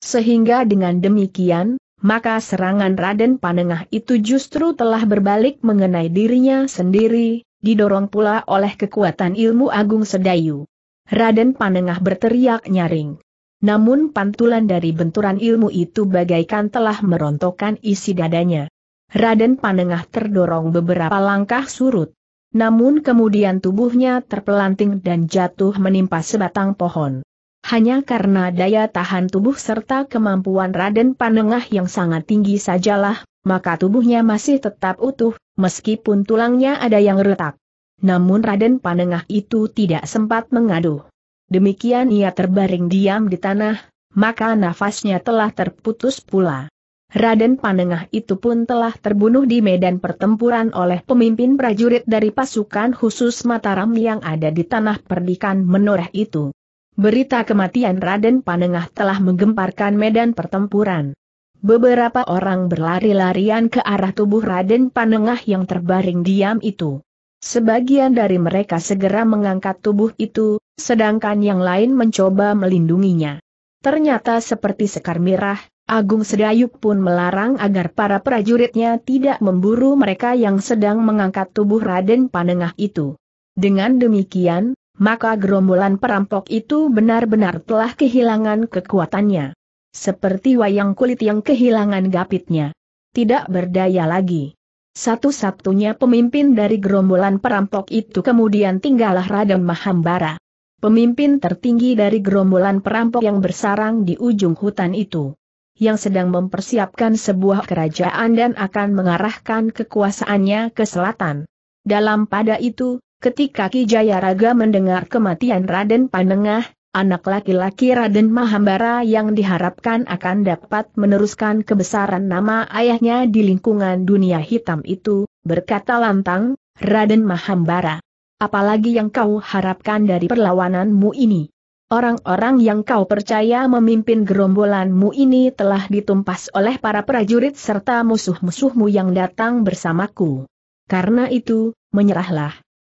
Sehingga dengan demikian, maka serangan Raden Panengah itu justru telah berbalik mengenai dirinya sendiri, didorong pula oleh kekuatan ilmu agung sedayu. Raden Panengah berteriak nyaring. Namun pantulan dari benturan ilmu itu bagaikan telah merontokkan isi dadanya. Raden Panengah terdorong beberapa langkah surut. Namun kemudian tubuhnya terpelanting dan jatuh menimpa sebatang pohon. Hanya karena daya tahan tubuh serta kemampuan Raden Panengah yang sangat tinggi sajalah maka tubuhnya masih tetap utuh, meskipun tulangnya ada yang retak. Namun Raden Panengah itu tidak sempat mengadu. Demikian ia terbaring diam di tanah, maka nafasnya telah terputus pula. Raden Panengah itu pun telah terbunuh di medan pertempuran oleh pemimpin prajurit dari pasukan khusus Mataram yang ada di tanah perdikan menoreh itu. Berita kematian Raden Panengah telah menggemparkan medan pertempuran. Beberapa orang berlari-larian ke arah tubuh Raden Panengah yang terbaring diam itu. Sebagian dari mereka segera mengangkat tubuh itu, sedangkan yang lain mencoba melindunginya. Ternyata seperti Sekar Mirah, Agung Sedayuk pun melarang agar para prajuritnya tidak memburu mereka yang sedang mengangkat tubuh Raden Panengah itu. Dengan demikian, maka gerombolan perampok itu benar-benar telah kehilangan kekuatannya seperti wayang kulit yang kehilangan gapitnya. Tidak berdaya lagi. Satu-satunya pemimpin dari gerombolan perampok itu kemudian tinggallah Raden Mahambara. Pemimpin tertinggi dari gerombolan perampok yang bersarang di ujung hutan itu. Yang sedang mempersiapkan sebuah kerajaan dan akan mengarahkan kekuasaannya ke selatan. Dalam pada itu, ketika Ki Jayaraga mendengar kematian Raden Panengah, anak laki-laki Raden Mahambara yang diharapkan akan dapat meneruskan kebesaran nama ayahnya di lingkungan dunia hitam itu, berkata lantang, Raden Mahambara. Apalagi yang kau harapkan dari perlawananmu ini? Orang-orang yang kau percaya memimpin gerombolanmu ini telah ditumpas oleh para prajurit serta musuh-musuhmu yang datang bersamaku. Karena itu, menyerahlah.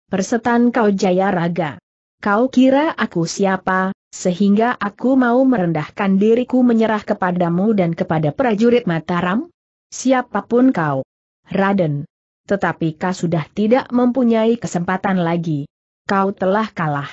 Persetan kau jaya raga kau kira aku siapa, sehingga aku mau merendahkan diriku menyerah kepadamu dan kepada prajurit Mataram? Siapapun kau. Raden. Tetapi kau sudah tidak mempunyai kesempatan lagi. Kau telah kalah.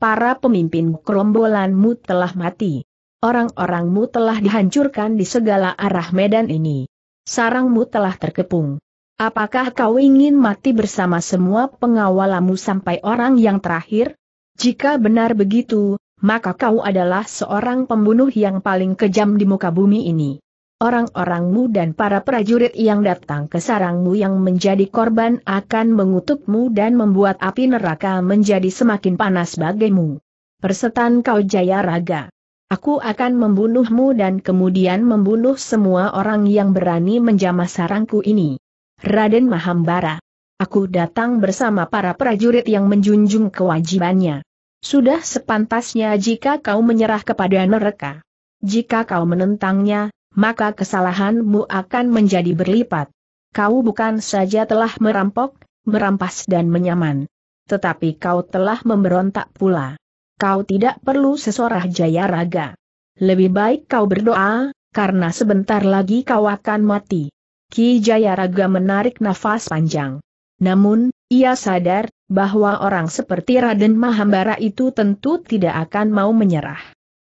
Para pemimpin kerombolanmu telah mati. Orang-orangmu telah dihancurkan di segala arah medan ini. Sarangmu telah terkepung. Apakah kau ingin mati bersama semua pengawalamu sampai orang yang terakhir? Jika benar begitu, maka kau adalah seorang pembunuh yang paling kejam di muka bumi ini. Orang-orangmu dan para prajurit yang datang ke sarangmu yang menjadi korban akan mengutukmu dan membuat api neraka menjadi semakin panas bagimu. Persetan kau jaya raga. Aku akan membunuhmu dan kemudian membunuh semua orang yang berani menjamah sarangku ini. Raden Mahambara Aku datang bersama para prajurit yang menjunjung kewajibannya. Sudah sepantasnya jika kau menyerah kepada mereka. Jika kau menentangnya, maka kesalahanmu akan menjadi berlipat. Kau bukan saja telah merampok, merampas dan menyaman. Tetapi kau telah memberontak pula. Kau tidak perlu sesorah jaya raga. Lebih baik kau berdoa, karena sebentar lagi kau akan mati. Ki Jayaraga menarik nafas panjang. Namun, ia sadar bahwa orang seperti Raden Mahambara itu tentu tidak akan mau menyerah.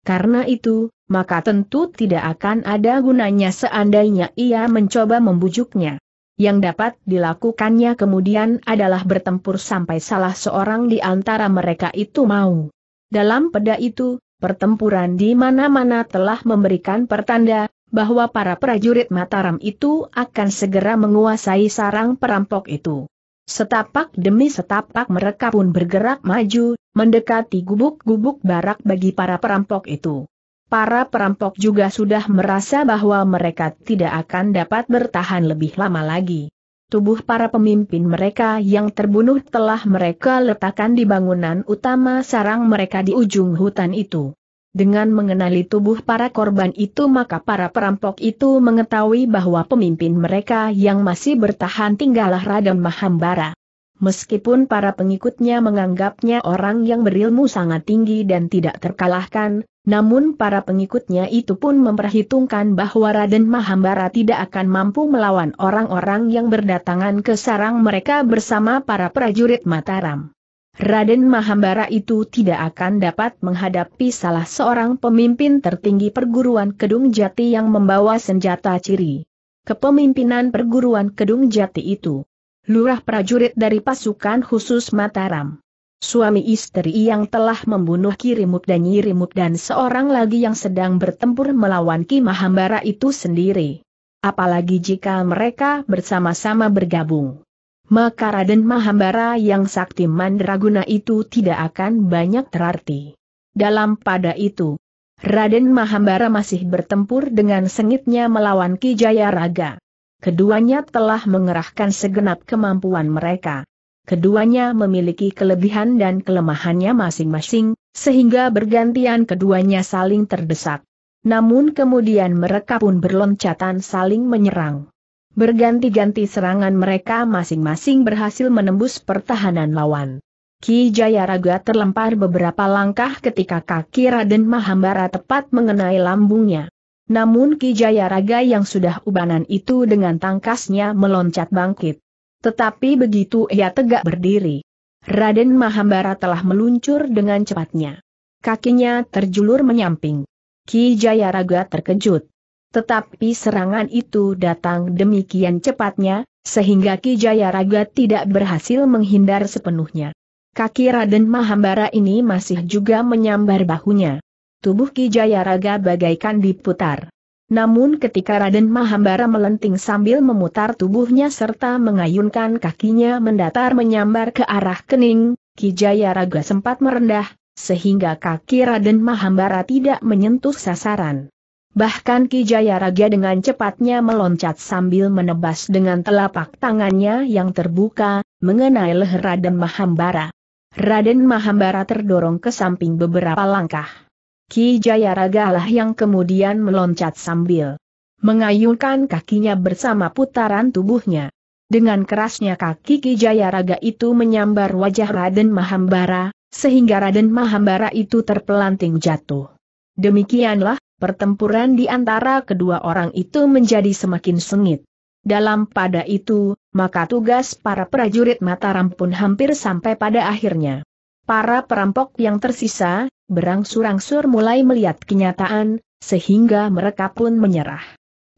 Karena itu, maka tentu tidak akan ada gunanya seandainya ia mencoba membujuknya. Yang dapat dilakukannya kemudian adalah bertempur sampai salah seorang di antara mereka itu mau. Dalam peda itu, pertempuran di mana-mana telah memberikan pertanda bahwa para prajurit Mataram itu akan segera menguasai sarang perampok itu. Setapak demi setapak mereka pun bergerak maju, mendekati gubuk-gubuk barak bagi para perampok itu. Para perampok juga sudah merasa bahwa mereka tidak akan dapat bertahan lebih lama lagi. Tubuh para pemimpin mereka yang terbunuh telah mereka letakkan di bangunan utama sarang mereka di ujung hutan itu. Dengan mengenali tubuh para korban itu maka para perampok itu mengetahui bahwa pemimpin mereka yang masih bertahan tinggallah Raden Mahambara. Meskipun para pengikutnya menganggapnya orang yang berilmu sangat tinggi dan tidak terkalahkan, namun para pengikutnya itu pun memperhitungkan bahwa Raden Mahambara tidak akan mampu melawan orang-orang yang berdatangan ke sarang mereka bersama para prajurit Mataram. Raden Mahambara itu tidak akan dapat menghadapi salah seorang pemimpin tertinggi perguruan Kedung Jati yang membawa senjata ciri. Kepemimpinan perguruan Kedung Jati itu. Lurah prajurit dari pasukan khusus Mataram. Suami istri yang telah membunuh Kirimut dan Nyirimut dan seorang lagi yang sedang bertempur melawan Ki Mahambara itu sendiri. Apalagi jika mereka bersama-sama bergabung maka Raden Mahambara yang sakti mandraguna itu tidak akan banyak terarti. Dalam pada itu, Raden Mahambara masih bertempur dengan sengitnya melawan Ki Jayaraga. Keduanya telah mengerahkan segenap kemampuan mereka. Keduanya memiliki kelebihan dan kelemahannya masing-masing, sehingga bergantian keduanya saling terdesak. Namun kemudian mereka pun berloncatan saling menyerang. Berganti-ganti serangan mereka masing-masing berhasil menembus pertahanan lawan. Ki Jayaraga terlempar beberapa langkah ketika kaki Raden Mahambara tepat mengenai lambungnya. Namun Ki Jayaraga yang sudah ubanan itu dengan tangkasnya meloncat bangkit. Tetapi begitu ia tegak berdiri, Raden Mahambara telah meluncur dengan cepatnya. Kakinya terjulur menyamping. Ki Jayaraga terkejut. Tetapi serangan itu datang demikian cepatnya, sehingga Ki Jayaraga tidak berhasil menghindar sepenuhnya. Kaki Raden Mahambara ini masih juga menyambar bahunya. Tubuh Ki Jayaraga bagaikan diputar. Namun ketika Raden Mahambara melenting sambil memutar tubuhnya serta mengayunkan kakinya mendatar menyambar ke arah kening, Ki Jayaraga sempat merendah, sehingga kaki Raden Mahambara tidak menyentuh sasaran. Bahkan Ki Jayaraga dengan cepatnya meloncat sambil menebas dengan telapak tangannya yang terbuka, mengenai leher Raden Mahambara. Raden Mahambara terdorong ke samping beberapa langkah. Ki Jayaraga lah yang kemudian meloncat sambil mengayunkan kakinya bersama putaran tubuhnya. Dengan kerasnya kaki Ki Jayaraga itu menyambar wajah Raden Mahambara, sehingga Raden Mahambara itu terpelanting jatuh. Demikianlah pertempuran di antara kedua orang itu menjadi semakin sengit. Dalam pada itu, maka tugas para prajurit Mataram pun hampir sampai pada akhirnya. Para perampok yang tersisa, berangsur-angsur mulai melihat kenyataan, sehingga mereka pun menyerah.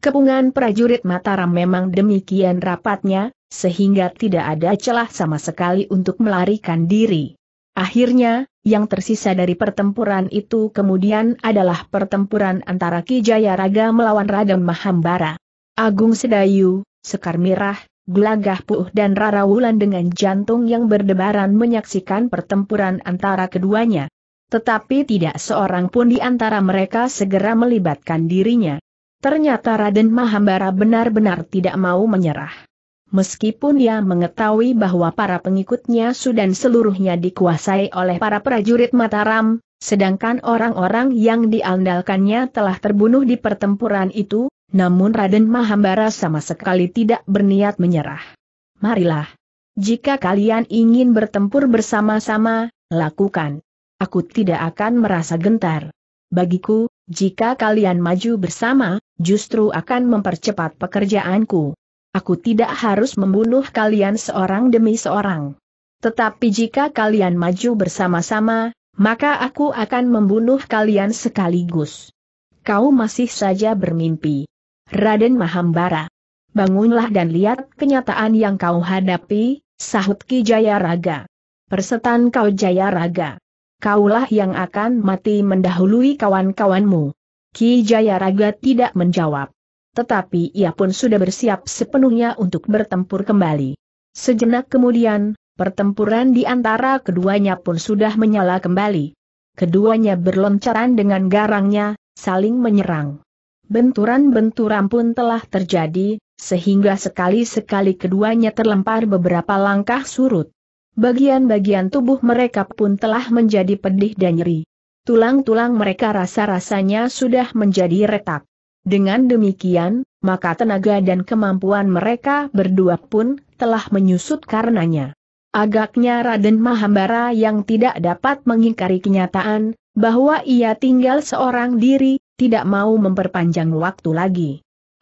Kepungan prajurit Mataram memang demikian rapatnya, sehingga tidak ada celah sama sekali untuk melarikan diri. Akhirnya, yang tersisa dari pertempuran itu kemudian adalah pertempuran antara Ki Jayaraga melawan Raden Mahambara. Agung Sedayu, Sekar Mirah, Gelagah Puh dan Rara Wulan dengan jantung yang berdebaran menyaksikan pertempuran antara keduanya. Tetapi tidak seorang pun di antara mereka segera melibatkan dirinya. Ternyata Raden Mahambara benar-benar tidak mau menyerah. Meskipun ia mengetahui bahwa para pengikutnya sudah seluruhnya dikuasai oleh para prajurit Mataram, sedangkan orang-orang yang diandalkannya telah terbunuh di pertempuran itu, namun Raden Mahambara sama sekali tidak berniat menyerah. Marilah. Jika kalian ingin bertempur bersama-sama, lakukan. Aku tidak akan merasa gentar. Bagiku, jika kalian maju bersama, justru akan mempercepat pekerjaanku. Aku tidak harus membunuh kalian seorang demi seorang. Tetapi jika kalian maju bersama-sama, maka aku akan membunuh kalian sekaligus. Kau masih saja bermimpi. Raden Mahambara. Bangunlah dan lihat kenyataan yang kau hadapi, sahut Ki Jayaraga. Persetan kau Jayaraga. Kaulah yang akan mati mendahului kawan-kawanmu. Ki Jayaraga tidak menjawab. Tetapi ia pun sudah bersiap sepenuhnya untuk bertempur kembali. Sejenak kemudian, pertempuran di antara keduanya pun sudah menyala kembali. Keduanya berloncaran dengan garangnya, saling menyerang. Benturan-benturan pun telah terjadi, sehingga sekali-sekali keduanya terlempar beberapa langkah surut. Bagian-bagian tubuh mereka pun telah menjadi pedih dan nyeri. Tulang-tulang mereka rasa-rasanya sudah menjadi retak. Dengan demikian, maka tenaga dan kemampuan mereka berdua pun telah menyusut karenanya. Agaknya Raden Mahambara yang tidak dapat mengingkari kenyataan, bahwa ia tinggal seorang diri, tidak mau memperpanjang waktu lagi.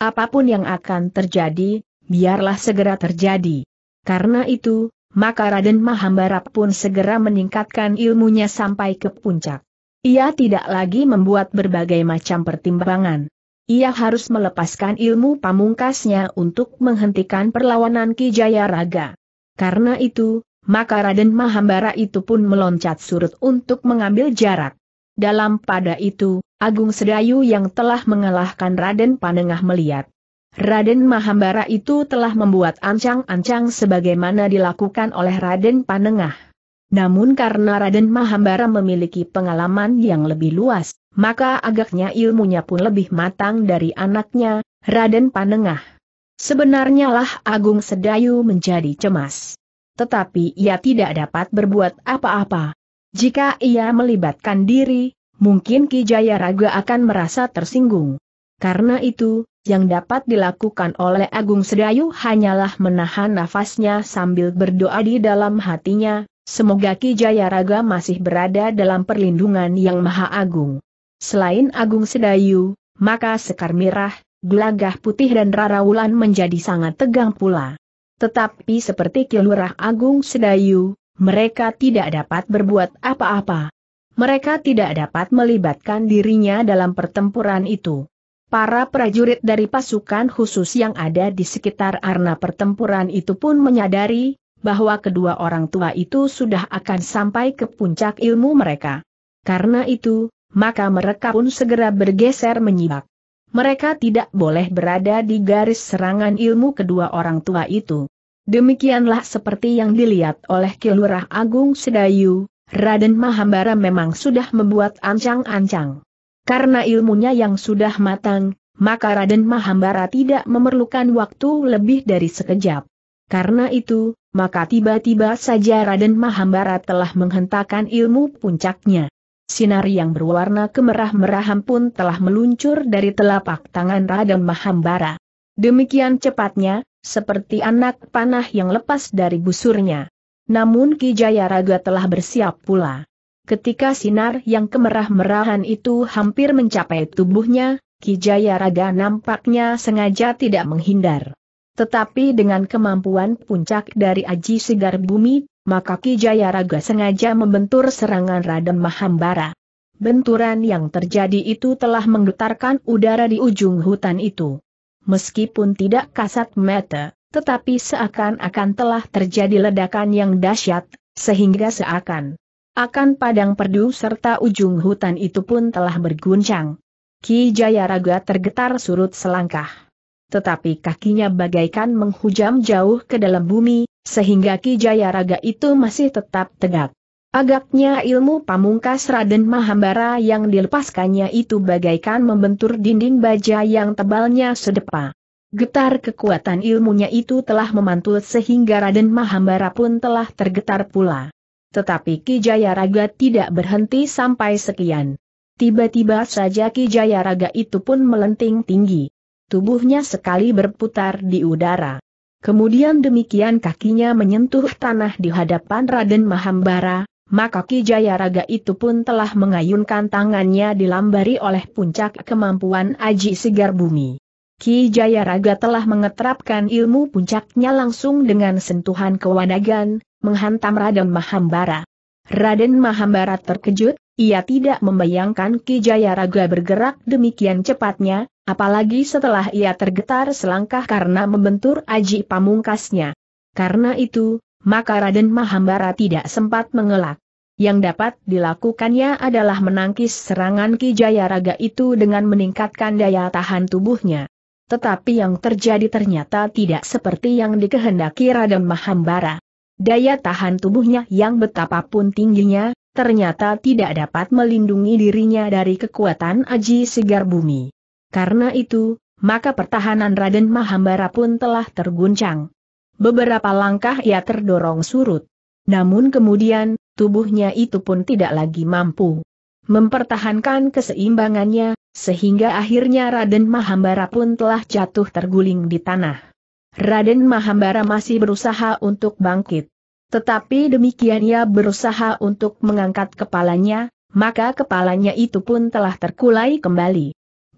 Apapun yang akan terjadi, biarlah segera terjadi. Karena itu, maka Raden Mahambara pun segera meningkatkan ilmunya sampai ke puncak. Ia tidak lagi membuat berbagai macam pertimbangan. Ia harus melepaskan ilmu pamungkasnya untuk menghentikan perlawanan Ki Jayaraga. Karena itu, maka Raden Mahambara itu pun meloncat surut untuk mengambil jarak. Dalam pada itu, Agung Sedayu yang telah mengalahkan Raden Panengah melihat. Raden Mahambara itu telah membuat ancang-ancang sebagaimana dilakukan oleh Raden Panengah. Namun karena Raden Mahambara memiliki pengalaman yang lebih luas, maka agaknya ilmunya pun lebih matang dari anaknya, Raden Panengah. Sebenarnya lah Agung Sedayu menjadi cemas. Tetapi ia tidak dapat berbuat apa-apa. Jika ia melibatkan diri, mungkin Ki Jaya Raga akan merasa tersinggung. Karena itu, yang dapat dilakukan oleh Agung Sedayu hanyalah menahan nafasnya sambil berdoa di dalam hatinya, semoga Ki Jaya Raga masih berada dalam perlindungan yang maha agung. Selain Agung Sedayu, maka Sekar Mirah, Gelagah Putih dan Rara Wulan menjadi sangat tegang pula. Tetapi seperti Kilurah Agung Sedayu, mereka tidak dapat berbuat apa-apa. Mereka tidak dapat melibatkan dirinya dalam pertempuran itu. Para prajurit dari pasukan khusus yang ada di sekitar arena pertempuran itu pun menyadari bahwa kedua orang tua itu sudah akan sampai ke puncak ilmu mereka. Karena itu, maka mereka pun segera bergeser menyibak. Mereka tidak boleh berada di garis serangan ilmu kedua orang tua itu. Demikianlah seperti yang dilihat oleh Kilurah Agung Sedayu, Raden Mahambara memang sudah membuat ancang-ancang. Karena ilmunya yang sudah matang, maka Raden Mahambara tidak memerlukan waktu lebih dari sekejap. Karena itu, maka tiba-tiba saja Raden Mahambara telah menghentakkan ilmu puncaknya. Sinar yang berwarna kemerah-merahan pun telah meluncur dari telapak tangan Raden Mahambara. Demikian cepatnya, seperti anak panah yang lepas dari busurnya. Namun Ki Jayaraga telah bersiap pula. Ketika sinar yang kemerah-merahan itu hampir mencapai tubuhnya, Ki Jayaraga nampaknya sengaja tidak menghindar. Tetapi dengan kemampuan puncak dari Aji Segar Bumi, maka Kijaya Raga sengaja membentur serangan Raden Mahambara. Benturan yang terjadi itu telah menggetarkan udara di ujung hutan itu. Meskipun tidak kasat mata, tetapi seakan-akan telah terjadi ledakan yang dahsyat, sehingga seakan akan padang perdu serta ujung hutan itu pun telah berguncang. Ki Jayaraga tergetar surut selangkah. Tetapi kakinya bagaikan menghujam jauh ke dalam bumi, sehingga Ki Jayaraga itu masih tetap tegak. Agaknya ilmu pamungkas Raden Mahambara yang dilepaskannya itu bagaikan membentur dinding baja yang tebalnya sedepa. Getar kekuatan ilmunya itu telah memantul sehingga Raden Mahambara pun telah tergetar pula. Tetapi Ki Jayaraga tidak berhenti sampai sekian. Tiba-tiba saja Ki Jayaraga itu pun melenting tinggi. Tubuhnya sekali berputar di udara. Kemudian demikian kakinya menyentuh tanah di hadapan Raden Mahambara, maka Ki Jayaraga itu pun telah mengayunkan tangannya dilambari oleh puncak kemampuan Aji Segar Bumi. Ki Jayaraga telah mengetrapkan ilmu puncaknya langsung dengan sentuhan kewanagan, menghantam Raden Mahambara. Raden Mahambara terkejut, ia tidak membayangkan Ki Jayaraga bergerak demikian cepatnya, Apalagi setelah ia tergetar selangkah karena membentur Aji Pamungkasnya. Karena itu, maka Raden Mahambara tidak sempat mengelak. Yang dapat dilakukannya adalah menangkis serangan Ki Jayaraga itu dengan meningkatkan daya tahan tubuhnya. Tetapi yang terjadi ternyata tidak seperti yang dikehendaki Raden Mahambara. Daya tahan tubuhnya yang betapapun tingginya, ternyata tidak dapat melindungi dirinya dari kekuatan Aji Segar Bumi. Karena itu, maka pertahanan Raden Mahambara pun telah terguncang. Beberapa langkah ia terdorong surut. Namun kemudian, tubuhnya itu pun tidak lagi mampu mempertahankan keseimbangannya, sehingga akhirnya Raden Mahambara pun telah jatuh terguling di tanah. Raden Mahambara masih berusaha untuk bangkit. Tetapi demikian ia berusaha untuk mengangkat kepalanya, maka kepalanya itu pun telah terkulai kembali.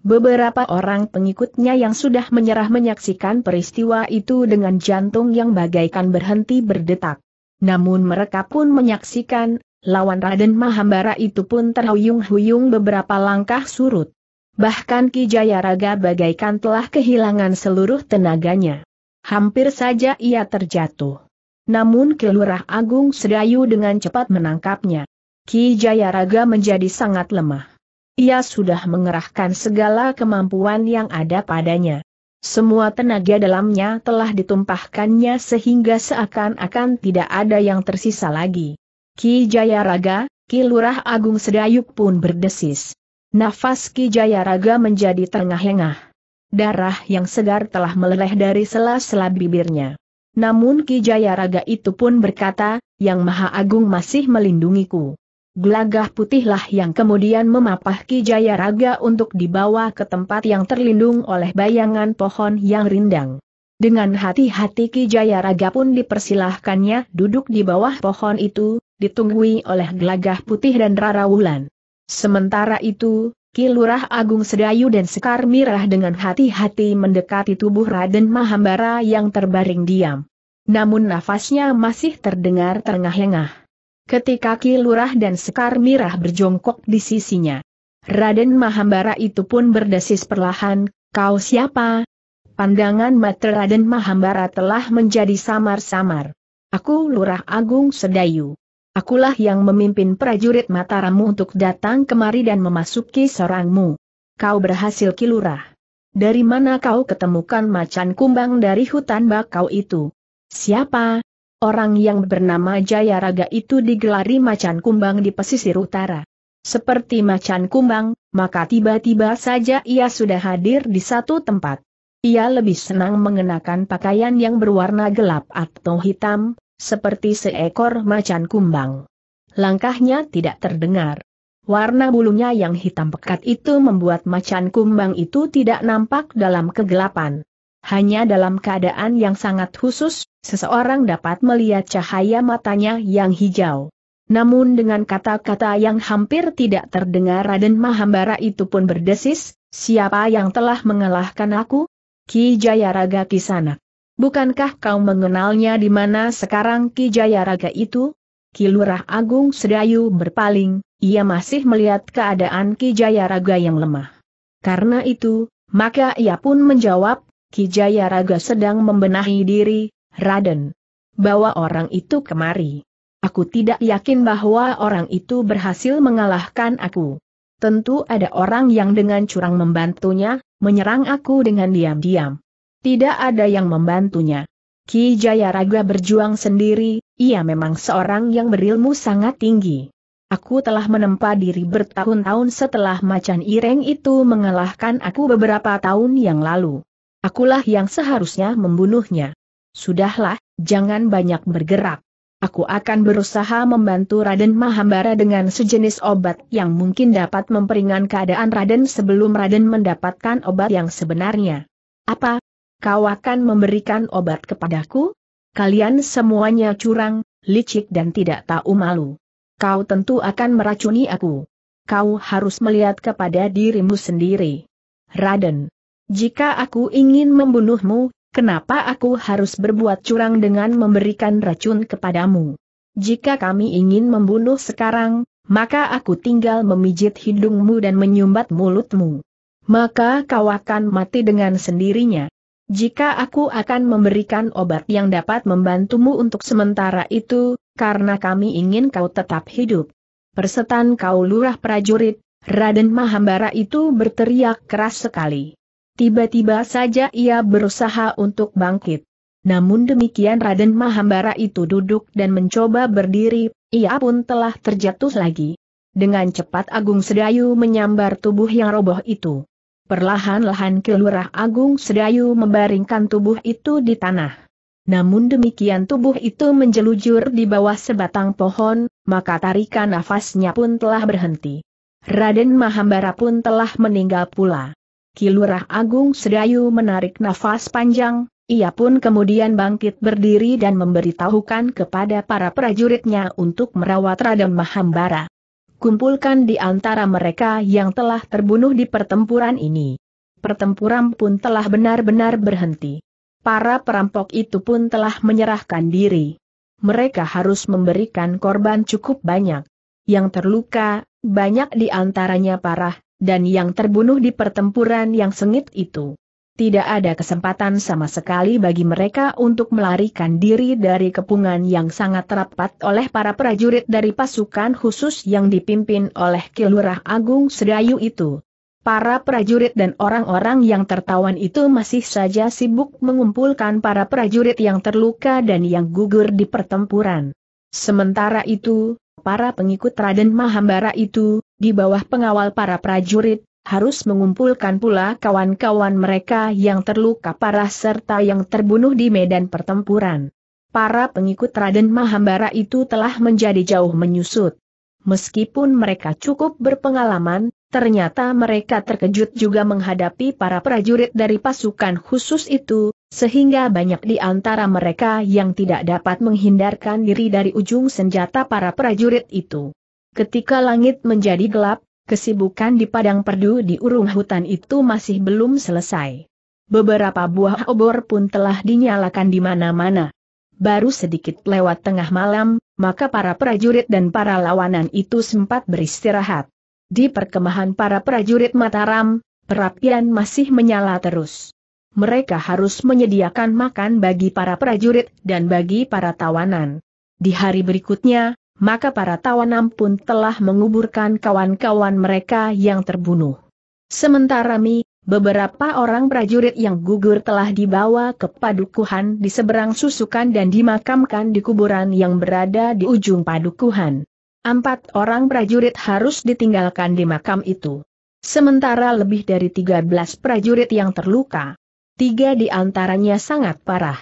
Beberapa orang pengikutnya yang sudah menyerah menyaksikan peristiwa itu dengan jantung yang bagaikan berhenti berdetak. Namun mereka pun menyaksikan, lawan Raden Mahambara itu pun terhuyung-huyung beberapa langkah surut. Bahkan Ki Jayaraga bagaikan telah kehilangan seluruh tenaganya. Hampir saja ia terjatuh. Namun Kelurah Agung Sedayu dengan cepat menangkapnya. Ki Jayaraga menjadi sangat lemah. Ia sudah mengerahkan segala kemampuan yang ada padanya. Semua tenaga dalamnya telah ditumpahkannya sehingga seakan-akan tidak ada yang tersisa lagi. Ki Jayaraga, Ki Lurah Agung Sedayuk pun berdesis. Nafas Ki Jayaraga menjadi tengah-tengah. Darah yang segar telah meleleh dari sela-sela bibirnya. Namun Ki Jayaraga itu pun berkata, Yang Maha Agung masih melindungiku. Gelagah putihlah yang kemudian memapah Ki Jaya Raga untuk dibawa ke tempat yang terlindung oleh bayangan pohon yang rindang. Dengan hati-hati Ki Jaya Raga pun dipersilahkannya duduk di bawah pohon itu, ditunggui oleh gelagah putih dan Rara Wulan. Sementara itu, Ki Lurah Agung Sedayu dan Sekar Mirah dengan hati-hati mendekati tubuh Raden Mahambara yang terbaring diam. Namun nafasnya masih terdengar terengah-engah ketika Ki Lurah dan Sekar Mirah berjongkok di sisinya. Raden Mahambara itu pun berdesis perlahan, kau siapa? Pandangan mata Raden Mahambara telah menjadi samar-samar. Aku Lurah Agung Sedayu. Akulah yang memimpin prajurit Mataramu untuk datang kemari dan memasuki sarangmu. Kau berhasil Ki Lurah. Dari mana kau ketemukan macan kumbang dari hutan bakau itu? Siapa? Orang yang bernama Jayaraga itu digelari macan kumbang di pesisir utara. Seperti macan kumbang, maka tiba-tiba saja ia sudah hadir di satu tempat. Ia lebih senang mengenakan pakaian yang berwarna gelap atau hitam, seperti seekor macan kumbang. Langkahnya tidak terdengar. Warna bulunya yang hitam pekat itu membuat macan kumbang itu tidak nampak dalam kegelapan hanya dalam keadaan yang sangat khusus, seseorang dapat melihat cahaya matanya yang hijau. Namun dengan kata-kata yang hampir tidak terdengar Raden Mahambara itu pun berdesis, siapa yang telah mengalahkan aku? Ki Jayaraga Kisana. Bukankah kau mengenalnya di mana sekarang Ki Jayaraga itu? Ki Lurah Agung Sedayu berpaling, ia masih melihat keadaan Ki Jayaraga yang lemah. Karena itu, maka ia pun menjawab, Kijaya Raga sedang membenahi diri, Raden. Bawa orang itu kemari. Aku tidak yakin bahwa orang itu berhasil mengalahkan aku. Tentu ada orang yang dengan curang membantunya, menyerang aku dengan diam-diam. Tidak ada yang membantunya. Ki Jaya Raga berjuang sendiri, ia memang seorang yang berilmu sangat tinggi. Aku telah menempa diri bertahun-tahun setelah macan ireng itu mengalahkan aku beberapa tahun yang lalu. Akulah yang seharusnya membunuhnya. Sudahlah, jangan banyak bergerak. Aku akan berusaha membantu Raden Mahambara dengan sejenis obat yang mungkin dapat memperingan keadaan Raden sebelum Raden mendapatkan obat yang sebenarnya. Apa? Kau akan memberikan obat kepadaku? Kalian semuanya curang, licik dan tidak tahu malu. Kau tentu akan meracuni aku. Kau harus melihat kepada dirimu sendiri. Raden, jika aku ingin membunuhmu, kenapa aku harus berbuat curang dengan memberikan racun kepadamu? Jika kami ingin membunuh sekarang, maka aku tinggal memijit hidungmu dan menyumbat mulutmu. Maka kau akan mati dengan sendirinya. Jika aku akan memberikan obat yang dapat membantumu untuk sementara itu, karena kami ingin kau tetap hidup. Persetan kau lurah prajurit, Raden Mahambara itu berteriak keras sekali. Tiba-tiba saja ia berusaha untuk bangkit. Namun demikian Raden Mahambara itu duduk dan mencoba berdiri, ia pun telah terjatuh lagi. Dengan cepat Agung Sedayu menyambar tubuh yang roboh itu. Perlahan-lahan kelurah Agung Sedayu membaringkan tubuh itu di tanah. Namun demikian tubuh itu menjelujur di bawah sebatang pohon, maka tarikan nafasnya pun telah berhenti. Raden Mahambara pun telah meninggal pula. Kilurah Agung Sedayu menarik nafas panjang, ia pun kemudian bangkit berdiri dan memberitahukan kepada para prajuritnya untuk merawat Raden Mahambara. Kumpulkan di antara mereka yang telah terbunuh di pertempuran ini. Pertempuran pun telah benar-benar berhenti. Para perampok itu pun telah menyerahkan diri. Mereka harus memberikan korban cukup banyak. Yang terluka, banyak di antaranya parah, dan yang terbunuh di pertempuran yang sengit itu. Tidak ada kesempatan sama sekali bagi mereka untuk melarikan diri dari kepungan yang sangat rapat oleh para prajurit dari pasukan khusus yang dipimpin oleh Kilurah Agung Sedayu itu. Para prajurit dan orang-orang yang tertawan itu masih saja sibuk mengumpulkan para prajurit yang terluka dan yang gugur di pertempuran. Sementara itu, para pengikut Raden Mahambara itu, di bawah pengawal para prajurit, harus mengumpulkan pula kawan-kawan mereka yang terluka parah serta yang terbunuh di medan pertempuran. Para pengikut Raden Mahambara itu telah menjadi jauh menyusut. Meskipun mereka cukup berpengalaman, ternyata mereka terkejut juga menghadapi para prajurit dari pasukan khusus itu, sehingga banyak di antara mereka yang tidak dapat menghindarkan diri dari ujung senjata para prajurit itu. Ketika langit menjadi gelap, kesibukan di padang perdu di urung hutan itu masih belum selesai. Beberapa buah obor pun telah dinyalakan di mana-mana. Baru sedikit lewat tengah malam, maka para prajurit dan para lawanan itu sempat beristirahat. Di perkemahan para prajurit Mataram, perapian masih menyala terus. Mereka harus menyediakan makan bagi para prajurit dan bagi para tawanan. Di hari berikutnya, maka para tawanan pun telah menguburkan kawan-kawan mereka yang terbunuh. Sementara Mi, beberapa orang prajurit yang gugur telah dibawa ke padukuhan di seberang susukan dan dimakamkan di kuburan yang berada di ujung padukuhan. Empat orang prajurit harus ditinggalkan di makam itu. Sementara lebih dari 13 prajurit yang terluka. Tiga di antaranya sangat parah.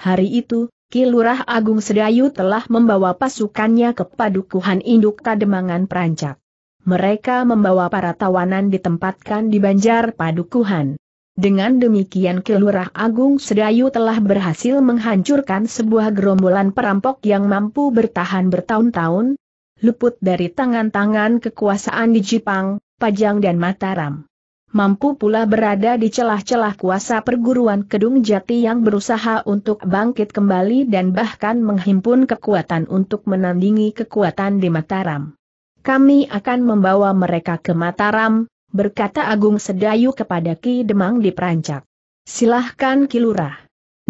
Hari itu, Kilurah Agung Sedayu telah membawa pasukannya ke padukuhan induk Kademangan Perancak. Mereka membawa para tawanan ditempatkan di Banjar Padukuhan. Dengan demikian Kilurah Agung Sedayu telah berhasil menghancurkan sebuah gerombolan perampok yang mampu bertahan bertahun-tahun, luput dari tangan-tangan kekuasaan di Jepang, Pajang dan Mataram mampu pula berada di celah-celah kuasa perguruan Kedung Jati yang berusaha untuk bangkit kembali dan bahkan menghimpun kekuatan untuk menandingi kekuatan di Mataram. Kami akan membawa mereka ke Mataram, berkata Agung Sedayu kepada Ki Demang di Perancak. Silahkan Kilurah.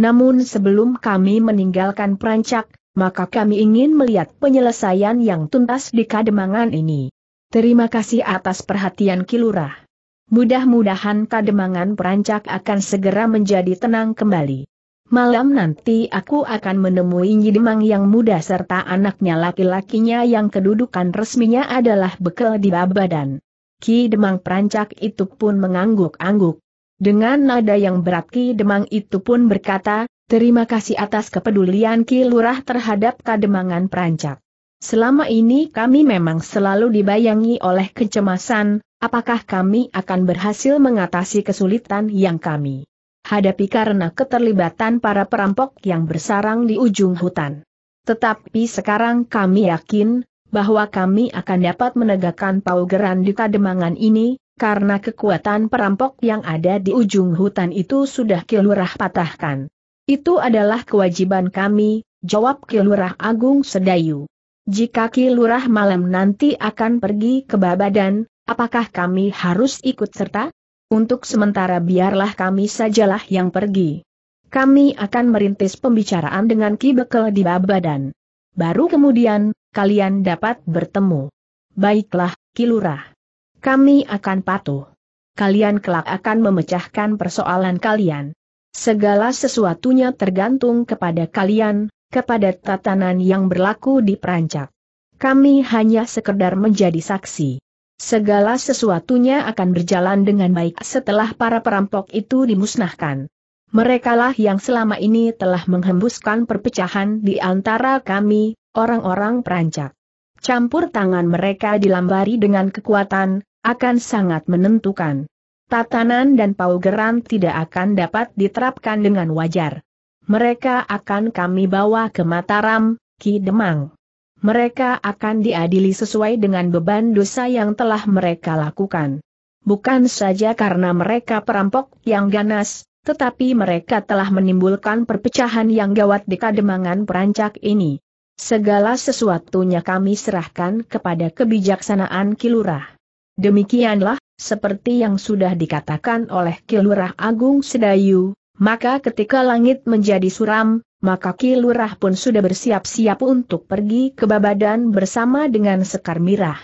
Namun sebelum kami meninggalkan Perancak, maka kami ingin melihat penyelesaian yang tuntas di Kademangan ini. Terima kasih atas perhatian Kilurah. Mudah-mudahan kademangan perancak akan segera menjadi tenang kembali. Malam nanti aku akan menemui Demang yang muda serta anaknya laki-lakinya yang kedudukan resminya adalah bekel di Babadan. Ki Demang perancak itu pun mengangguk-angguk. Dengan nada yang berat Ki Demang itu pun berkata, terima kasih atas kepedulian Ki Lurah terhadap kademangan perancak. Selama ini kami memang selalu dibayangi oleh kecemasan, apakah kami akan berhasil mengatasi kesulitan yang kami hadapi karena keterlibatan para perampok yang bersarang di ujung hutan. Tetapi sekarang kami yakin, bahwa kami akan dapat menegakkan paugeran di kademangan ini, karena kekuatan perampok yang ada di ujung hutan itu sudah kilurah patahkan. Itu adalah kewajiban kami, jawab kilurah Agung Sedayu. Jika Ki Lurah malam nanti akan pergi ke Babadan, apakah kami harus ikut serta? Untuk sementara biarlah kami sajalah yang pergi. Kami akan merintis pembicaraan dengan Ki Bekel di Babadan. Baru kemudian, kalian dapat bertemu. Baiklah, Ki Lurah. Kami akan patuh. Kalian kelak akan memecahkan persoalan kalian. Segala sesuatunya tergantung kepada kalian, kepada tatanan yang berlaku di perancak. Kami hanya sekedar menjadi saksi. Segala sesuatunya akan berjalan dengan baik setelah para perampok itu dimusnahkan. Merekalah yang selama ini telah menghembuskan perpecahan di antara kami, orang-orang perancak. Campur tangan mereka dilambari dengan kekuatan, akan sangat menentukan. Tatanan dan paugeran tidak akan dapat diterapkan dengan wajar. Mereka akan kami bawa ke Mataram, Ki Demang. Mereka akan diadili sesuai dengan beban dosa yang telah mereka lakukan. Bukan saja karena mereka perampok yang ganas, tetapi mereka telah menimbulkan perpecahan yang gawat di kademangan perancak ini. Segala sesuatunya kami serahkan kepada kebijaksanaan Kilurah. Demikianlah, seperti yang sudah dikatakan oleh Kilurah Agung Sedayu, maka ketika langit menjadi suram, maka Ki pun sudah bersiap-siap untuk pergi ke Babadan bersama dengan Sekar Mirah.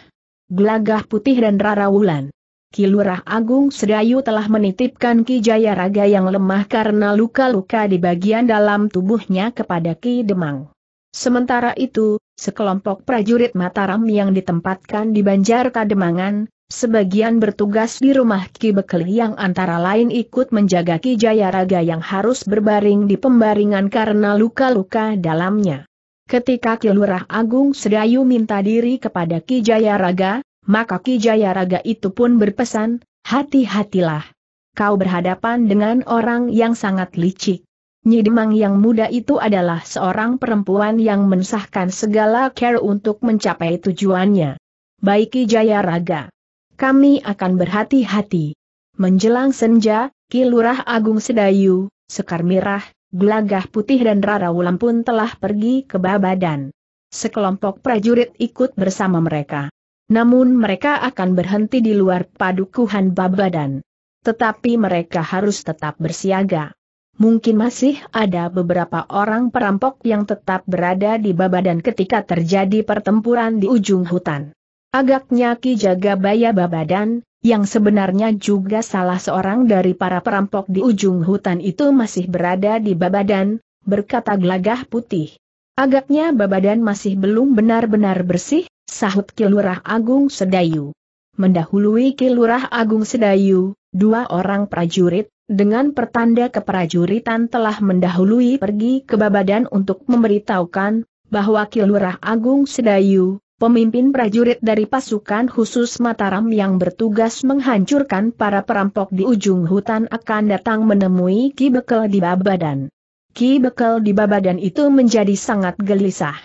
Gelagah Putih dan Rara Wulan. Ki Agung Sedayu telah menitipkan Ki Jaya Raga yang lemah karena luka-luka di bagian dalam tubuhnya kepada Ki Demang. Sementara itu, sekelompok prajurit Mataram yang ditempatkan di Banjar Kademangan, Sebagian bertugas di rumah Ki Bekeli yang antara lain ikut menjaga Ki Jayaraga yang harus berbaring di pembaringan karena luka-luka dalamnya. Ketika Ki Lurah Agung Sedayu minta diri kepada Ki Jayaraga, maka Ki Jayaraga itu pun berpesan, hati-hatilah. Kau berhadapan dengan orang yang sangat licik. Nyidemang yang muda itu adalah seorang perempuan yang mensahkan segala care untuk mencapai tujuannya. Baiki Jayaraga kami akan berhati-hati. Menjelang senja, Kilurah Agung Sedayu, Sekar Mirah, Gelagah Putih dan Rara Wulan pun telah pergi ke Babadan. Sekelompok prajurit ikut bersama mereka. Namun mereka akan berhenti di luar padukuhan Babadan. Tetapi mereka harus tetap bersiaga. Mungkin masih ada beberapa orang perampok yang tetap berada di Babadan ketika terjadi pertempuran di ujung hutan. Agaknya Ki Jagabaya Babadan, yang sebenarnya juga salah seorang dari para perampok di ujung hutan itu masih berada di Babadan, berkata gelagah putih. Agaknya Babadan masih belum benar-benar bersih, sahut Kilurah Agung Sedayu. Mendahului Kilurah Agung Sedayu, dua orang prajurit, dengan pertanda keprajuritan telah mendahului pergi ke Babadan untuk memberitahukan, bahwa Kilurah Agung Sedayu, pemimpin prajurit dari pasukan khusus Mataram yang bertugas menghancurkan para perampok di ujung hutan akan datang menemui Ki Bekel di Babadan. Ki Bekel di Babadan itu menjadi sangat gelisah.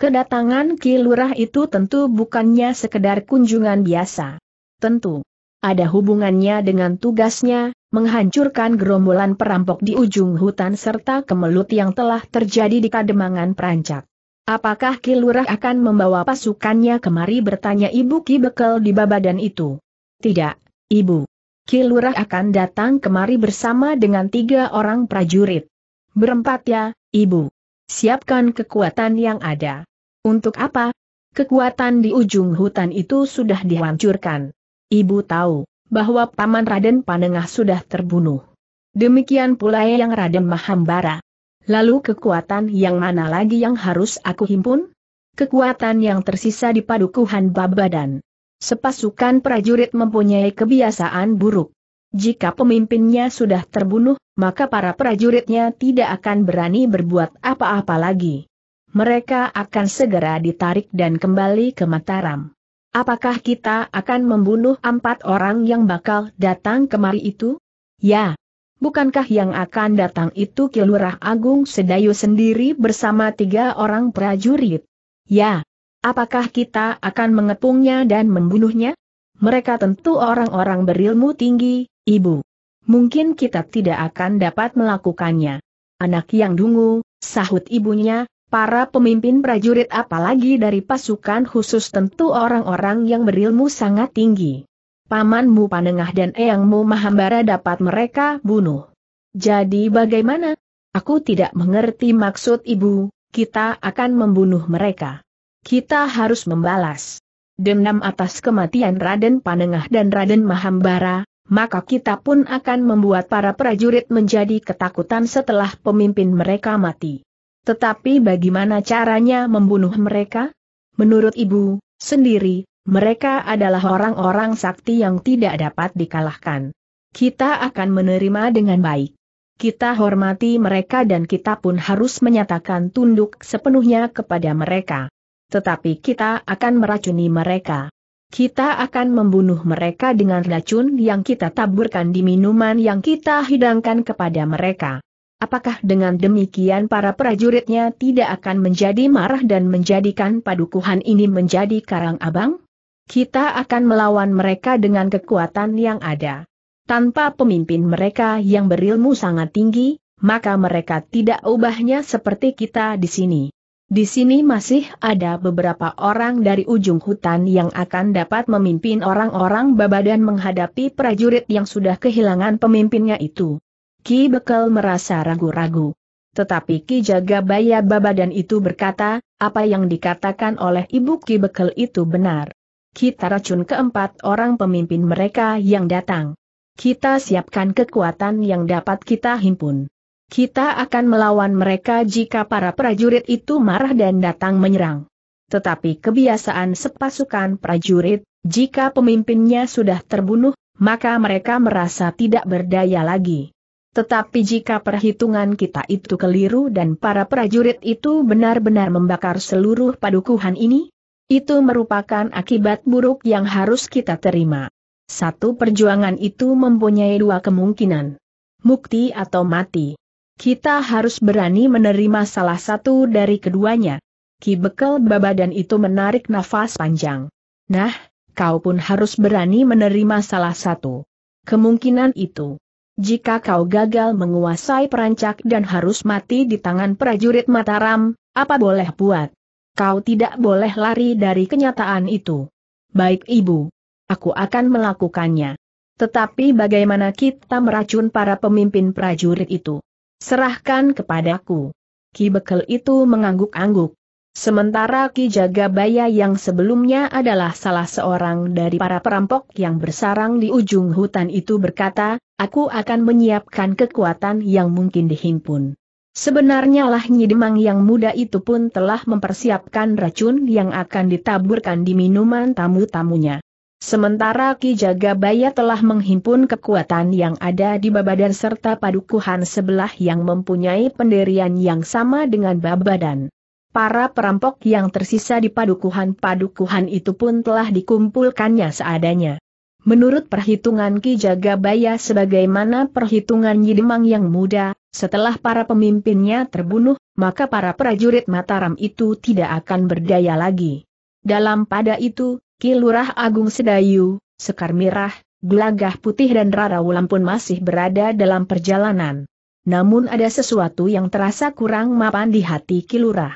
Kedatangan Ki Lurah itu tentu bukannya sekedar kunjungan biasa. Tentu ada hubungannya dengan tugasnya, menghancurkan gerombolan perampok di ujung hutan serta kemelut yang telah terjadi di Kademangan Perancak. Apakah Kilurah akan membawa pasukannya kemari bertanya Ibu Ki Bekel di Babadan itu? Tidak, Ibu. Kilurah akan datang kemari bersama dengan tiga orang prajurit. Berempat ya, Ibu. Siapkan kekuatan yang ada. Untuk apa? Kekuatan di ujung hutan itu sudah dihancurkan. Ibu tahu bahwa Paman Raden Panengah sudah terbunuh. Demikian pula yang Raden Mahambara. Lalu kekuatan yang mana lagi yang harus aku himpun? Kekuatan yang tersisa di padukuhan Babadan. Sepasukan prajurit mempunyai kebiasaan buruk. Jika pemimpinnya sudah terbunuh, maka para prajuritnya tidak akan berani berbuat apa-apa lagi. Mereka akan segera ditarik dan kembali ke Mataram. Apakah kita akan membunuh empat orang yang bakal datang kemari itu? Ya, Bukankah yang akan datang itu Kilurah Agung Sedayu sendiri bersama tiga orang prajurit? Ya. Apakah kita akan mengepungnya dan membunuhnya? Mereka tentu orang-orang berilmu tinggi, Ibu. Mungkin kita tidak akan dapat melakukannya. Anak yang dungu, sahut ibunya, para pemimpin prajurit apalagi dari pasukan khusus tentu orang-orang yang berilmu sangat tinggi pamanmu Panengah dan Eyangmu Mahambara dapat mereka bunuh. Jadi bagaimana? Aku tidak mengerti maksud ibu, kita akan membunuh mereka. Kita harus membalas. Dendam atas kematian Raden Panengah dan Raden Mahambara, maka kita pun akan membuat para prajurit menjadi ketakutan setelah pemimpin mereka mati. Tetapi bagaimana caranya membunuh mereka? Menurut ibu, sendiri, mereka adalah orang-orang sakti yang tidak dapat dikalahkan. Kita akan menerima dengan baik. Kita hormati mereka dan kita pun harus menyatakan tunduk sepenuhnya kepada mereka. Tetapi kita akan meracuni mereka. Kita akan membunuh mereka dengan racun yang kita taburkan di minuman yang kita hidangkan kepada mereka. Apakah dengan demikian para prajuritnya tidak akan menjadi marah dan menjadikan padukuhan ini menjadi karang abang? Kita akan melawan mereka dengan kekuatan yang ada. Tanpa pemimpin mereka yang berilmu sangat tinggi, maka mereka tidak ubahnya seperti kita di sini. Di sini masih ada beberapa orang dari ujung hutan yang akan dapat memimpin orang-orang Babadan menghadapi prajurit yang sudah kehilangan pemimpinnya itu. Ki Bekel merasa ragu-ragu. Tetapi Ki Jagabaya Babadan itu berkata, apa yang dikatakan oleh Ibu Ki Bekel itu benar kita racun keempat orang pemimpin mereka yang datang. Kita siapkan kekuatan yang dapat kita himpun. Kita akan melawan mereka jika para prajurit itu marah dan datang menyerang. Tetapi kebiasaan sepasukan prajurit, jika pemimpinnya sudah terbunuh, maka mereka merasa tidak berdaya lagi. Tetapi jika perhitungan kita itu keliru dan para prajurit itu benar-benar membakar seluruh padukuhan ini, itu merupakan akibat buruk yang harus kita terima. Satu perjuangan itu mempunyai dua kemungkinan. Mukti atau mati. Kita harus berani menerima salah satu dari keduanya. Ki Bekel Babadan itu menarik nafas panjang. Nah, kau pun harus berani menerima salah satu. Kemungkinan itu. Jika kau gagal menguasai perancak dan harus mati di tangan prajurit Mataram, apa boleh buat? Kau tidak boleh lari dari kenyataan itu. Baik ibu. Aku akan melakukannya. Tetapi bagaimana kita meracun para pemimpin prajurit itu? Serahkan kepadaku. Ki Bekel itu mengangguk-angguk. Sementara Ki Jagabaya yang sebelumnya adalah salah seorang dari para perampok yang bersarang di ujung hutan itu berkata, aku akan menyiapkan kekuatan yang mungkin dihimpun. Sebenarnya lah Nyidemang yang muda itu pun telah mempersiapkan racun yang akan ditaburkan di minuman tamu-tamunya. Sementara Ki Jagabaya telah menghimpun kekuatan yang ada di Babadan serta padukuhan sebelah yang mempunyai pendirian yang sama dengan Babadan. Para perampok yang tersisa di padukuhan-padukuhan itu pun telah dikumpulkannya seadanya. Menurut perhitungan Ki Jagabaya sebagaimana perhitungan Nyidemang yang muda, setelah para pemimpinnya terbunuh, maka para prajurit Mataram itu tidak akan berdaya lagi. Dalam pada itu, Kilurah Agung Sedayu, Sekar Mirah, Gelagah Putih dan Rara Wulan pun masih berada dalam perjalanan. Namun ada sesuatu yang terasa kurang mapan di hati Kilurah.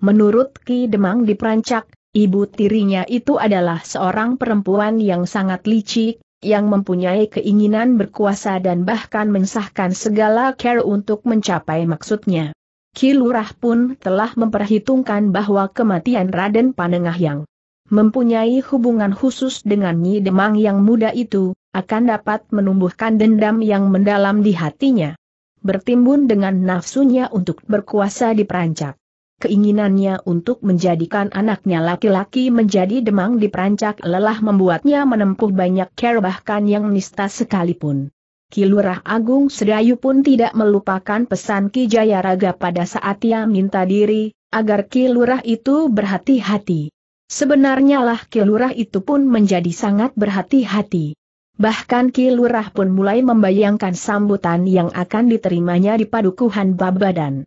Menurut Ki Demang di Perancak, ibu tirinya itu adalah seorang perempuan yang sangat licik, yang mempunyai keinginan berkuasa dan bahkan mensahkan segala care untuk mencapai maksudnya. Kilurah pun telah memperhitungkan bahwa kematian Raden Panengah yang mempunyai hubungan khusus dengan Nyi Demang yang muda itu, akan dapat menumbuhkan dendam yang mendalam di hatinya. Bertimbun dengan nafsunya untuk berkuasa di Perancak. Keinginannya untuk menjadikan anaknya laki-laki menjadi demang di perancak lelah membuatnya menempuh banyak care bahkan yang nista sekalipun. Kilurah Agung Sedayu pun tidak melupakan pesan Ki Jayaraga pada saat ia minta diri, agar Kilurah itu berhati-hati. Sebenarnya lah Kilurah itu pun menjadi sangat berhati-hati. Bahkan Kilurah pun mulai membayangkan sambutan yang akan diterimanya di padukuhan Babadan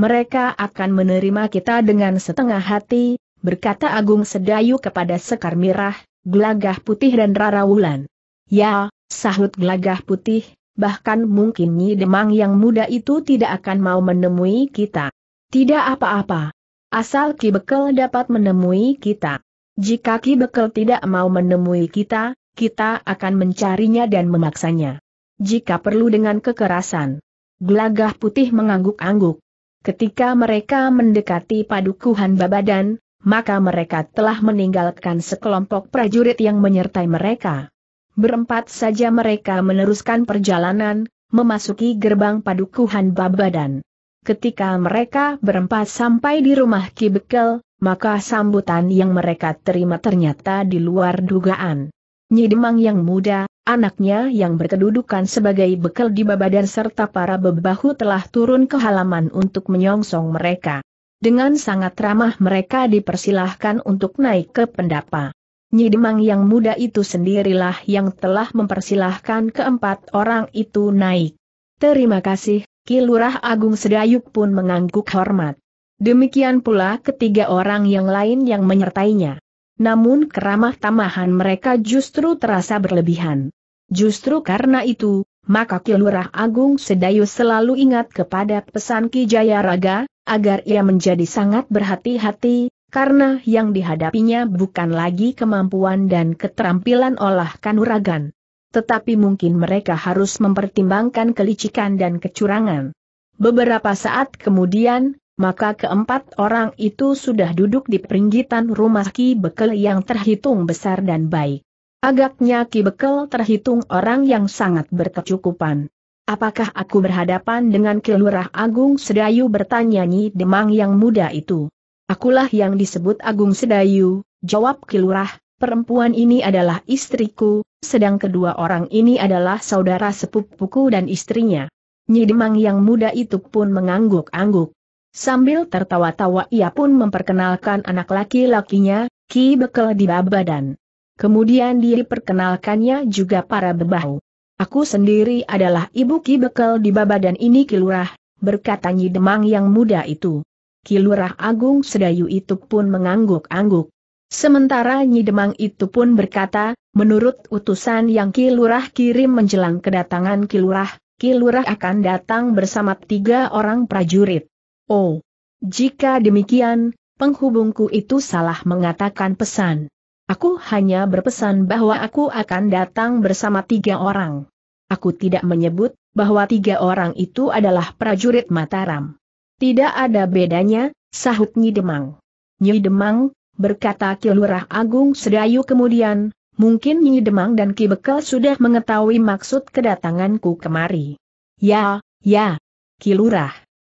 mereka akan menerima kita dengan setengah hati, berkata Agung Sedayu kepada Sekar Mirah, Gelagah Putih dan Rara Wulan. Ya, sahut Gelagah Putih, bahkan mungkin Nyi Demang yang muda itu tidak akan mau menemui kita. Tidak apa-apa. Asal Ki Bekel dapat menemui kita. Jika Ki Bekel tidak mau menemui kita, kita akan mencarinya dan memaksanya. Jika perlu dengan kekerasan. Gelagah putih mengangguk-angguk. Ketika mereka mendekati padukuhan Babadan, maka mereka telah meninggalkan sekelompok prajurit yang menyertai mereka. Berempat saja mereka meneruskan perjalanan, memasuki gerbang padukuhan Babadan. Ketika mereka berempat sampai di rumah Kibekel, maka sambutan yang mereka terima ternyata di luar dugaan. Nyidemang yang muda, anaknya yang berkedudukan sebagai bekal di Babadan serta para bebahu telah turun ke halaman untuk menyongsong mereka. Dengan sangat ramah mereka dipersilahkan untuk naik ke pendapa. Nyidemang yang muda itu sendirilah yang telah mempersilahkan keempat orang itu naik. Terima kasih, Kilurah Agung Sedayuk pun mengangguk hormat. Demikian pula ketiga orang yang lain yang menyertainya. Namun keramah tamahan mereka justru terasa berlebihan. Justru karena itu, maka Kilurah Agung Sedayu selalu ingat kepada pesan Ki Jayaraga, agar ia menjadi sangat berhati-hati, karena yang dihadapinya bukan lagi kemampuan dan keterampilan olah kanuragan. Tetapi mungkin mereka harus mempertimbangkan kelicikan dan kecurangan. Beberapa saat kemudian, maka keempat orang itu sudah duduk di peringgitan rumah Ki Bekel yang terhitung besar dan baik. Agaknya Ki Bekel terhitung orang yang sangat berkecukupan. Apakah aku berhadapan dengan Kilurah Agung Sedayu bertanya Nyi Demang yang muda itu? Akulah yang disebut Agung Sedayu, jawab Kilurah, perempuan ini adalah istriku, sedang kedua orang ini adalah saudara sepupuku dan istrinya. Nyi Demang yang muda itu pun mengangguk-angguk. Sambil tertawa-tawa ia pun memperkenalkan anak laki-lakinya, Ki Bekel di Babadan. Kemudian diperkenalkannya juga para bebahu. Aku sendiri adalah ibu Ki Bekel di Babadan ini Kilurah, berkata Nyi Demang yang muda itu. Kilurah Agung Sedayu itu pun mengangguk-angguk. Sementara Nyi Demang itu pun berkata, menurut utusan yang Kilurah kirim menjelang kedatangan Kilurah, Kilurah akan datang bersama tiga orang prajurit. Oh, jika demikian, penghubungku itu salah mengatakan pesan. Aku hanya berpesan bahwa aku akan datang bersama tiga orang. Aku tidak menyebut bahwa tiga orang itu adalah prajurit Mataram. Tidak ada bedanya, sahut Nyi Demang. Nyi Demang, berkata Kilurah Agung Sedayu kemudian, mungkin Nyi Demang dan Ki Bekel sudah mengetahui maksud kedatanganku kemari. Ya, ya, Kilurah.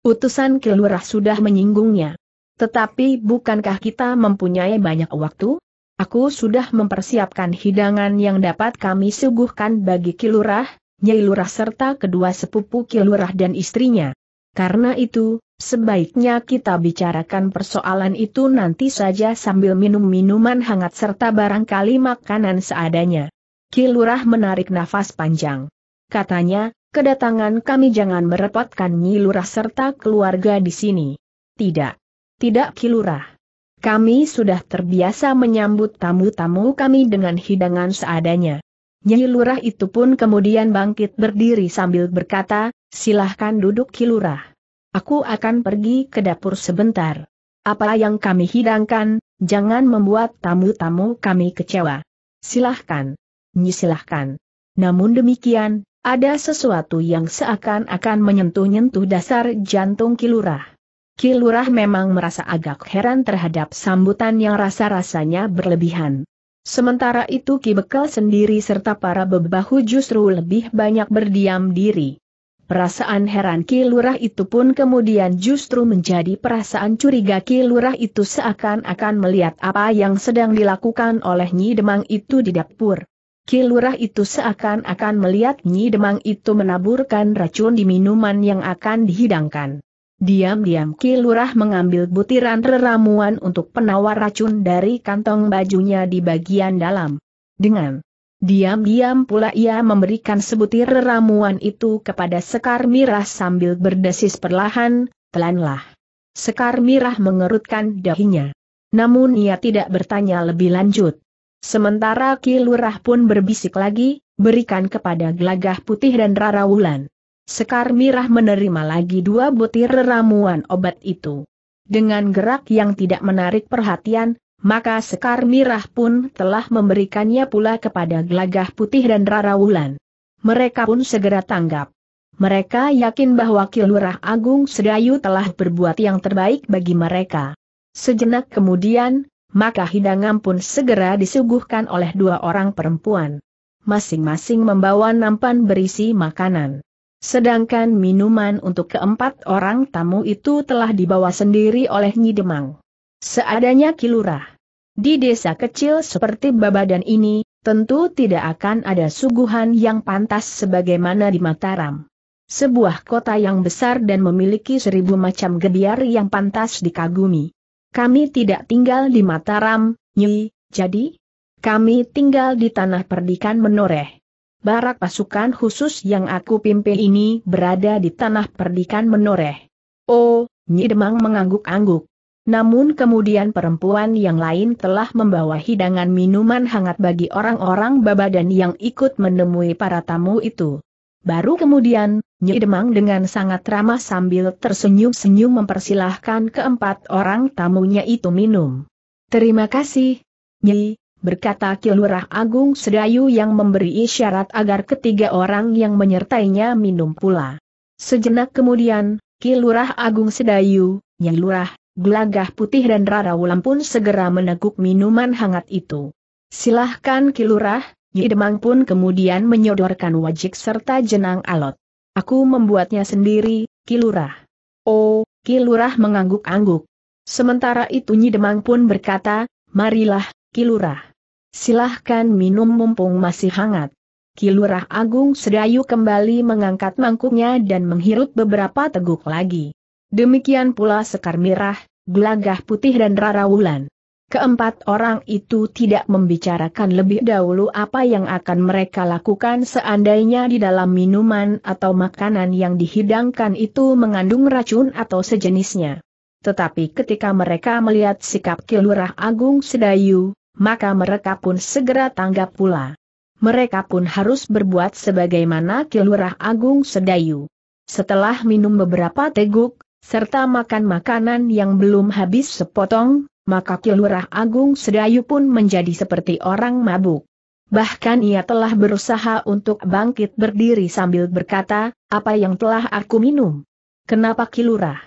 Utusan Kilurah sudah menyinggungnya. Tetapi bukankah kita mempunyai banyak waktu? Aku sudah mempersiapkan hidangan yang dapat kami suguhkan bagi Kilurah, Nyai Lurah serta kedua sepupu Kilurah dan istrinya. Karena itu, sebaiknya kita bicarakan persoalan itu nanti saja sambil minum minuman hangat serta barangkali makanan seadanya. Kilurah menarik nafas panjang. Katanya, kedatangan kami jangan merepotkan Nyai Lurah serta keluarga di sini. Tidak. Tidak Kilurah. Kami sudah terbiasa menyambut tamu-tamu kami dengan hidangan seadanya. Nyi Lurah itu pun kemudian bangkit berdiri sambil berkata, silahkan duduk Ki Lurah. Aku akan pergi ke dapur sebentar. Apa yang kami hidangkan, jangan membuat tamu-tamu kami kecewa. Silahkan. Nyi silahkan. Namun demikian, ada sesuatu yang seakan-akan menyentuh-nyentuh dasar jantung Kilurah. Kilurah memang merasa agak heran terhadap sambutan yang rasa-rasanya berlebihan. Sementara itu Ki Bekal sendiri serta para bebahu justru lebih banyak berdiam diri. Perasaan heran Ki Lurah itu pun kemudian justru menjadi perasaan curiga Ki Lurah itu seakan-akan melihat apa yang sedang dilakukan oleh Nyi Demang itu di dapur. Ki Lurah itu seakan-akan melihat Nyi Demang itu menaburkan racun di minuman yang akan dihidangkan. Diam-diam Kilurah mengambil butiran ramuan untuk penawar racun dari kantong bajunya di bagian dalam. Dengan diam-diam pula ia memberikan sebutir ramuan itu kepada Sekar Mirah sambil berdesis perlahan, telanlah. Sekar Mirah mengerutkan dahinya. Namun ia tidak bertanya lebih lanjut. Sementara Kilurah pun berbisik lagi, berikan kepada Glagah putih dan rarawulan. Sekar Mirah menerima lagi dua butir ramuan obat itu. Dengan gerak yang tidak menarik perhatian, maka Sekar Mirah pun telah memberikannya pula kepada Gelagah Putih dan Rara Wulan. Mereka pun segera tanggap. Mereka yakin bahwa Kilurah Agung Sedayu telah berbuat yang terbaik bagi mereka. Sejenak kemudian, maka hidangan pun segera disuguhkan oleh dua orang perempuan. Masing-masing membawa nampan berisi makanan. Sedangkan minuman untuk keempat orang tamu itu telah dibawa sendiri oleh Nyi Demang. Seadanya kilurah. Di desa kecil seperti Babadan ini, tentu tidak akan ada suguhan yang pantas sebagaimana di Mataram. Sebuah kota yang besar dan memiliki seribu macam gebiar yang pantas dikagumi. Kami tidak tinggal di Mataram, Nyi, jadi? Kami tinggal di tanah perdikan menoreh barak pasukan khusus yang aku pimpin ini berada di tanah perdikan menoreh. Oh, Nyi Demang mengangguk-angguk. Namun kemudian perempuan yang lain telah membawa hidangan minuman hangat bagi orang-orang babadan yang ikut menemui para tamu itu. Baru kemudian, Nyi Demang dengan sangat ramah sambil tersenyum-senyum mempersilahkan keempat orang tamunya itu minum. Terima kasih, Nyi, berkata Kilurah Agung Sedayu yang memberi isyarat agar ketiga orang yang menyertainya minum pula. Sejenak kemudian, Kilurah Agung Sedayu, Nyai Lurah, Gelagah Putih dan Rara Wulan pun segera meneguk minuman hangat itu. Silahkan Kilurah, Nyi Demang pun kemudian menyodorkan wajik serta jenang alot. Aku membuatnya sendiri, Kilurah. Oh, Kilurah mengangguk-angguk. Sementara itu Nyi Demang pun berkata, marilah, Kilurah. Silahkan minum mumpung masih hangat. Kilurah Agung Sedayu kembali mengangkat mangkuknya dan menghirup beberapa teguk lagi. Demikian pula Sekar Mirah, Gelagah Putih dan Rara Wulan. Keempat orang itu tidak membicarakan lebih dahulu apa yang akan mereka lakukan seandainya di dalam minuman atau makanan yang dihidangkan itu mengandung racun atau sejenisnya. Tetapi ketika mereka melihat sikap Kilurah Agung Sedayu, maka mereka pun segera tanggap pula. Mereka pun harus berbuat sebagaimana Kilurah Agung Sedayu. Setelah minum beberapa teguk, serta makan makanan yang belum habis sepotong, maka Kilurah Agung Sedayu pun menjadi seperti orang mabuk. Bahkan ia telah berusaha untuk bangkit berdiri sambil berkata, apa yang telah aku minum? Kenapa Kilurah?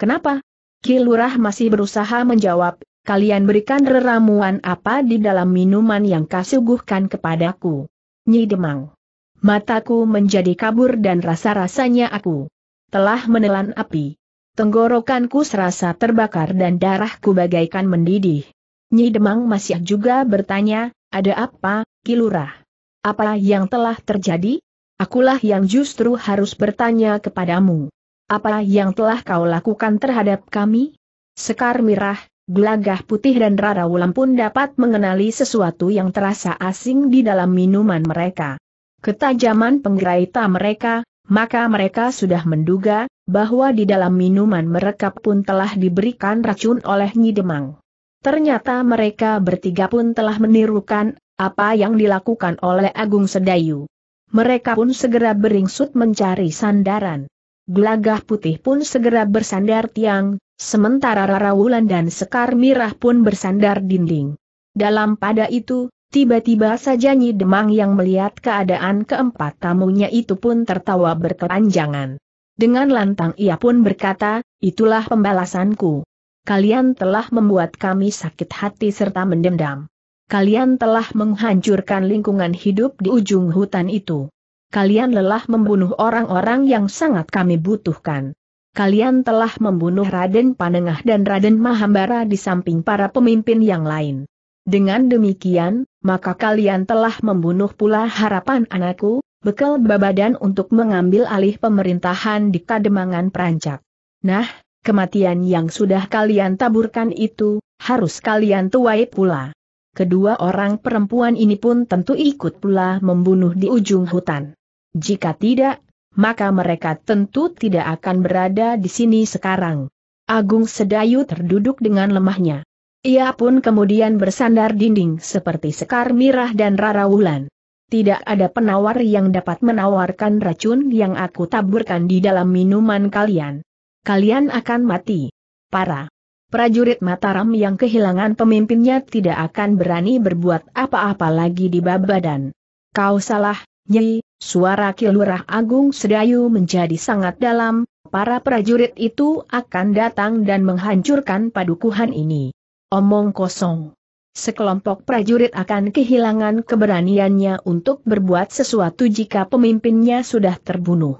Kenapa? Kilurah masih berusaha menjawab, kalian berikan reramuan apa di dalam minuman yang kasuguhkan kepadaku. Nyi Demang. Mataku menjadi kabur dan rasa-rasanya aku telah menelan api. Tenggorokanku serasa terbakar dan darahku bagaikan mendidih. Nyi Demang masih juga bertanya, ada apa, Kilurah? Apa yang telah terjadi? Akulah yang justru harus bertanya kepadamu. Apa yang telah kau lakukan terhadap kami? Sekar Mirah, Gelagah putih dan Rara Wulan pun dapat mengenali sesuatu yang terasa asing di dalam minuman mereka. Ketajaman penggeraita mereka, maka mereka sudah menduga bahwa di dalam minuman mereka pun telah diberikan racun oleh Nyi Demang. Ternyata mereka bertiga pun telah menirukan apa yang dilakukan oleh Agung Sedayu. Mereka pun segera beringsut mencari sandaran. Gelagah putih pun segera bersandar tiang, Sementara Rara Wulan dan Sekar Mirah pun bersandar dinding. Dalam pada itu, tiba-tiba saja Nyi Demang yang melihat keadaan keempat tamunya itu pun tertawa berkepanjangan. Dengan lantang ia pun berkata, itulah pembalasanku. Kalian telah membuat kami sakit hati serta mendendam. Kalian telah menghancurkan lingkungan hidup di ujung hutan itu. Kalian lelah membunuh orang-orang yang sangat kami butuhkan kalian telah membunuh Raden Panengah dan Raden Mahambara di samping para pemimpin yang lain. Dengan demikian, maka kalian telah membunuh pula harapan anakku, bekal babadan untuk mengambil alih pemerintahan di Kademangan Perancak. Nah, kematian yang sudah kalian taburkan itu, harus kalian tuai pula. Kedua orang perempuan ini pun tentu ikut pula membunuh di ujung hutan. Jika tidak, maka mereka tentu tidak akan berada di sini sekarang. Agung Sedayu terduduk dengan lemahnya. Ia pun kemudian bersandar dinding seperti Sekar Mirah dan Rara Wulan. Tidak ada penawar yang dapat menawarkan racun yang aku taburkan di dalam minuman kalian. Kalian akan mati. Para prajurit Mataram yang kehilangan pemimpinnya tidak akan berani berbuat apa-apa lagi di Babadan. Kau salah, Nyi. Suara Kilurah Agung Sedayu menjadi sangat dalam, para prajurit itu akan datang dan menghancurkan padukuhan ini. Omong kosong. Sekelompok prajurit akan kehilangan keberaniannya untuk berbuat sesuatu jika pemimpinnya sudah terbunuh.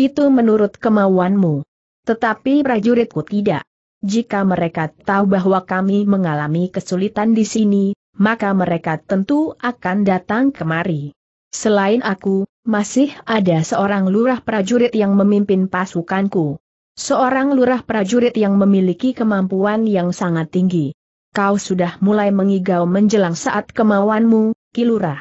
Itu menurut kemauanmu. Tetapi prajuritku tidak. Jika mereka tahu bahwa kami mengalami kesulitan di sini, maka mereka tentu akan datang kemari. Selain aku, masih ada seorang lurah prajurit yang memimpin pasukanku. Seorang lurah prajurit yang memiliki kemampuan yang sangat tinggi. Kau sudah mulai mengigau menjelang saat kemauanmu, Kilurah.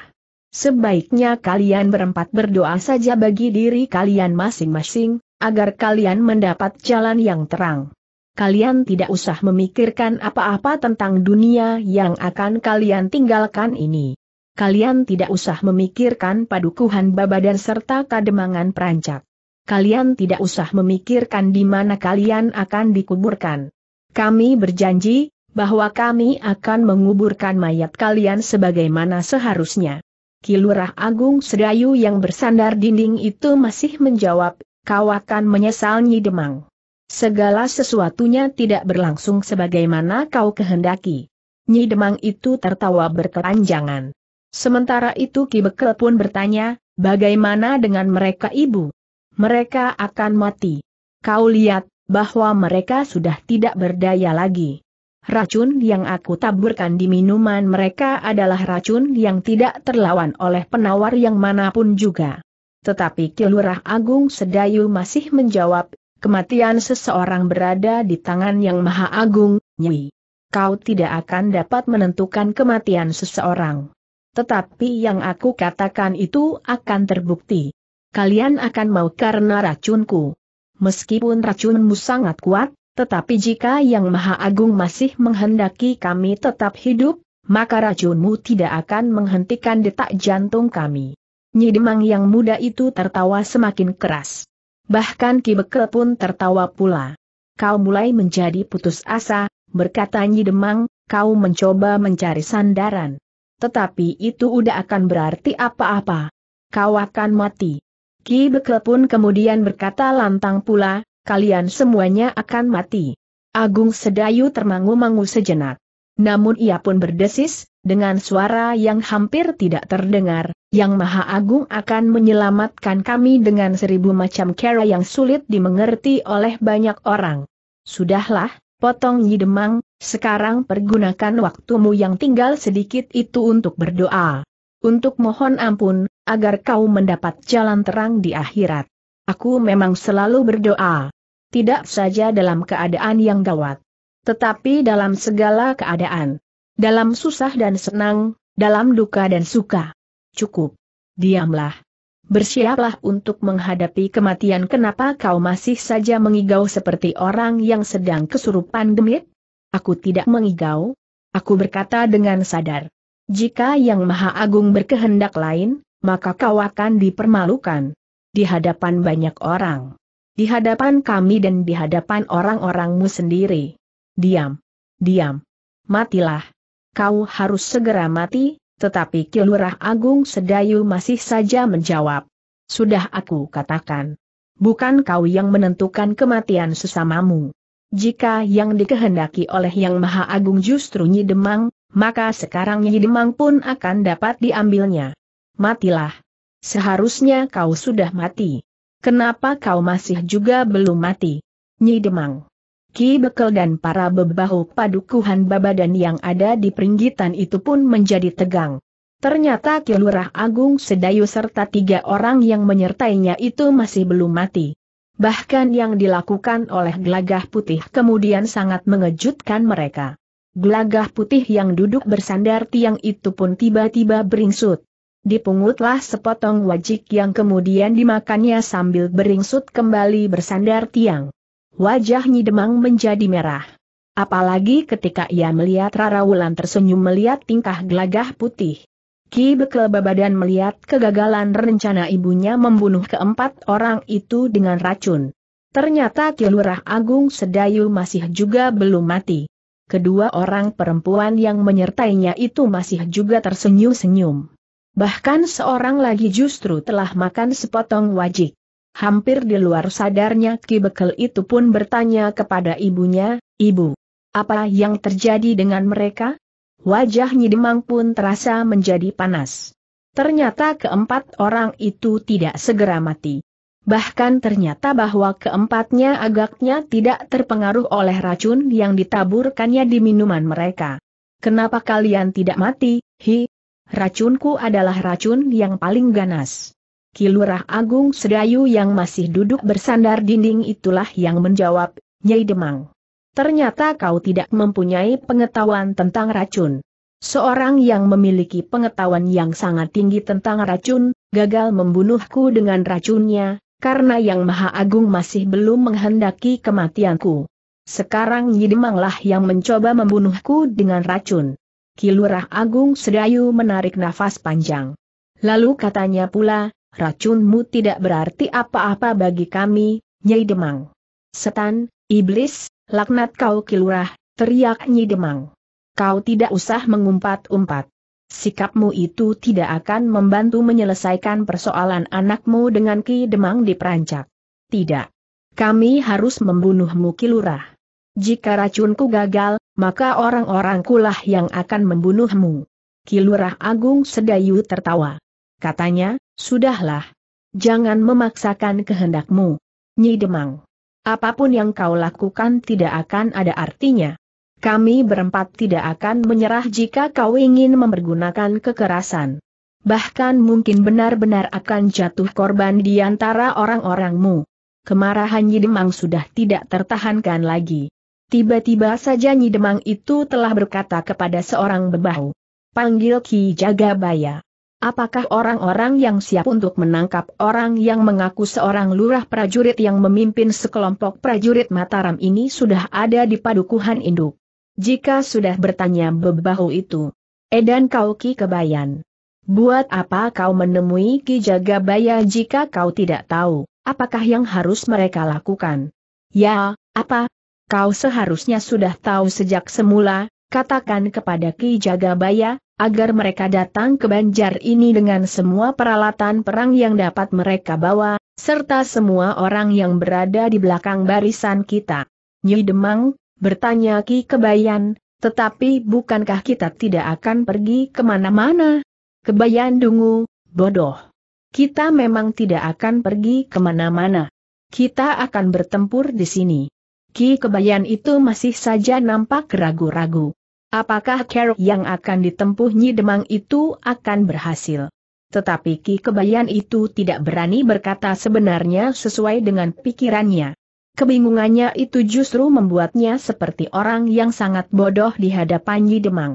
Sebaiknya kalian berempat berdoa saja bagi diri kalian masing-masing, agar kalian mendapat jalan yang terang. Kalian tidak usah memikirkan apa-apa tentang dunia yang akan kalian tinggalkan ini kalian tidak usah memikirkan padukuhan dan serta kademangan perancak. Kalian tidak usah memikirkan di mana kalian akan dikuburkan. Kami berjanji, bahwa kami akan menguburkan mayat kalian sebagaimana seharusnya. Kilurah Agung Sedayu yang bersandar dinding itu masih menjawab, kau akan menyesal Nyi Demang. Segala sesuatunya tidak berlangsung sebagaimana kau kehendaki. Nyi Demang itu tertawa berkeranjangan. Sementara itu Ki Bekel pun bertanya, bagaimana dengan mereka ibu? Mereka akan mati. Kau lihat, bahwa mereka sudah tidak berdaya lagi. Racun yang aku taburkan di minuman mereka adalah racun yang tidak terlawan oleh penawar yang manapun juga. Tetapi Kilurah Agung Sedayu masih menjawab, kematian seseorang berada di tangan yang maha agung, Nyi. Kau tidak akan dapat menentukan kematian seseorang. Tetapi yang aku katakan itu akan terbukti. Kalian akan mau karena racunku. Meskipun racunmu sangat kuat, tetapi jika Yang Maha Agung masih menghendaki kami tetap hidup, maka racunmu tidak akan menghentikan detak jantung kami. Nyidemang yang muda itu tertawa semakin keras. Bahkan Kibekel pun tertawa pula. Kau mulai menjadi putus asa, berkata Nyidemang, kau mencoba mencari sandaran. Tetapi itu udah akan berarti apa-apa. Kau akan mati. Ki Bekel pun kemudian berkata lantang pula, kalian semuanya akan mati. Agung Sedayu termangu-mangu sejenak. Namun ia pun berdesis, dengan suara yang hampir tidak terdengar, Yang Maha Agung akan menyelamatkan kami dengan seribu macam cara yang sulit dimengerti oleh banyak orang. Sudahlah, potong Demang. Sekarang pergunakan waktumu yang tinggal sedikit itu untuk berdoa. Untuk mohon ampun, agar kau mendapat jalan terang di akhirat. Aku memang selalu berdoa. Tidak saja dalam keadaan yang gawat. Tetapi dalam segala keadaan. Dalam susah dan senang, dalam duka dan suka. Cukup. Diamlah. Bersiaplah untuk menghadapi kematian. Kenapa kau masih saja mengigau seperti orang yang sedang kesurupan demit? Aku tidak mengigau. Aku berkata dengan sadar. Jika Yang Maha Agung berkehendak lain, maka kau akan dipermalukan. Di hadapan banyak orang. Di hadapan kami dan di hadapan orang-orangmu sendiri. Diam. Diam. Matilah. Kau harus segera mati, tetapi Kilurah Agung Sedayu masih saja menjawab. Sudah aku katakan. Bukan kau yang menentukan kematian sesamamu. Jika yang dikehendaki oleh Yang Maha Agung justru Nyi Demang, maka sekarang Nyi Demang pun akan dapat diambilnya. Matilah. Seharusnya kau sudah mati. Kenapa kau masih juga belum mati? Nyi Demang. Ki Bekel dan para bebahu padukuhan babadan yang ada di peringgitan itu pun menjadi tegang. Ternyata Kilurah Agung Sedayu serta tiga orang yang menyertainya itu masih belum mati. Bahkan yang dilakukan oleh Glagah putih kemudian sangat mengejutkan mereka. Glagah putih yang duduk bersandar tiang itu pun tiba-tiba beringsut. Dipungutlah sepotong wajik yang kemudian dimakannya sambil beringsut kembali bersandar tiang. Wajah Nyi Demang menjadi merah. Apalagi ketika ia melihat Rara Wulan tersenyum melihat tingkah Glagah putih. Ki Bekel Babadan melihat kegagalan rencana ibunya membunuh keempat orang itu dengan racun. Ternyata Ki Lurah Agung Sedayu masih juga belum mati. Kedua orang perempuan yang menyertainya itu masih juga tersenyum-senyum. Bahkan seorang lagi justru telah makan sepotong wajik. Hampir di luar sadarnya Ki Bekel itu pun bertanya kepada ibunya, Ibu, apa yang terjadi dengan mereka? Wajah Nyidemang pun terasa menjadi panas. Ternyata keempat orang itu tidak segera mati. Bahkan ternyata bahwa keempatnya agaknya tidak terpengaruh oleh racun yang ditaburkannya di minuman mereka. Kenapa kalian tidak mati, hi? Racunku adalah racun yang paling ganas. Kilurah Agung Sedayu yang masih duduk bersandar dinding itulah yang menjawab, Nyai Demang. Ternyata kau tidak mempunyai pengetahuan tentang racun. Seorang yang memiliki pengetahuan yang sangat tinggi tentang racun, gagal membunuhku dengan racunnya, karena Yang Maha Agung masih belum menghendaki kematianku. Sekarang Nyidemanglah yang mencoba membunuhku dengan racun. Kilurah Agung Sedayu menarik nafas panjang. Lalu katanya pula, racunmu tidak berarti apa-apa bagi kami, Nyai Demang. Setan, iblis, Laknat kau kilurah, teriak Nyi Demang. Kau tidak usah mengumpat-umpat. Sikapmu itu tidak akan membantu menyelesaikan persoalan anakmu dengan Ki Demang di Perancak. Tidak. Kami harus membunuhmu kilurah. Jika racunku gagal, maka orang-orang kulah yang akan membunuhmu. Kilurah Agung Sedayu tertawa. Katanya, sudahlah. Jangan memaksakan kehendakmu. Nyi Demang. Apapun yang kau lakukan tidak akan ada artinya. Kami berempat tidak akan menyerah jika kau ingin mempergunakan kekerasan. Bahkan mungkin benar-benar akan jatuh korban di antara orang-orangmu. Kemarahan Nyidemang sudah tidak tertahankan lagi. Tiba-tiba saja Nyidemang itu telah berkata kepada seorang bebahu. Panggil Ki Jagabaya. Apakah orang-orang yang siap untuk menangkap orang yang mengaku seorang lurah prajurit yang memimpin sekelompok prajurit Mataram ini sudah ada di padukuhan induk? Jika sudah bertanya bebahu itu, Edan kau Ki Kebayan. Buat apa kau menemui Ki Jagabaya jika kau tidak tahu, apakah yang harus mereka lakukan? Ya, apa? Kau seharusnya sudah tahu sejak semula, katakan kepada Ki Jagabaya, agar mereka datang ke banjar ini dengan semua peralatan perang yang dapat mereka bawa, serta semua orang yang berada di belakang barisan kita. Nyi Demang, bertanya Ki Kebayan, tetapi bukankah kita tidak akan pergi kemana-mana? Kebayan dungu, bodoh. Kita memang tidak akan pergi kemana-mana. Kita akan bertempur di sini. Ki Kebayan itu masih saja nampak ragu-ragu. Apakah care yang akan ditempuh Nyi Demang itu akan berhasil? Tetapi Ki Kebayan itu tidak berani berkata sebenarnya sesuai dengan pikirannya. Kebingungannya itu justru membuatnya seperti orang yang sangat bodoh di hadapan Nyi Demang.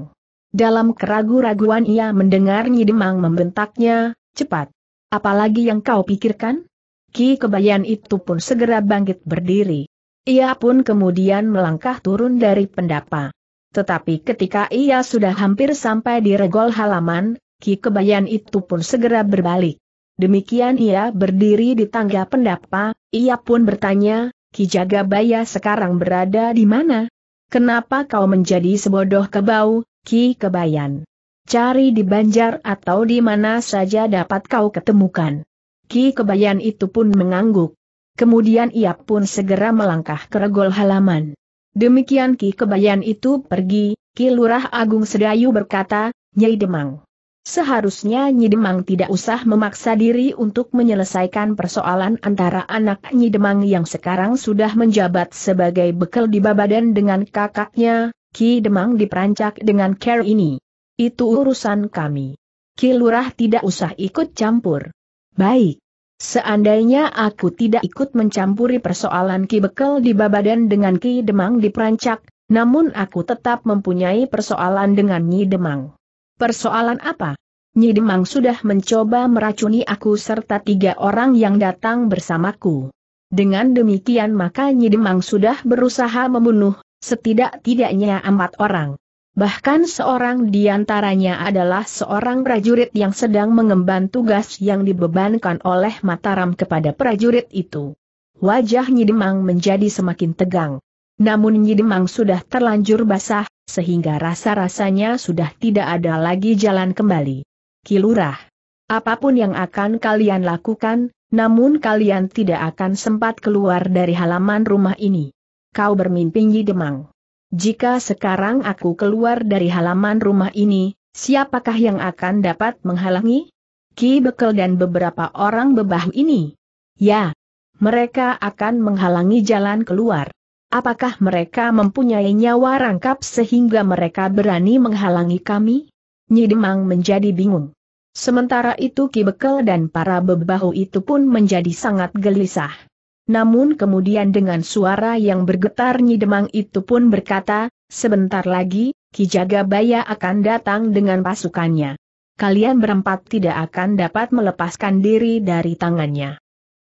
Dalam keragu-raguan ia mendengar Nyi Demang membentaknya, cepat. Apalagi yang kau pikirkan? Ki Kebayan itu pun segera bangkit berdiri. Ia pun kemudian melangkah turun dari pendapa tetapi ketika ia sudah hampir sampai di regol halaman, Ki Kebayan itu pun segera berbalik. Demikian ia berdiri di tangga pendapa, ia pun bertanya, Ki Jagabaya sekarang berada di mana? Kenapa kau menjadi sebodoh kebau, Ki Kebayan? Cari di Banjar atau di mana saja dapat kau ketemukan. Ki Kebayan itu pun mengangguk. Kemudian ia pun segera melangkah ke regol halaman. Demikian Ki Kebayan itu pergi, Ki Lurah Agung Sedayu berkata, Nyai Demang. Seharusnya Nyi Demang tidak usah memaksa diri untuk menyelesaikan persoalan antara anak Nyi Demang yang sekarang sudah menjabat sebagai bekal di Babadan dengan kakaknya, Ki Demang diperancak dengan care ini. Itu urusan kami. Ki Lurah tidak usah ikut campur. Baik. Seandainya aku tidak ikut mencampuri persoalan Ki Bekel di Babadan dengan Ki Demang di Perancak, namun aku tetap mempunyai persoalan dengan Nyi Demang. Persoalan apa? Nyi Demang sudah mencoba meracuni aku serta tiga orang yang datang bersamaku. Dengan demikian maka Nyi Demang sudah berusaha membunuh, setidak-tidaknya empat orang. Bahkan seorang di antaranya adalah seorang prajurit yang sedang mengemban tugas yang dibebankan oleh Mataram kepada prajurit itu. Wajah Nyidemang menjadi semakin tegang. Namun Nyidemang sudah terlanjur basah, sehingga rasa-rasanya sudah tidak ada lagi jalan kembali. Kilurah, apapun yang akan kalian lakukan, namun kalian tidak akan sempat keluar dari halaman rumah ini. Kau bermimpi Demang. Jika sekarang aku keluar dari halaman rumah ini, siapakah yang akan dapat menghalangi? Ki Bekel dan beberapa orang bebahu ini. Ya, mereka akan menghalangi jalan keluar. Apakah mereka mempunyai nyawa rangkap sehingga mereka berani menghalangi kami? Nyidemang menjadi bingung. Sementara itu Ki Bekel dan para bebahu itu pun menjadi sangat gelisah. Namun kemudian dengan suara yang bergetar nyi Demang itu pun berkata, sebentar lagi, Jagabaya akan datang dengan pasukannya. Kalian berempat tidak akan dapat melepaskan diri dari tangannya.